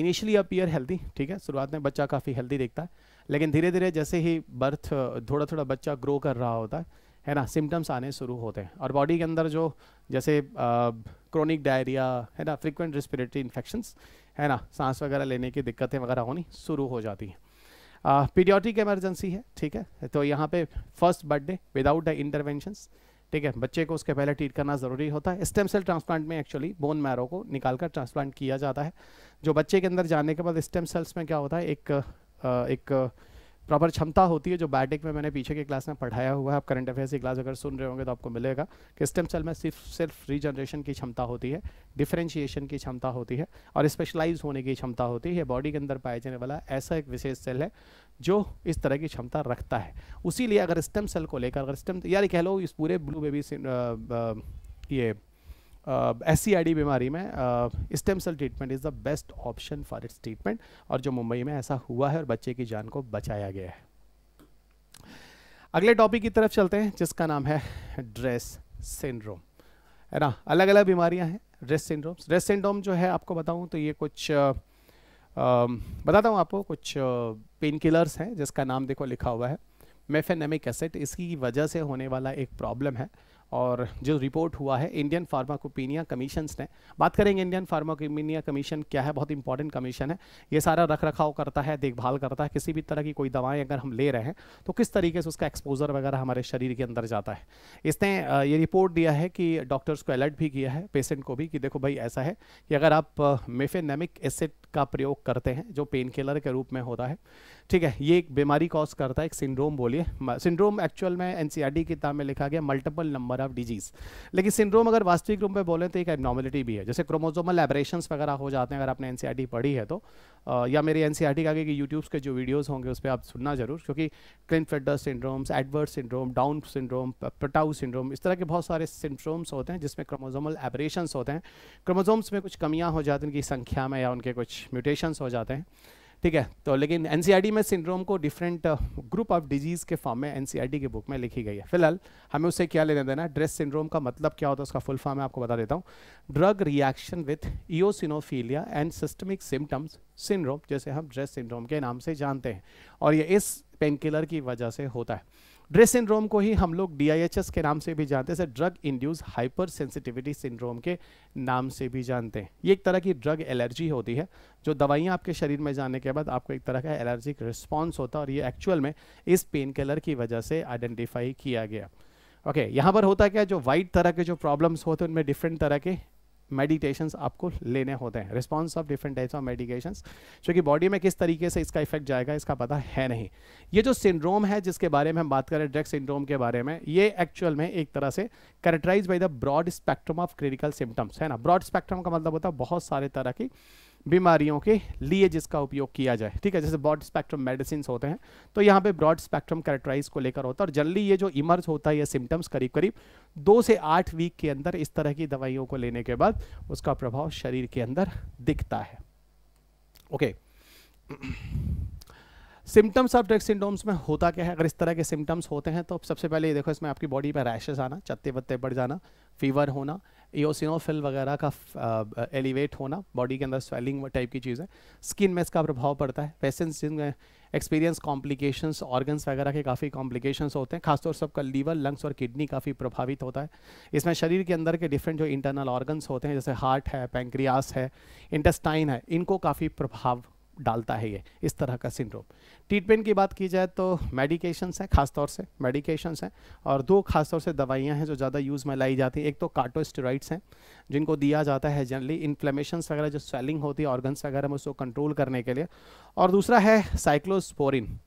इनिशियली अपीयर हेल्दी ठीक है शुरुआत में बच्चा काफ़ी हेल्दी दिखता है लेकिन धीरे धीरे जैसे ही बर्थ थोड़ा थोड़ा बच्चा ग्रो कर रहा होता है है ना सिम्टम्स आने शुरू होते हैं और बॉडी के अंदर जो जैसे क्रोनिक डायरिया है ना फ्रिक्वेंट रेस्पिरेटरी इन्फेक्शंस है ना सांस वगैरह लेने की दिक्कतें वगैरह होनी शुरू हो जाती हैं पीरियोटिक एमरजेंसी है ठीक है तो यहाँ पे first birthday without the intervention ठीक है बच्चे को उसके पहले ट्रीट करना ज़रूरी होता है स्टेम सेल ट्रांसप्लांट में एक्चुअली बोन मैरो को निकाल कर ट्रांसप्लांट किया जाता है जो बच्चे के अंदर जाने के बाद स्टेम सेल्स में क्या होता है एक एक, एक प्रॉपर क्षमता होती है जो बायोटेक में मैंने पीछे के क्लास में पढ़ाया हुआ है आप करंट अफेयर्स की क्लास अगर सुन रहे होंगे तो आपको मिलेगा कि स्टेम सेल में सिर्फ सिर्फ रीजनरेशन की क्षमता होती है डिफ्रेंशिएशन की क्षमता होती है और स्पेशलाइज होने की क्षमता होती है बॉडी के अंदर पाए जाने वाला ऐसा एक विशेष सेल है जो इस तरह की क्षमता रखता है उसी अगर स्टेम सेल को लेकर अगर स्टेम यार कह लो इस पूरे ब्लू बेबी ये एस डी बीमारी में stem cell treatment is the best option for its treatment और जो मुंबई में ऐसा हुआ है और बच्चे की जान को बचाया गया है अगले टॉपिक की तरफ चलते हैं जिसका नाम है ड्रेस सिंड्रोम है ना अलग अलग बीमारियां हैं ड्रेस सिंड्रोम ड्रेस सिंड्रोम जो है आपको बताऊं तो ये कुछ आ, आ, बताता हूं आपको कुछ पेन किलर्स हैं जिसका नाम देखो लिखा हुआ है मेफेनेमिक एसिड इसकी वजह से होने वाला एक प्रॉब्लम है और जो रिपोर्ट हुआ है इंडियन फार्माकोपीनिया कमीशन ने बात करेंगे इंडियन फार्माकोपीनिया कमीशन क्या है बहुत इंपॉर्टेंट कमीशन है ये सारा रख रखाव करता है देखभाल करता है किसी भी तरह की कोई दवाएं अगर हम ले रहे हैं तो किस तरीके से उसका एक्सपोजर वगैरह हमारे शरीर के अंदर जाता है इसने ये रिपोर्ट दिया है कि डॉक्टर्स को अलर्ट भी किया है पेशेंट को भी कि देखो भाई ऐसा है कि अगर आप मेफेनेमिक एसिड का प्रयोग करते हैं जो पेन किलर के रूप में होता है ठीक है ये एक बीमारी कॉज करता है एक सिंड्रोम बोलिए सिंड्रोम एक्चुअल में एनसीईआरटी e की किताब में लिखा गया मल्टीपल नंबर ऑफ डिजीज लेकिन सिंड्रोम अगर वास्तविक रूप में बोलें तो एक एबनॉर्मेलिटी भी है जैसे क्रोमोजोमल एबरेशंस वगैरह हो जाते हैं अगर आपने एन e पढ़ी है तो या मेरी एन e के आगे की यूट्यूब्स के जो वीडियोज़ होंगे उस पर आप सुनना जरूर क्योंकि Klinefelter syndromes Edward syndrome Down syndrome Patau syndrome इस तरह के बहुत सारे सिंड्रोम्स होते हैं जिसमें क्रोमोजोमल एबरेशन होते हैं क्रोमोजोम्स में कुछ कमियाँ हो जाती हैं उनकी संख्या में या उनके कुछ म्यूटेशंस हो जाते हैं ठीक है तो लेकिन एन e में सिंड्रोम को डिफरेंट ग्रुप ऑफ डिजीज़ के फॉर्म में एन e के बुक में लिखी गई है फिलहाल हमें उसे क्या लेना देना ड्रेस सिंड्रोम का मतलब क्या होता है उसका फुल फॉर्म मैं आपको बता देता हूँ drug reaction with eosinophilia and systemic symptoms syndrome जैसे हम ड्रेस सिंड्रोम के नाम से जानते हैं और ये इस पेनकिलर की वजह से होता है ड्रेस सिंड्रोम को ही हम लोग डी के नाम से भी जानते हैं sir drug induced hypersensitivity syndrome के नाम से भी जानते हैं ये एक तरह की ड्रग एलर्जी होती है जो दवाइयाँ आपके शरीर में जाने के बाद आपको एक तरह का एलर्जिक रिस्पॉन्स होता है और ये एक्चुअल में इस पेन किलर की वजह से आइडेंटिफाई किया गया ओके okay, यहाँ पर होता क्या जो वाइट तरह के जो प्रॉब्लम्स होते हैं उनमें डिफरेंट तरह के मेडिटेशंस आपको लेने होते हैं response of different types of medications क्योंकि बॉडी में किस तरीके से इसका इफेक्ट जाएगा इसका पता है नहीं ये जो सिंड्रोम है जिसके बारे में हम बात करें ड्रग सिंड्रोम के बारे में ये एक्चुअल में एक तरह से characterise by the broad spectrum of critical symptoms है ना ब्रॉड स्पेक्ट्रम का मतलब होता है बहुत सारे तरह की बीमारियों के लिए जिसका उपयोग किया जाए ठीक है जैसे ब्रॉड स्पेक्ट्रम मेडिसिन होते हैं तो यहाँ पे ब्रॉड स्पेक्ट्रम कैरेक्टराइज को लेकर होता है और जनरली ये जो इमर्ज होता है ये सिम्टम्स करीब करीब दो से आठ वीक के अंदर इस तरह की दवाइयों को लेने के बाद उसका प्रभाव शरीर के अंदर दिखता है okay symptoms of drug syndromes में होता क्या है अगर इस तरह के सिम्टम्स होते हैं तो सबसे पहले ये देखो इसमें आपकी बॉडी पर रैशेज आना चत्ते बत्ते बढ़ जाना फीवर होना ईओसिनोफिल वगैरह का एलिवेट होना बॉडी के अंदर स्वेलिंग टाइप की चीज़ें स्किन में इसका प्रभाव पड़ता है पेशेंट्स जिनमें एक्सपीरियंस कॉम्प्लिकेशंस ऑर्गन्स वगैरह के काफ़ी कॉम्प्लिकेशंस होते हैं खासतौर से सबका लीवर लंग्स और किडनी काफ़ी प्रभावित होता है इसमें शरीर के अंदर के डिफरेंट जो इंटरनल ऑर्गन्स होते हैं जैसे हार्ट है पेंक्रियास है इंटेस्टाइन है इनको काफ़ी प्रभाव डालता है ये इस तरह का सिंड्रोम ट्रीटमेंट की बात की जाए तो मेडिकेशंस हैं खासतौर से मेडिकेशंस हैं और दो खासतौर से दवाइयाँ हैं जो ज़्यादा यूज़ में लाई जाती हैं एक तो कार्टोस्टेरॉइड्स हैं जिनको दिया जाता है जनरली इन्फ्लेमेशन वगैरह जो स्वेलिंग होती है ऑर्गन्स वगैरह में उसको कंट्रोल करने के लिए और दूसरा है साइक्लोस्पोरिन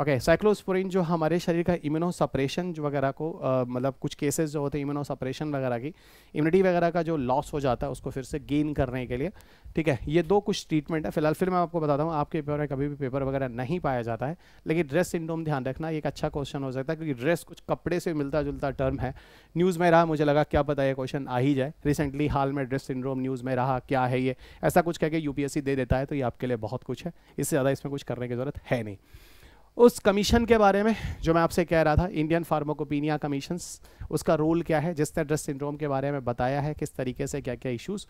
ओके साइक्लोस्पोरिन जो हमारे शरीर का इम्यूनो सपरेशन वगैरह को मतलब कुछ केसेस जो होते हैं इम्यूनो सप्रेशन वगैरह की इम्यूनिटी वगैरह का जो लॉस हो जाता है उसको फिर से गेन करने के लिए ठीक है ये दो कुछ ट्रीटमेंट है फिलहाल फिर मैं आपको बताता हूँ आपके पेपर में कभी भी पेपर वगैरह नहीं पाया जाता है लेकिन ड्रेस सिंड्रोम ध्यान रखना एक अच्छा क्वेश्चन हो सकता है क्योंकि ड्रेस कुछ कपड़े से मिलता जुलता टर्म है न्यूज़ में रहा मुझे लगा क्या पता ये क्वेश्चन आ ही जाए रिसेंटली हाल में ड्रेस सिंड्रोम न्यूज़ में रहा क्या है ये ऐसा कुछ कह के यू दे देता है तो ये आपके लिए बहुत कुछ है इससे ज़्यादा इसमें कुछ करने की ज़रूरत है नहीं उस कमीशन के बारे में जो मैं आपसे कह रहा था इंडियन फार्माकोपीनिया कमीशन उसका रोल क्या है जिस तरह ड्रेस सिंड्रोम के बारे में बताया है किस तरीके से क्या क्या इश्यूज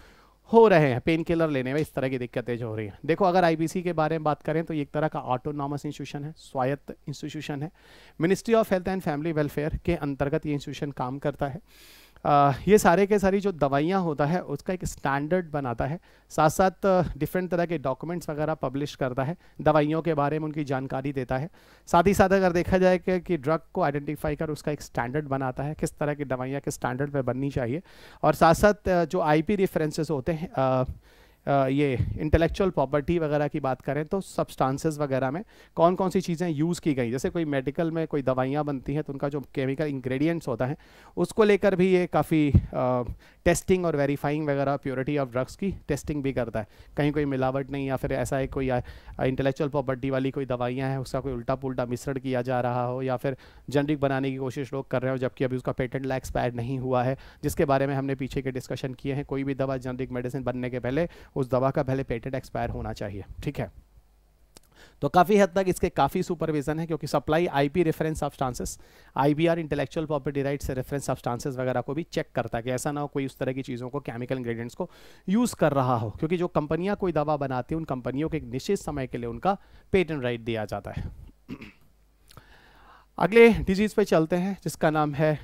हो रहे हैं पेन किलर लेने में इस तरह की दिक्कतें जो हो रही हैं देखो अगर आईबीसी के बारे में बात करें तो एक तरह का ऑटोनॉमस इंस्टीट्यूशन है स्वायत्त इंस्टीट्यूशन है ministry of health and family welfare के अंतर्गत ये इंस्टीट्यूशन काम करता है ये सारे के सारी जो दवाइयाँ होता है उसका एक स्टैंडर्ड बनाता है साथ साथ डिफरेंट तरह के डॉक्यूमेंट्स वगैरह पब्लिश करता है दवाइयों के बारे में उनकी जानकारी देता है साथ ही साथ अगर देखा जाए कि, कि ड्रग को आइडेंटिफाई कर उसका एक स्टैंडर्ड बनाता है किस तरह की दवाइयाँ किस स्टैंडर्ड पर बननी चाहिए और साथ साथ जो आई पी होते हैं ये इंटेलेक्चुअल प्रॉपर्टी वगैरह की बात करें तो सब्सटेंसेस वगैरह में कौन कौन सी चीज़ें यूज़ की गई जैसे कोई मेडिकल में कोई दवाइयाँ बनती हैं तो उनका जो केमिकल इंग्रेडिएंट्स होता है उसको लेकर भी ये काफ़ी टेस्टिंग और वेरीफाइंग वगैरह प्योरिटी ऑफ ड्रग्स की टेस्टिंग भी करता है कहीं कोई मिलावट नहीं या फिर ऐसा है कोई इंटेलेक्चुअल प्रॉपर्टी वाली कोई दवाइयाँ हैं उसका कोई उल्टा पुल्टा मिश्रण किया जा रहा हो या फिर जेनरिक बनाने की कोशिश लोग कर रहे हो जबकि अभी उसका पेटेंट ला एक्सपायर नहीं हुआ है जिसके बारे में हमने पीछे के डिस्कशन किए हैं कोई भी दवा जेनरिक मेडिसिन बनने के पहले उस दवा का पहले पेटेंट एक्सपायर होना चाहिए ठीक है तो काफ़ी हद तक इसके काफ़ी सुपरविजन है क्योंकि supply IP reference of chances IPR intellectual property right से रेफरेंस ऑफ चांसेस वगैरह को भी चेक करता है कि ऐसा ना हो कोई उस तरह की चीज़ों को केमिकल इंग्रेडिएंट्स को यूज़ कर रहा हो क्योंकि जो कंपनियां कोई दवा बनाती है उन कंपनियों के एक निश्चित समय के लिए उनका पेटेंट राइट दिया जाता है अगले डिजीज़ पे चलते हैं जिसका नाम है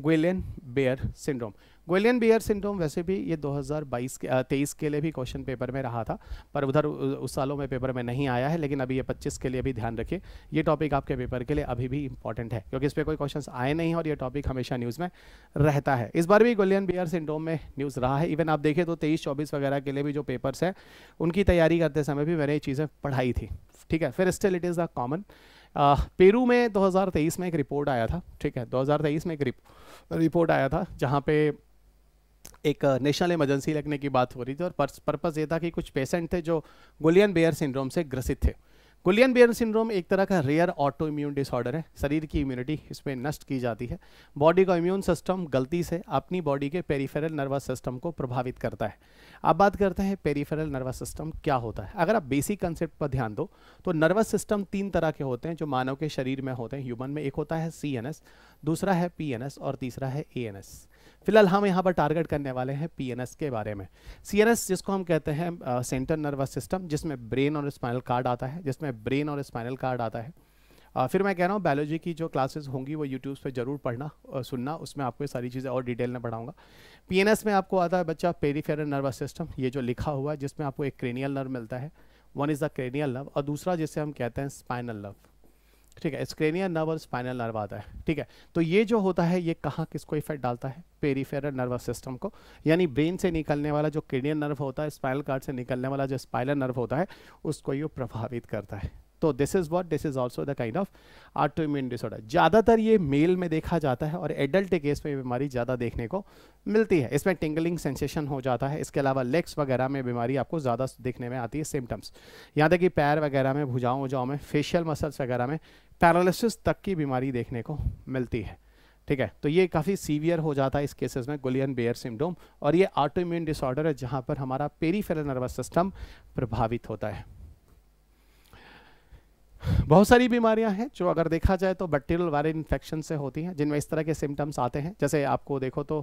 Guillain Barre syndrome Guillain Barre syndrome वैसे भी ये 2022 के तेईस के लिए भी क्वेश्चन पेपर में रहा था पर उधर उस सालों में पेपर में नहीं आया है लेकिन अभी ये 25 के लिए भी ध्यान रखिए ये टॉपिक आपके पेपर के लिए अभी भी इंपॉर्टेंट है क्योंकि इस पर कोई क्वेश्चन आए नहीं और ये टॉपिक हमेशा न्यूज़ में रहता है इस बार भी गोलियन बियर सिंड्रोम में न्यूज़ रहा है इवन आप देखें तो तेईस चौबीस वगैरह के लिए भी जो पेपर्स हैं उनकी तैयारी करते समय भी मैंने ये चीज़ें पढ़ाई थी ठीक है फिर still it is a common Peru में दो में एक रिपोर्ट आया था ठीक है दो में एक रिपोर्ट आया था जहाँ पे एक नेशनल इमरजेंसी लगने की बात हो रही थी और पर्पज़ ये था कि कुछ पेशेंट थे जो गुलियन बेयर सिंड्रोम से ग्रसित थे गुलियन बेयर सिंड्रोम एक तरह का रेयर ऑटो इम्यून डिसऑर्डर है शरीर की इम्यूनिटी इसमें नष्ट की जाती है बॉडी का इम्यून सिस्टम गलती से अपनी बॉडी के पेरीफेरल नर्वस सिस्टम को प्रभावित करता है अब बात करते हैं पेरीफेरल नर्वस सिस्टम क्या होता है अगर आप बेसिक कंसेप्ट पर ध्यान दो तो नर्वस सिस्टम तीन तरह के होते हैं जो मानव के शरीर में होते हैं ह्यूमन में एक होता है सी दूसरा है पी और तीसरा है ए फिलहाल हम यहाँ पर टारगेट करने वाले हैं पीएनएस के बारे में सीएनएस जिसको हम कहते हैं सेंट्रल नर्वस सिस्टम जिसमें ब्रेन और स्पाइनल कार्ड आता है जिसमें ब्रेन और स्पाइनल कार्ड आता है आ, फिर मैं कह रहा हूँ बायोलॉजी की जो क्लासेस होंगी वो यूट्यूब पे जरूर पढ़ना और सुनना उसमें आपको ये सारी चीज़ें और डिटेल में पढ़ाऊंगा पीएनएस में आपको आता है बच्चा पेरीफेरल नर्वस सिस्टम ये जो लिखा हुआ है जिसमें आपको एक क्रेनियल नर्व मिलता है one is the cranial nerve और दूसरा जिसे हम कहते हैं स्पाइनल नर्व ठीक है स्क्रेनिया नर्व और स्पाइनल नर्व आता है ठीक है तो ये जो होता है ये कहाँ किसको इफेक्ट डालता है पेरीफेरल नर्वस सिस्टम को यानी ब्रेन से निकलने वाला जो किडनियन नर्व होता है स्पाइनल कार्ड से निकलने वाला जो स्पाइनल नर्व होता है उसको ये प्रभावित करता है तो this is what this is also the kind of autoimmune disorder ज़्यादातर ये मेल में देखा जाता है और एडल्ट केस में बीमारी ज़्यादा देखने को मिलती है इसमें टिंगलिंग सेंसेशन हो जाता है इसके अलावा लेग्स वगैरह में बीमारी आपको ज़्यादा देखने में आती है सिम्टम्स यहाँ तक कि पैर वगैरह में भुजाओं उजाओं में फेशियल मसल्स वगैरह में पैरालिसिस तक की बीमारी देखने को मिलती है ठीक है तो ये काफ़ी सीवियर हो जाता है इस केसेस में गुलियन बेयर सिम्डोम और ये ऑटो इम्यून डिसऑर्डर है जहाँ पर हमारा पेरीफेरल नर्वस सिस्टम प्रभावित होता है बहुत सारी बीमारियां हैं जो अगर देखा जाए तो बैक्टीरियल वायरल इन्फेक्शन से होती हैं जिनमें इस तरह के सिम्टम्स आते हैं जैसे आपको देखो तो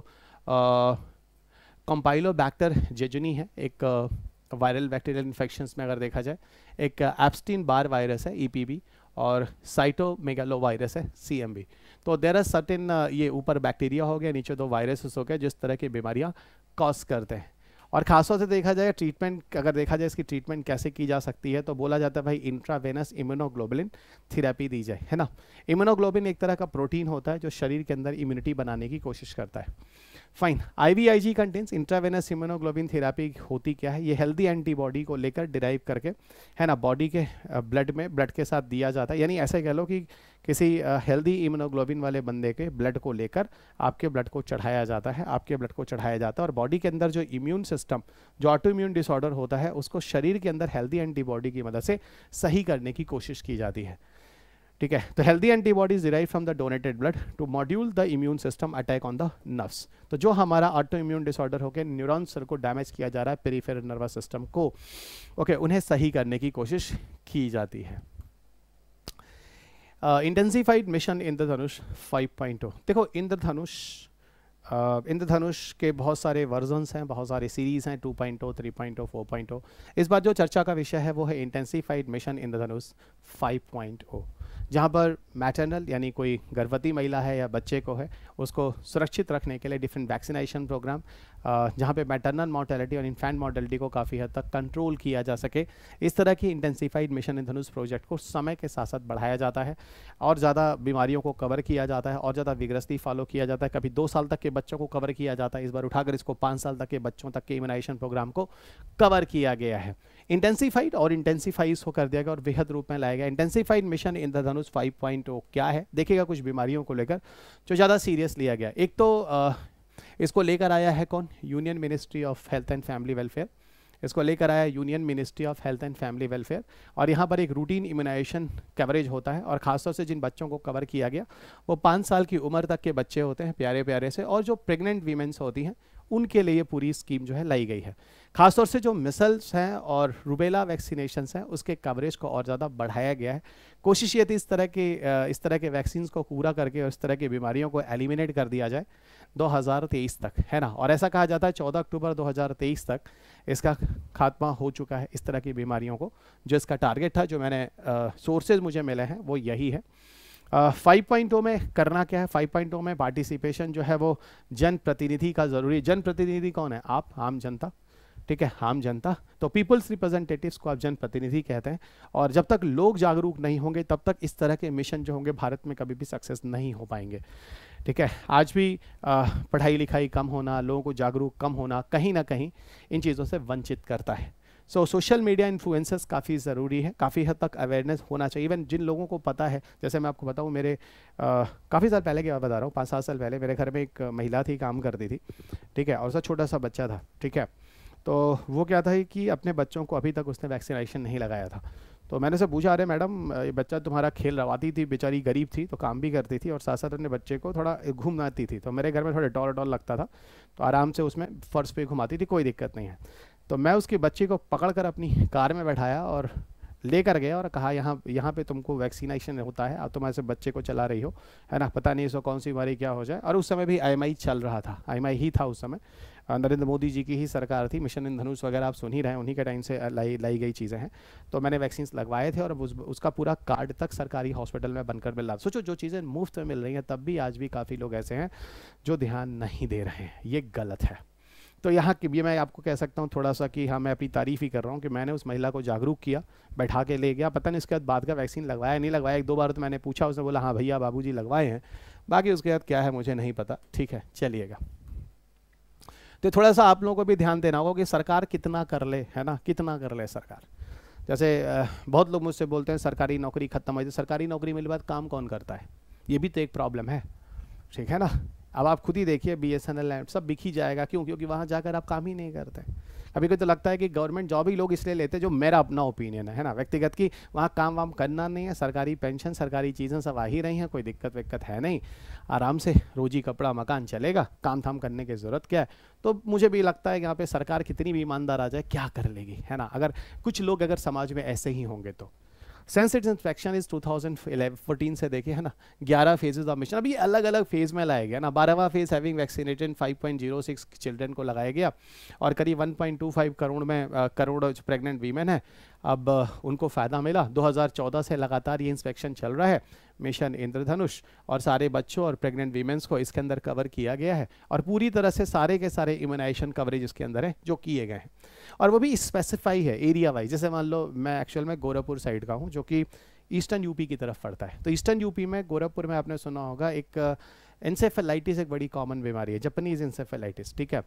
बैक्टर जेजुनी है एक वायरल बैक्टीरियल इन्फेक्शन में अगर देखा जाए एक एप्स्टीन बार वायरस है ई e और साइटोमेगालो वायरस है सी तो देर आर सर्टिन ये ऊपर बैक्टीरिया हो गया नीचे दो वायरसेस हो गए जिस तरह की बीमारियाँ कॉज करते हैं और खासतौर से देखा जाए ट्रीटमेंट अगर देखा जाए इसकी ट्रीटमेंट कैसे की जा सकती है तो बोला जाता है भाई इंट्रावेनस इम्यूनोग्लोबलिन थेरेपी दी जाए है ना इम्यूनोग्लोबिन एक तरह का प्रोटीन होता है जो शरीर के अंदर इम्यूनिटी बनाने की कोशिश करता है fine IVIG contains intravenous immunoglobulin therapy होती क्या है ये हेल्दी एंटीबॉडी को लेकर डिराइव करके है ना बॉडी के ब्लड में ब्लड के साथ दिया जाता है यानी ऐसे कह लो कि किसी हेल्दी इम्यूनोग्लोबिन वाले बंदे के ब्लड को लेकर आपके ब्लड को चढ़ाया जाता है आपके ब्लड को चढ़ाया जाता है और बॉडी के अंदर जो इम्यून सिस्टम जो ऑटो इम्यून डिसऑर्डर होता है उसको शरीर के अंदर हेल्दी एंटीबॉडी की मदद से सही करने की कोशिश की जाती है ठीक है तो healthy antibodies derive from the donated blood to module the immune system attack on the nerves तो जो हमारा ऑटो इम्यून डिसऑर्डर होकर न्यूरॉन्स को डैमेज किया जा रहा है पेरीफेर नर्वस सिस्टम को ओके okay, उन्हें सही करने की कोशिश की जाती है इंटेंसीफाइड मिशन इंद्रधनुष 5.0 देखो इंद्रधनुष इंद्रधनुष uh, के बहुत सारे वर्जन हैं बहुत सारे सीरीज़ हैं 2.0, 3.0, 4.0 इस बार जो चर्चा का विषय है वो है इंटेंसीफाइड मिशन इंद्रधनुष 5.0 जहाँ पर मैटरनल यानी कोई गर्भवती महिला है या बच्चे को है उसको सुरक्षित रखने के लिए डिफरेंट वैक्सीनेशन प्रोग्राम जहाँ पे मैटरनल मॉर्टेलिटी और इन्फेंट मॉर्टेलिटी को काफ़ी हद तक कंट्रोल किया जा सके इस तरह की इंटेंसीफाइड मिशन धनुष प्रोजेक्ट को समय के साथ साथ बढ़ाया जाता है और ज़्यादा बीमारियों को कवर किया जाता है और ज़्यादा विग्रस्ती फॉलो किया जाता है कभी दो साल तक के बच्चों को कवर किया जाता है इस बार उठाकर इसको पाँच साल तक के बच्चों तक के इम्यूनाइजेशन प्रोग्राम को कवर किया गया है इंटेंसीफाइड और इंटेंसिफाइज इसको कर दिया गया और बेहद रूप में लाया गया intensified mission Indradhanush five point oh क्या है देखिएगा कुछ बीमारियों को लेकर जो ज़्यादा सीरियस लिया गया एक तो आ, इसको लेकर आया है कौन Union Ministry of health and family Welfare इसको लेकर आया Union Ministry of health and family Welfare और यहाँ पर एक रूटीन इम्यूनाइजेशन कवरेज होता है और ख़ासतौर से जिन बच्चों को कवर किया गया वो पाँच साल की उम्र तक के बच्चे होते हैं प्यारे प्यारे से और जो प्रेग्नेंट वीमेंस होती हैं उनके लिए पूरी स्कीम जो है लाई गई है खासतौर से जो मिसल्स हैं और रूबेला वैक्सीनेशन हैं उसके कवरेज को और ज़्यादा बढ़ाया गया है कोशिश ये थी इस तरह के इस तरह के वैक्सीन को पूरा करके और इस तरह की बीमारियों को एलिमिनेट कर दिया जाए 2023 तक है ना और ऐसा कहा जाता है 14 अक्टूबर 2023 तक इसका खात्मा हो चुका है इस तरह की बीमारियों को जो इसका टारगेट था जो मैंने सोर्सेज मुझे मिले हैं वो यही है फाइव uh, पॉइंट में करना क्या है फाइव पॉइंट oh में पार्टिसिपेशन जो है वो जनप्रतिनिधि का ज़रूरी जनप्रतिनिधि कौन है आप आम जनता ठीक है आम जनता तो पीपल्स रिप्रेजेंटेटिव्स को आप जनप्रतिनिधि कहते हैं और जब तक लोग जागरूक नहीं होंगे तब तक इस तरह के मिशन जो होंगे भारत में कभी भी सक्सेस नहीं हो पाएंगे ठीक है आज भी आ, पढ़ाई लिखाई कम होना लोगों को जागरूक कम होना कहीं ना कहीं इन चीज़ों से वंचित करता है सो सोशल मीडिया इन्फ्लुएंसर्स काफ़ी ज़रूरी है काफ़ी हद तक अवेयरनेस होना चाहिए इवन जिन लोगों को पता है जैसे मैं आपको बताऊँ मेरे काफ़ी साल पहले की बात बता रहा हूँ पाँच सात साल पहले मेरे घर में एक महिला थी काम करती थी ठीक है और उसका छोटा सा बच्चा था ठीक है तो वो क्या था कि अपने बच्चों को अभी तक उसने वैक्सीनेशन नहीं लगाया था तो मैंने से पूछा अरे मैडम ये बच्चा तुम्हारा खेल रवाती थी बेचारी गरीब थी तो काम भी करती थी और साथ साथ अपने बच्चे को थोड़ा घूमनाती थी तो मेरे घर में थोड़ा डॉल डॉल लगता था तो आराम से उसमें फर्श पर घुमाती थी कोई दिक्कत नहीं है तो मैं उसकी बच्ची को पकड़ कर अपनी कार में बैठाया और लेकर गया और कहा यहाँ यहाँ पे तुमको वैक्सीनेशन होता है तुम तुम्हारे बच्चे को चला रही हो है ना पता नहीं इसको कौन सी बीमारी क्या हो जाए और उस समय भी आई चल रहा था आई ही था उस समय नरेंद्र मोदी जी की ही सरकार थी मिशन इंधनुष वगैरह आप सुन ही रहे हैं उन्हीं के टाइम से लाई लाई गई चीज़ें हैं तो मैंने वैक्सीन लगवाए थे और उस, उसका पूरा कार्ड तक सरकारी हॉस्पिटल में बनकर मिल रहा सोचो जो चीज़ें मुफ्त में मिल रही हैं तब भी आज भी काफ़ी लोग ऐसे हैं जो ध्यान नहीं दे रहे हैं ये गलत है तो यहाँ की भी मैं आपको कह सकता हूँ थोड़ा सा कि हाँ मैं अपनी तारीफ ही कर रहा हूँ कि मैंने उस महिला को जागरूक किया बैठा के ले गया पता नहीं उसके बाद बाद का वैक्सीन लगवाया नहीं लगवाया एक दो बार तो मैंने पूछा उसने बोला हाँ भैया बाबूजी लगवाए हैं बाकी उसके बाद क्या है मुझे नहीं पता ठीक है चलिएगा तो थोड़ा सा आप लोगों को भी ध्यान देना होगा कि सरकार कितना कर ले है ना कितना कर ले सरकार जैसे बहुत लोग मुझसे बोलते हैं सरकारी नौकरी खत्म हो जाए तो सरकारी नौकरी मिले बाद काम कौन करता है ये भी तो एक प्रॉब्लम है ठीक है ना अब आप खुद ही देखिए बी एस एन एल सब बिक ही जाएगा क्यों क्योंकि वहाँ जाकर आप काम ही नहीं करते अभी को तो लगता है कि गवर्नमेंट जॉब ही लोग इसलिए लेते हैं जो मेरा अपना ओपिनियन है ना व्यक्तिगत की वहाँ काम वाम करना नहीं है सरकारी पेंशन सरकारी चीज़ें सब आ ही रही हैं कोई दिक्कत विक्कत है नहीं आराम से रोजी कपड़ा मकान चलेगा काम थाम करने की ज़रूरत क्या है तो मुझे भी लगता है कि यहाँ पे सरकार कितनी भी ईमानदार आ जाए क्या कर लेगी है ना अगर कुछ लोग अगर समाज में ऐसे ही होंगे तो सेंसेट इंस्पेक्शन इज 2014 से देखे है ना 11 फेजेज ऑफ मिशन अभी अलग अलग फेज में लाया गया ना बारहवा फेज हैविंग वैक्सीनेटेड 5.06 चिल्ड्रन को लगाया गया और करीब 1.25 करोड़ में करोड़ प्रेग्नेंट वीमेन है अब उनको फ़ायदा मिला 2014 से लगातार ये इंस्पेक्शन चल रहा है मिशन इंद्रधनुष और सारे बच्चों और प्रेग्नेंट वीमेंस को इसके अंदर कवर किया गया है और पूरी तरह से सारे के सारे इम्यूनाइजेशन कवरेज इसके अंदर है जो किए गए हैं और वो भी स्पेसिफाई है एरिया वाइज जैसे मान लो मैं एक्चुअल में गोरखपुर साइड का हूँ जो कि ईस्टर्न यूपी की तरफ पड़ता है तो ईस्टर्न यूपी में गोरखपुर में आपने सुना होगा एक इंसेफेलाइटिस एक बड़ी कॉमन बीमारी है जपनीज इंसेफेलाइटिस ठीक है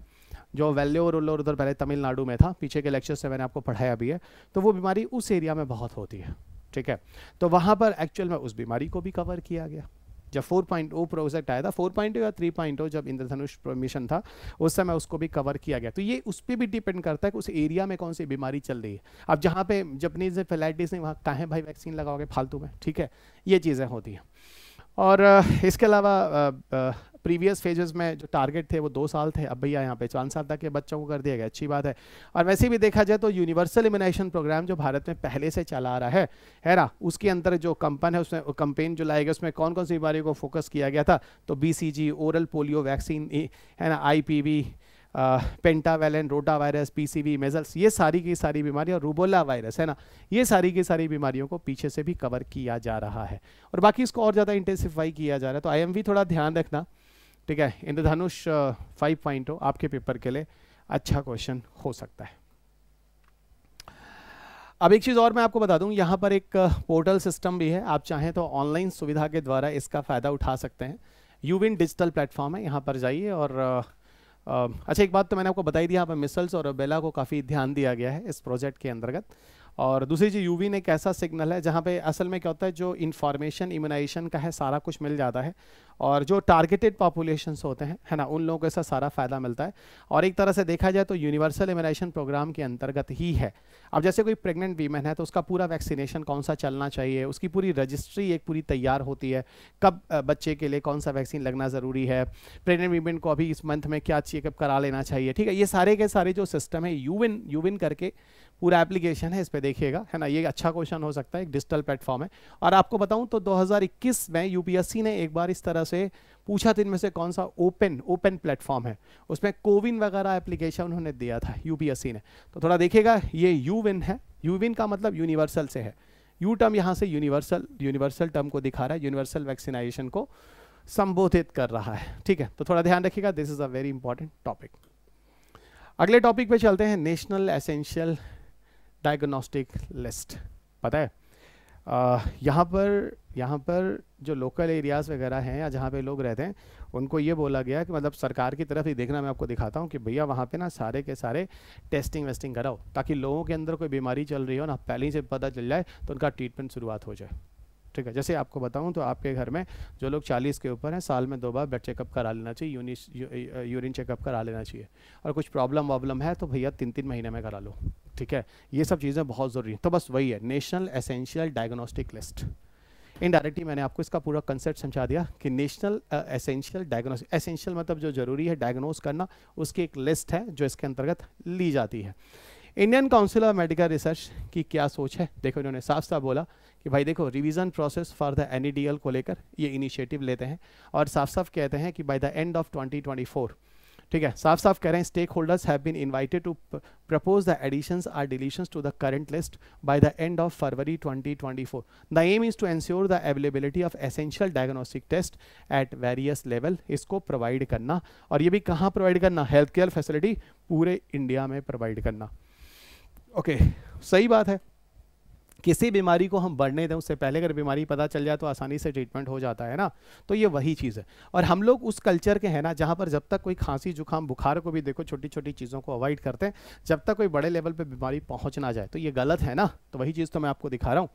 जो वेल्लोर उल्लोर उधर पहले तमिलनाडु में था पीछे के लेक्चर से मैंने आपको पढ़ाया भी है तो वो बीमारी उस एरिया में बहुत होती है ठीक है तो वहां पर एक्चुअल में उस बीमारी को भी कवर किया गया जब 4.0 प्रोजेक्ट आया था 4.0 या थ्री पॉइंट oh जब इंद्रधनुष मिशन था उस समय उसको भी कवर किया गया तो ये उस पर भी डिपेंड करता है कि उस एरिया में कौन सी बीमारी चल रही है अब जहाँ पे जपनीज ने फेलाइटिस वहाँ कहाँ भाई वैक्सीन लगाओगे फालतू में ठीक है ये चीज़ें होती हैं और इसके अलावा प्रीवियस फेजेस में जो टारगेट थे वो दो साल थे अब भैया यहाँ पे चांद साल तक के बच्चों को कर दिया गया अच्छी बात है और वैसे भी देखा जाए तो यूनिवर्सल इम्यूनाइजेशन प्रोग्राम जो भारत में पहले से चला आ रहा है है ना उसके अंदर जो कंपन है उसमें कंपेन जो लाएगा उसमें कौन कौन सी बीमारियों को फोकस किया गया था तो बी ओरल पोलियो वैक्सीन है ना आई पेंटावेलन रोटा वायरस पीसीवी मेजल्स ये सारी की सारी बीमारियाँ रूबोला वायरस है ना ये सारी की सारी बीमारियों को पीछे से भी कवर किया जा रहा है और बाकी इसको और ज़्यादा इंटेंसिफाई किया जा रहा है तो आई थोड़ा ध्यान रखना ठीक है इंद्रधनुष फाइव पॉइंट oh आपके पेपर के लिए अच्छा क्वेश्चन हो सकता है अब एक चीज़ और मैं आपको बता दूं यहाँ पर एक पोर्टल सिस्टम भी है आप चाहें तो ऑनलाइन सुविधा के द्वारा इसका फ़ायदा उठा सकते हैं यूविन डिजिटल प्लेटफॉर्म है यहाँ पर जाइए और अच्छा एक बात तो मैंने आपको बताई दी यहाँ पर मिसल्स और बेला को काफ़ी ध्यान दिया गया है इस प्रोजेक्ट के अंतर्गत और दूसरी चीज़ यूवी ने एक ऐसा सिग्नल है जहाँ पे असल में क्या होता है जो इन्फॉर्मेशन इम्यूनाइजेशन का है सारा कुछ मिल जाता है और जो टारगेटेड पॉपुलेशन होते हैं है ना उन लोगों को ऐसा सारा फ़ायदा मिलता है और एक तरह से देखा जाए तो यूनिवर्सल इम्यूनाइजेशन प्रोग्राम के अंतर्गत ही है अब जैसे कोई प्रेगनेंट वीमेन है तो उसका पूरा वैक्सीनेशन कौन सा चलना चाहिए उसकी पूरी रजिस्ट्री एक पूरी तैयार होती है कब बच्चे के लिए कौन सा वैक्सीन लगना ज़रूरी है प्रेगनेंट वीमेन को अभी इस मंथ में क्या चेकअप करा लेना चाहिए ठीक है ये सारे के सारे जो सिस्टम है यूविन यूविन करके पूरा एप्लीकेशन है इस पर देखिएगा है ना ये अच्छा क्वेश्चन हो सकता है एक डिजिटल प्लेटफॉर्म है और आपको बताऊं तो 2021 में यूपीएससी ने एक बार इस तरह से पूछा था इनमें से कौन सा ओपन ओपन प्लेटफॉर्म है उसमें कोविन वगैरह एप्लीकेशन उन्होंने दिया था यूपीएससी ने तो थोड़ा देखिएगा ये यू है यू का मतलब यूनिवर्सल से है यू टर्म यहाँ से यूनिवर्सल यूनिवर्सल टर्म को दिखा रहा है यूनिवर्सल वैक्सीनाइजेशन को संबोधित कर रहा है ठीक है तो थोड़ा ध्यान रखिएगा this is a very important topic अगले टॉपिक पे चलते हैं नेशनल एसेंशियल डायग्नोस्टिक लिस्ट पता है यहाँ पर यहाँ पर जो लोकल एरियाज़ वगैरह हैं या जहाँ पे लोग रहते हैं उनको ये बोला गया कि मतलब सरकार की तरफ ही देखना मैं आपको दिखाता हूँ कि भैया वहाँ पे ना सारे के सारे टेस्टिंग वेस्टिंग कराओ ताकि लोगों के अंदर कोई बीमारी चल रही हो ना पहले ही से पता चल जाए तो उनका ट्रीटमेंट शुरुआत हो जाए ठीक है जैसे आपको बताऊँ तो आपके घर में जो लोग चालीस के ऊपर हैं साल में दो बार ब्लड चेकअप करा लेना चाहिए यूनि यूरिन चेकअप करा लेना चाहिए और कुछ प्रॉब्लम वॉब्लम है तो भैया तीन तीन महीने में करा लो ठीक है ये सब चीज़ें बहुत ज़रूरी हैं तो बस वही है National Essential Diagnostic List indirectly मैंने आपको इसका पूरा कंसेप्ट समझा दिया कि नेशनल एसेंशियल डायग्नोस एसेंशियल मतलब जो ज़रूरी है डायग्नोस करना उसकी एक लिस्ट है जो इसके अंतर्गत ली जाती है Indian Council of Medical Research की क्या सोच है देखो इन्होंने साफ साफ बोला कि भाई देखो revision process for the NEDL को लेकर ये इनिशिएटिव लेते हैं और साफ साफ कहते हैं कि बाय द एंड ऑफ 2024 ठीक है साफ साफ कह रहे हैं stakeholders have been invited to propose the additions or deletions to the current list by the end of February 2024 the aim is to ensure the availability of essential diagnostic test at various level इसको provide करना और ये भी कहाँ provide करना health care facility पूरे India में provide करना ओके okay, सही बात है किसी बीमारी को हम बढ़ने दें उससे पहले अगर बीमारी पता चल जाए तो आसानी से ट्रीटमेंट हो जाता है ना तो ये वही चीज़ है और हम लोग उस कल्चर के हैं ना जहाँ पर जब तक कोई खांसी जुकाम बुखार को भी देखो छोटी छोटी चीज़ों को अवॉइड करते हैं जब तक कोई बड़े लेवल पर बीमारी पहुँच ना जाए तो ये गलत है ना तो वही चीज़ तो मैं आपको दिखा रहा हूँ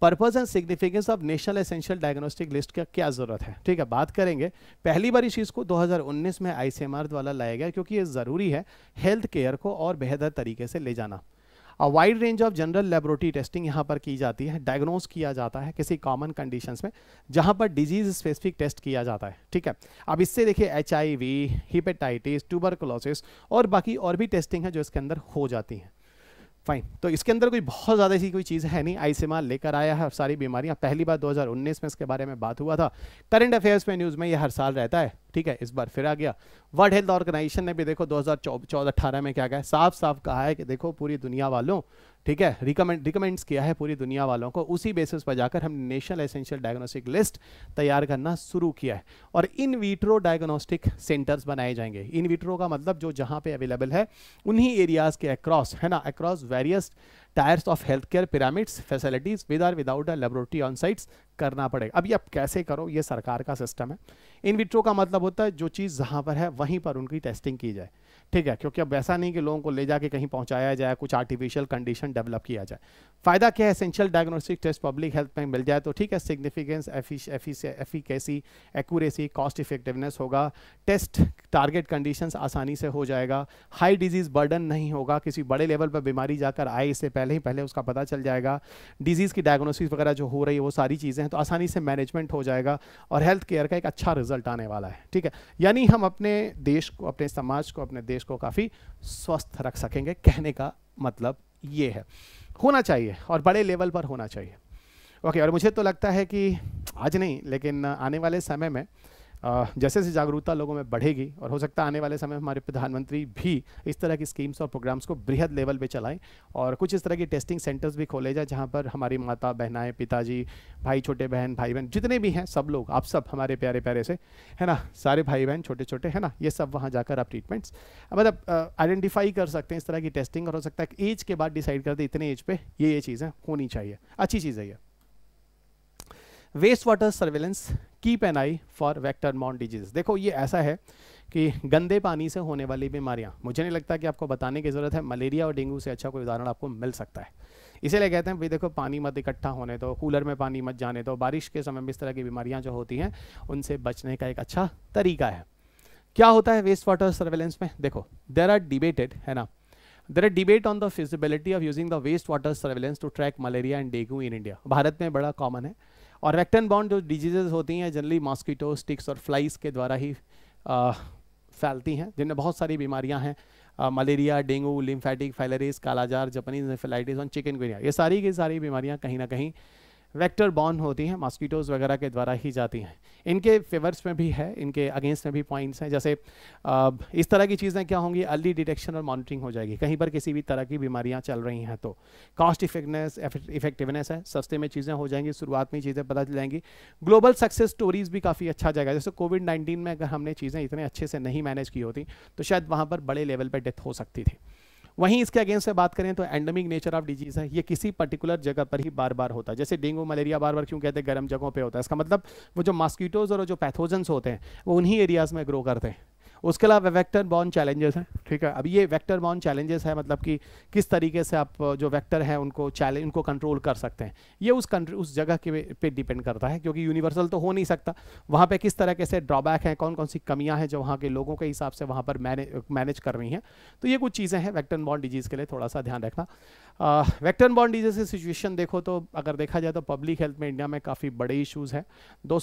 purpose and significance of National Essential Diagnostic List का क्या जरूरत है ठीक है बात करेंगे पहली बार इस चीज़ को 2019 में आईसीएमआर द्वारा लाया गया क्योंकि ये ज़रूरी है हेल्थ केयर को और बेहतर तरीके से ले जाना wide range of general laboratory testing यहाँ पर की जाती है डायग्नोस किया जाता है किसी कॉमन कंडीशन में जहाँ पर डिजीज स्पेसिफिक टेस्ट किया जाता है ठीक है अब इससे देखिए H I V hepatitis tuberculosis और बाकी और भी टेस्टिंग है जो इसके अंदर हो जाती है फाइन तो इसके अंदर कोई बहुत ज़्यादा ऐसी कोई चीज़ है नहीं आईसीएमआर लेकर आया है सारी बीमारियाँ पहली बार 2019 में इसके बारे में बात हुआ था करंट अफेयर्स में न्यूज़ में ये हर साल रहता है ठीक है इस बार फिर आ गया वर्ल्ड हेल्थ ऑर्गेनाइजेशन ने भी देखो 2014-18 में क्या कहा साफ साफ कहा है कि देखो पूरी दुनिया वालों ठीक है रिकमेंड रिकमेंड्स किया है पूरी दुनिया वालों को उसी बेसिस पर जाकर हमने नेशनल एसेंशियल डायग्नोस्टिक लिस्ट तैयार करना शुरू किया है और इन विट्रो डायग्नोस्टिक सेंटर्स बनाए जाएंगे इन विट्रो का मतलब जो जहां पे अवेलेबल है उन्हीं एरियाज के अक्रॉस है ना across various tiers of health care pyramids facilities with or without a laboratory on sites करना पड़ेगा अब ये आप कैसे करो ये सरकार का सिस्टम है इन विट्रो का मतलब होता है जो चीज़ जहाँ पर है वहीं पर उनकी टेस्टिंग की जाए ठीक है क्योंकि अब ऐसा नहीं कि लोगों को ले जाके कहीं पहुंचाया जाए कुछ आर्टिफिशियल कंडीशन डेवलप किया जाए फ़ायदा क्या है essential diagnostic test public health में मिल जाए तो ठीक है significance efficacy accuracy cost effectiveness होगा टेस्ट टारगेट कंडीशंस आसानी से हो जाएगा हाई डिजीज़ बर्डन नहीं होगा किसी बड़े लेवल पर बीमारी जाकर आए इससे पहले ही पहले उसका पता चल जाएगा डिजीज़ की डायग्नोसिस वगैरह जो हो रही है वो सारी चीज़ें हैं तो आसानी से मैनेजमेंट हो जाएगा और हेल्थ केयर का एक अच्छा रिजल्ट आने वाला है ठीक है यानी हम अपने देश को अपने समाज को अपने देश देश को काफ़ी स्वस्थ रख सकेंगे कहने का मतलब ये है होना चाहिए और बड़े लेवल पर होना चाहिए ओके और मुझे तो लगता है कि आज नहीं लेकिन आने वाले समय में जैसे जैसे जागरूकता लोगों में बढ़ेगी और हो सकता है आने वाले समय में हमारे प्रधानमंत्री भी इस तरह की स्कीम्स और प्रोग्राम्स को बृहद लेवल पे चलाएं और कुछ इस तरह की टेस्टिंग सेंटर्स भी खोले जाए जहाँ पर हमारी माता बहनाएं पिताजी भाई छोटे बहन भाई बहन जितने भी हैं सब लोग आप सब हमारे प्यारे प्यारे से है ना सारे भाई बहन छोटे छोटे है ना ये सब वहाँ जाकर आप ट्रीटमेंट्स मतलब आइडेंटिफाई कर सकते हैं इस तरह की टेस्टिंग और हो सकता है एज के बाद डिसाइड कर दे इतने एज पे ये ये चीज़ें होनी चाहिए अच्छी चीज़ है ये waste water surveillance keep an eye for vector मॉन डिजीज देखो ये ऐसा है कि गंदे पानी से होने वाली बीमारियां मुझे नहीं लगता कि आपको बताने की ज़रूरत है मलेरिया और डेंगू से अच्छा कोई उदाहरण आपको मिल सकता है इसीलिए कहते हैं भाई देखो पानी मत इकट्ठा होने दो कूलर में पानी मत जाने दो बारिश के समय में इस तरह की बीमारियां जो होती हैं उनसे बचने का एक अच्छा तरीका है क्या होता है वेस्ट वाटर सर्वेलेंस में देखो देर आर डिबेटेड है ना there are debate on the feasibility of using the waste water surveillance to track malaria and dengue in India भारत में बड़ा कॉमन है और रेक्टन बॉन्ड जो डिजीजेज होती हैं जनरली मॉस्किटो स्टिक्स और फ्लाइज के द्वारा ही आ, फैलती हैं जिनमें बहुत सारी बीमारियां हैं malaria dengue lymphatic filariasis kala azar Japanese encephalitis और चिकन गुनिया ये सारी की सारी बीमारियां कहीं ना कहीं वेक्टर बॉर्न होती हैं मॉस्किटोज वगैरह के द्वारा ही जाती हैं इनके फेवर्स में भी है इनके अगेंस्ट में भी पॉइंट्स हैं जैसे इस तरह की चीज़ें क्या होंगी अर्ली डिटेक्शन और मॉनिटरिंग हो जाएगी कहीं पर किसी भी तरह की बीमारियां चल रही हैं तो कॉस्ट इफेक्टनेस इफेक्टिवनेस है सस्ते में चीज़ें हो जाएंगी शुरुआत में चीज़ें पता चल जाएंगी ग्लोबल सक्सेस स्टोरीज़ भी काफ़ी अच्छा जाएगा जैसे कोविड नाइन्टीन में अगर हमने चीज़ें इतने अच्छे से नहीं मैनेज की होती तो शायद वहाँ पर बड़े लेवल पर डेथ हो सकती थी वहीं इसके अगेंस्ट से बात करें तो एंडमिक नेचर ऑफ डिजीज है ये किसी पर्टिकुलर जगह पर ही बार बार होता है जैसे डेंगू मलेरिया बार बार क्यों कहते हैं गर्म जगहों पर होता है इसका मतलब वो जो मॉस्किटोज और जो पैथोजन्स होते हैं वो उन्हीं एरियाज में ग्रो करते हैं उसके अलावा वेक्टर बॉर्न चैलेंजेस हैं ठीक है अब ये वैक्टर बॉर्न चैलेंजेस है मतलब कि किस तरीके से आप जो वैक्टर हैं उनको चैलेंज उनको कंट्रोल कर सकते हैं ये उस कंट्री उस जगह के पे डिपेंड करता है क्योंकि यूनिवर्सल तो हो नहीं सकता वहाँ पे किस तरह के से ड्रॉबैक हैं कौन कौन सी कमियाँ हैं जो वहाँ के लोगों के हिसाब से वहाँ पर मैनेज मैनेज कर रही हैं तो ये कुछ चीज़ें हैं वैक्टर बॉर्न डिजीज़ के लिए थोड़ा सा ध्यान रखना वेक्टन बॉन्ड डिजीज की सिचुएशन देखो तो अगर देखा जाए तो पब्लिक हेल्थ में इंडिया में काफ़ी बड़े इशूज़ हैं दो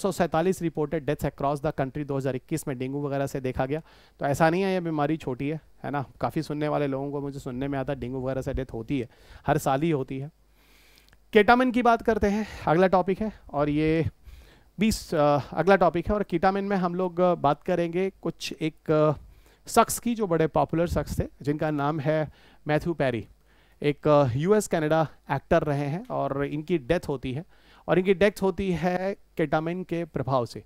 reported deaths across the country 2021 में डेंगू वगैरह से देखा गया तो ऐसा नहीं है ये बीमारी छोटी है है ना काफ़ी सुनने वाले लोगों को मुझे सुनने में आता है डेंगू वगैरह से डेथ होती है हर साल ही होती है केटामिन की बात करते हैं अगला टॉपिक है और ये बीस अगला टॉपिक है और कीटामिन में हम लोग बात करेंगे कुछ एक शख्स की जो बड़े पॉपुलर शख्स थे जिनका नाम है मैथ्यू पैरी एक यूएस कनाडा एक्टर रहे हैं और इनकी डेथ होती है और इनकी डेथ होती है केटामिन के प्रभाव से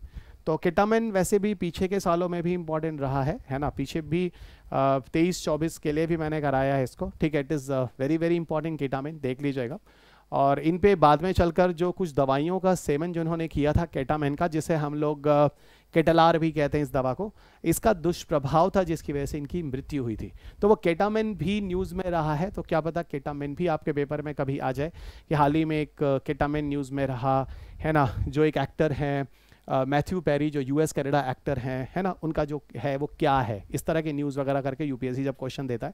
तो केटामिन वैसे भी पीछे के सालों में भी इम्पॉर्टेंट रहा है है ना पीछे भी तेईस चौबीस के लिए भी मैंने कराया है इसको ठीक है it is very very important ketamine देख लीजिएगा और इन पे बाद में चलकर जो कुछ दवाइयों का सेवन जिन्होंने किया था केटामिन का जिसे हम लोग केटलार भी कहते हैं इस दवा को इसका दुष्प्रभाव था जिसकी वजह से इनकी मृत्यु हुई थी तो वो केटामिन भी न्यूज़ में रहा है तो क्या पता केटामिन भी आपके पेपर में कभी आ जाए कि हाल ही में एक केटामिन न्यूज़ में रहा है ना जो एक एक्टर हैं मैथ्यू पेरी जो यूएस कैनेडा एक्टर हैं है ना उनका जो है वो क्या है इस तरह के न्यूज़ वगैरह करके यूपीएससी जब क्वेश्चन देता है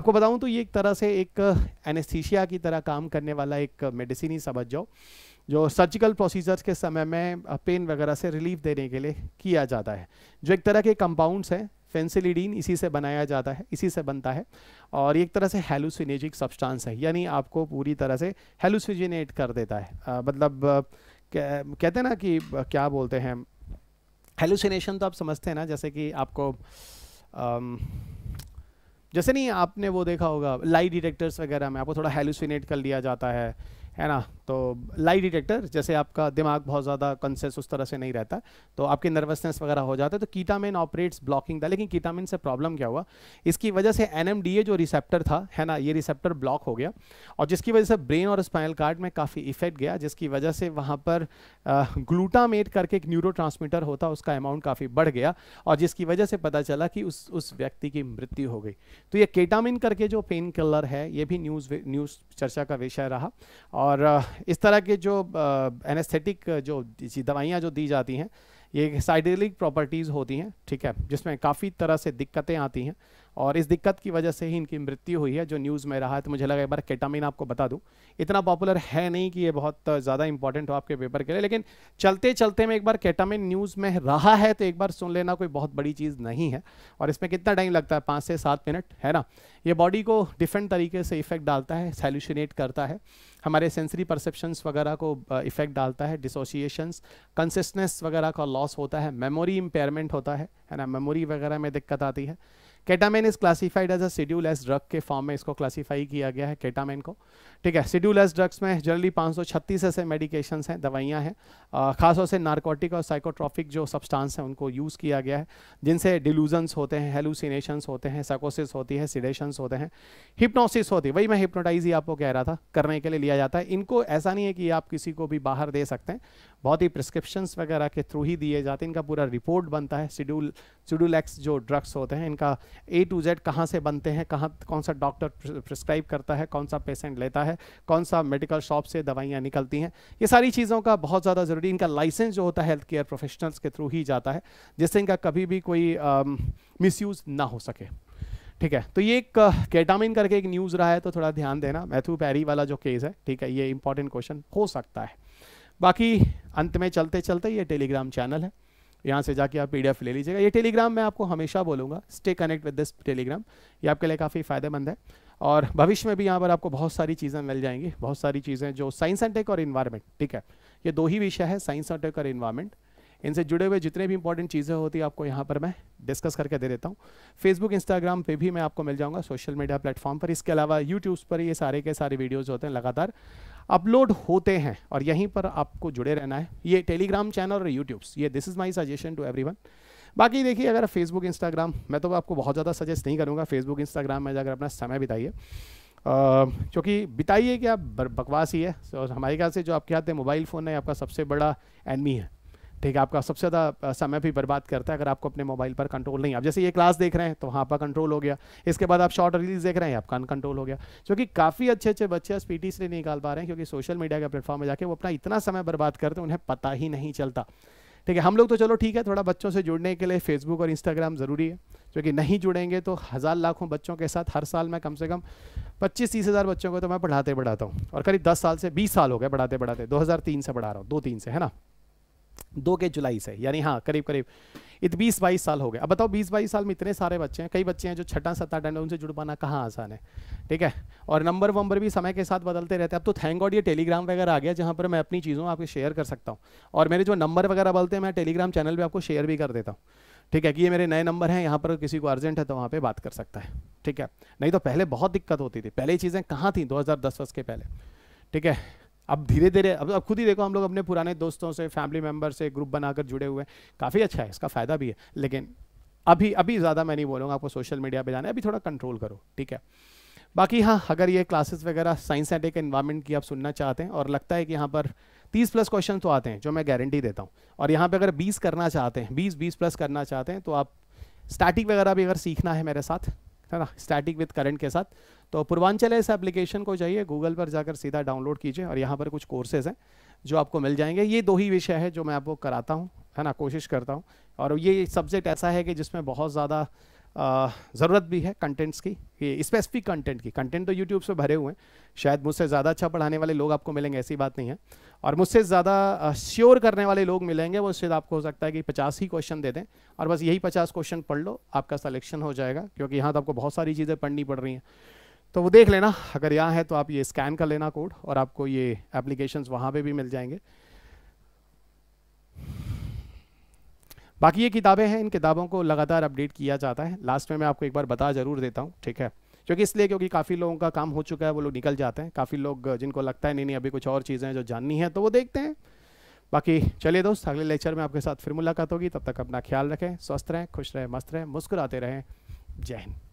आपको बताऊं तो ये एक तरह से एक एनेस्थीशिया की तरह काम करने वाला एक मेडिसिन ही समझ जाओ जो सर्जिकल प्रोसीजर्स के समय में पेन वगैरह से रिलीफ देने के लिए किया जाता है जो एक तरह के कंपाउंड्स हैं फेंसिलिडीन इसी से बनाया जाता है इसी से बनता है और एक तरह से हेलुसिनेजिक सब्सटेंस है यानी आपको पूरी तरह से हेलुसिजिनेट कर देता है आ, मतलब कह, कहते हैं ना कि क्या बोलते हैं हेलुसिनेशन तो आप समझते हैं ना जैसे कि आपको आम, जैसे नहीं आपने वो देखा होगा लाई डिटेक्टर्स वगैरह में आपको थोड़ा हेलुसिनेट कर लिया जाता है है ना तो लाई डिटेक्टर जैसे आपका दिमाग बहुत ज़्यादा कंसेस उस तरह से नहीं रहता तो आपके नर्वसनेस वगैरह हो जाता है तो कीटामिन ऑपरेट्स ब्लॉकिंग था लेकिन कीटामिन से प्रॉब्लम क्या हुआ इसकी वजह से एन जो रिसेप्टर था है ना ये रिसेप्टर ब्लॉक हो गया और जिसकी वजह से ब्रेन और स्पाइनल कार्ड में काफ़ी इफेक्ट गया जिसकी वजह से वहाँ पर ग्लूटामेट करके एक न्यूरो होता उसका अमाउंट काफ़ी बढ़ गया और जिसकी वजह से पता चला कि उस उस व्यक्ति की मृत्यु हो गई तो ये केटामिन करके जो पेन किलर है ये भी न्यूज़ न्यूज़ चर्चा का विषय रहा और इस तरह के जो एनेस्थेटिक जो दवाइयाँ जो दी जाती हैं ये साइडेलिक प्रॉपर्टीज़ होती हैं ठीक है जिसमें काफ़ी तरह से दिक्कतें आती हैं और इस दिक्कत की वजह से ही इनकी मृत्यु हुई है जो न्यूज़ में रहा है तो मुझे लगा एक बार केटामिन आपको बता दूं इतना पॉपुलर है नहीं कि ये बहुत ज़्यादा इंपॉर्टेंट हो आपके पेपर के लिए लेकिन चलते चलते में एक बार केटामिन न्यूज़ में रहा है तो एक बार सुन लेना कोई बहुत बड़ी चीज़ नहीं है और इसमें कितना टाइम लगता है पाँच से सात मिनट है ना ये बॉडी को डिफरेंट तरीके से इफेक्ट डालता है सैल्यूशनेट करता है हमारे सेंसरी परसेप्शंस वगैरह को इफेक्ट डालता है डिसोसिएशंस कंसिस्टनेस वगैरह का लॉस होता है मेमोरी इम्पेयरमेंट होता है है ना मेमोरी वगैरह में दिक्कत आती है ketamine is classified as a schedule S drug के फॉर्म में इसको क्लासीफाई किया गया है केटामिन को ठीक है शेड्यूल एस ड्रग्स में जनरली 536 ऐसे मेडिकेशन हैं दवाइयाँ हैं खासतौर से नार्कोटिक और साइकोट्रॉफिक जो सब्सटेंस हैं उनको यूज़ किया गया है जिनसे डिलूजन्स होते हैं हेलूसिनेशंस होते हैं साइकोसिस होती है सिडेशंस होते हैं हिप्नोसिस होती है वही मैं हिप्नोटाइज ही आपको कह रहा था करने के लिए लिया जाता है इनको ऐसा नहीं है कि आप किसी को भी बाहर दे सकते हैं बहुत ही प्रिस्क्रिप्शन वगैरह के थ्रू ही दिए जाते हैं इनका पूरा रिपोर्ट बनता है शेड्यूल शेड्यूल एक्स जो ड्रग्स होते हैं इनका ए टू जेड कहाँ से बनते हैं कहाँ कौन सा डॉक्टर प्रिस्क्राइब करता है कौन सा पेशेंट लेता है कौन सा मेडिकल शॉप से दवाइयाँ निकलती हैं ये सारी चीज़ों का बहुत ज़्यादा ज़रूरी इनका लाइसेंस जो होता है हेल्थ केयर प्रोफेशनल्स के थ्रू ही जाता है जिससे इनका कभी भी कोई मिस ना हो सके ठीक है तो ये एक केटामिन करके एक न्यूज़ रहा है तो थोड़ा ध्यान देना मैथ्यू पैरी वाला जो केस है ठीक है ये इंपॉर्टेंट क्वेश्चन हो सकता है बाकी अंत में चलते चलते ये टेलीग्राम चैनल है यहाँ से जाके आप पीडीएफ ले लीजिएगा ये टेलीग्राम मैं आपको हमेशा बोलूँगा stay connect with this Telegram ये आपके लिए काफ़ी फ़ायदेमंद है और भविष्य में भी यहाँ पर आपको बहुत सारी चीज़ें मिल जाएंगी बहुत सारी चीज़ें जो साइंस एंड टेक और इन्वायरमेंट ठीक है ये दो ही विषय है साइंस एंड टेक और इन्वायरमेंट इनसे जुड़े हुए जितने भी इंपॉर्टेंट चीज़ें होती है आपको यहाँ पर मैं डिस्कस करके दे देता हूँ फेसबुक इंस्टाग्राम पे भी मैं आपको मिल जाऊँगा सोशल मीडिया प्लेटफॉर्म पर इसके अलावा यूट्यूब पर ये सारे के सारे वीडियोज़ होते हैं लगातार अपलोड होते हैं और यहीं पर आपको जुड़े रहना है ये टेलीग्राम चैनल और यूट्यूब्स ये this is my suggestion to every बाकी देखिए अगर फेसबुक इंस्टाग्राम मैं तो आपको बहुत ज़्यादा सजेस्ट नहीं करूँगा फेसबुक इंस्टाग्राम में जाकर अपना समय बिताइए क्योंकि बिताइए कि आप बकवास ही है और हमारे ख्याल से जो आपके हाथ में मोबाइल फ़ोन है आपका सबसे बड़ा एनमी है ठीक है आपका सबसे ज़्यादा समय भी बर्बाद करता है अगर आपको अपने मोबाइल पर कंट्रोल नहीं आप जैसे ये क्लास देख रहे हैं तो वहाँ पर कंट्रोल हो गया इसके बाद आप शॉर्ट रील्स देख रहे हैं आपका अनकंट्रोल हो गया क्योंकि काफ़ी अच्छे अच्छे बच्चे पी टी निकाल पा रहे हैं क्योंकि सोशल मीडिया के प्लेटफॉर्म में जाके वो अपना इतना समय बर्बाद करते हैं उन्हें पता ही नहीं चलता ठीक है हम लोग तो चलो ठीक है थोड़ा बच्चों से जुड़ने के लिए फेसबुक और इंस्टाग्राम ज़रूरी है क्योंकि नहीं जुड़ेंगे तो हज़ार लाखों बच्चों के साथ हर साल मैं कम से कम पच्चीस तीस हज़ार बच्चों को तो मैं पढ़ाते पढ़ाता हूँ और करीब दस साल से बीस साल हो गए पढ़ाते पढ़ाते दो हज़ार तीन से पढ़ा रहा हूँ दो तीन से है ना दो के जुलाई से यानी हाँ करीब करीब इत तो बीस बाईस साल हो गए अब बताओ बीस बाईस साल में इतने सारे बच्चे हैं कई बच्चे हैं जो छठा सत्ता डंड उनसे जुड़ पाना कहाँ आसान है ठीक है और नंबर वंबर भी समय के साथ बदलते रहते हैं अब तो थैंक गॉड ये टेलीग्राम वगैरह आ गया जहाँ पर मैं अपनी चीज़ों आपके शेयर कर सकता हूँ और मेरे जो नंबर वगैरह बदलते हैं मैं टेलीग्राम चैनल पर आपको शेयर भी कर देता हूँ ठीक है कि ये मेरे नए नंबर हैं यहाँ पर किसी को अर्जेंट है तो वहाँ पर बात कर सकता है ठीक है नहीं तो पहले बहुत दिक्कत होती थी पहले चीज़ें कहाँ थी दो वर्ष के पहले ठीक है अब धीरे धीरे अब अब खुद ही देखो हम लोग अपने पुराने दोस्तों से फैमिली मेम्बर से ग्रुप बनाकर जुड़े हुए हैं काफ़ी अच्छा है इसका फ़ायदा भी है लेकिन अभी अभी ज़्यादा मैं नहीं बोलूँगा आपको सोशल मीडिया पर जाना है अभी थोड़ा कंट्रोल करो ठीक है बाकी हाँ अगर ये क्लासेस वगैरह साइंस एंड टेक इन्वायरमेंट की आप सुनना चाहते हैं और लगता है कि यहाँ पर 30 प्लस क्वेश्चन तो आते हैं जो मैं गारंटी देता हूँ और यहाँ पे अगर 20 करना चाहते हैं 20 20 प्लस करना चाहते हैं तो आप स्टैटिक वगैरह भी अगर सीखना है मेरे साथ है ना स्टैटिक विद करंट के साथ तो पूर्वांचल इस एप्लीकेशन को चाहिए गूगल पर जाकर सीधा डाउनलोड कीजिए और यहाँ पर कुछ कोर्सेज हैं जो आपको मिल जाएंगे ये दो ही विषय है जो मैं आपको कराता हूँ है ना कोशिश करता हूँ और ये सब्जेक्ट ऐसा है कि जिसमें बहुत ज़्यादा ज़रूरत भी है कंटेंट्स की ये स्पेसिफिक कंटेंट की कंटेंट तो यूट्यूब से भरे हुए हैं शायद मुझसे ज़्यादा अच्छा पढ़ाने वाले लोग आपको मिलेंगे ऐसी बात नहीं है और मुझसे ज़्यादा श्योर करने वाले लोग मिलेंगे वो शायद आपको हो सकता है कि पचास ही क्वेश्चन दे दें और बस यही पचास क्वेश्चन पढ़ लो आपका सलेक्शन हो जाएगा क्योंकि यहाँ तो आपको बहुत सारी चीज़ें पढ़नी पड़ रही हैं तो वो देख लेना अगर यहाँ है तो आप ये स्कैन कर लेना कोड और आपको ये एप्लीकेशंस वहाँ पे भी मिल जाएंगे बाकी ये किताबें हैं इन किताबों को लगातार अपडेट किया जाता है लास्ट में मैं आपको एक बार बता जरूर देता हूँ ठीक है क्योंकि इसलिए क्योंकि काफ़ी लोगों का काम हो चुका है वो लोग निकल जाते हैं काफ़ी लोग जिनको लगता है नहीं नहीं अभी कुछ और चीज़ें हैं जो जाननी है तो वो देखते हैं बाकी चलिए दोस्त अगले लेक्चर में आपके साथ फिर मुलाकात होगी तब तक अपना ख्याल रखें स्वस्थ रहें खुश रहें मस्त रहें मुस्कुराते रहें जय हिंद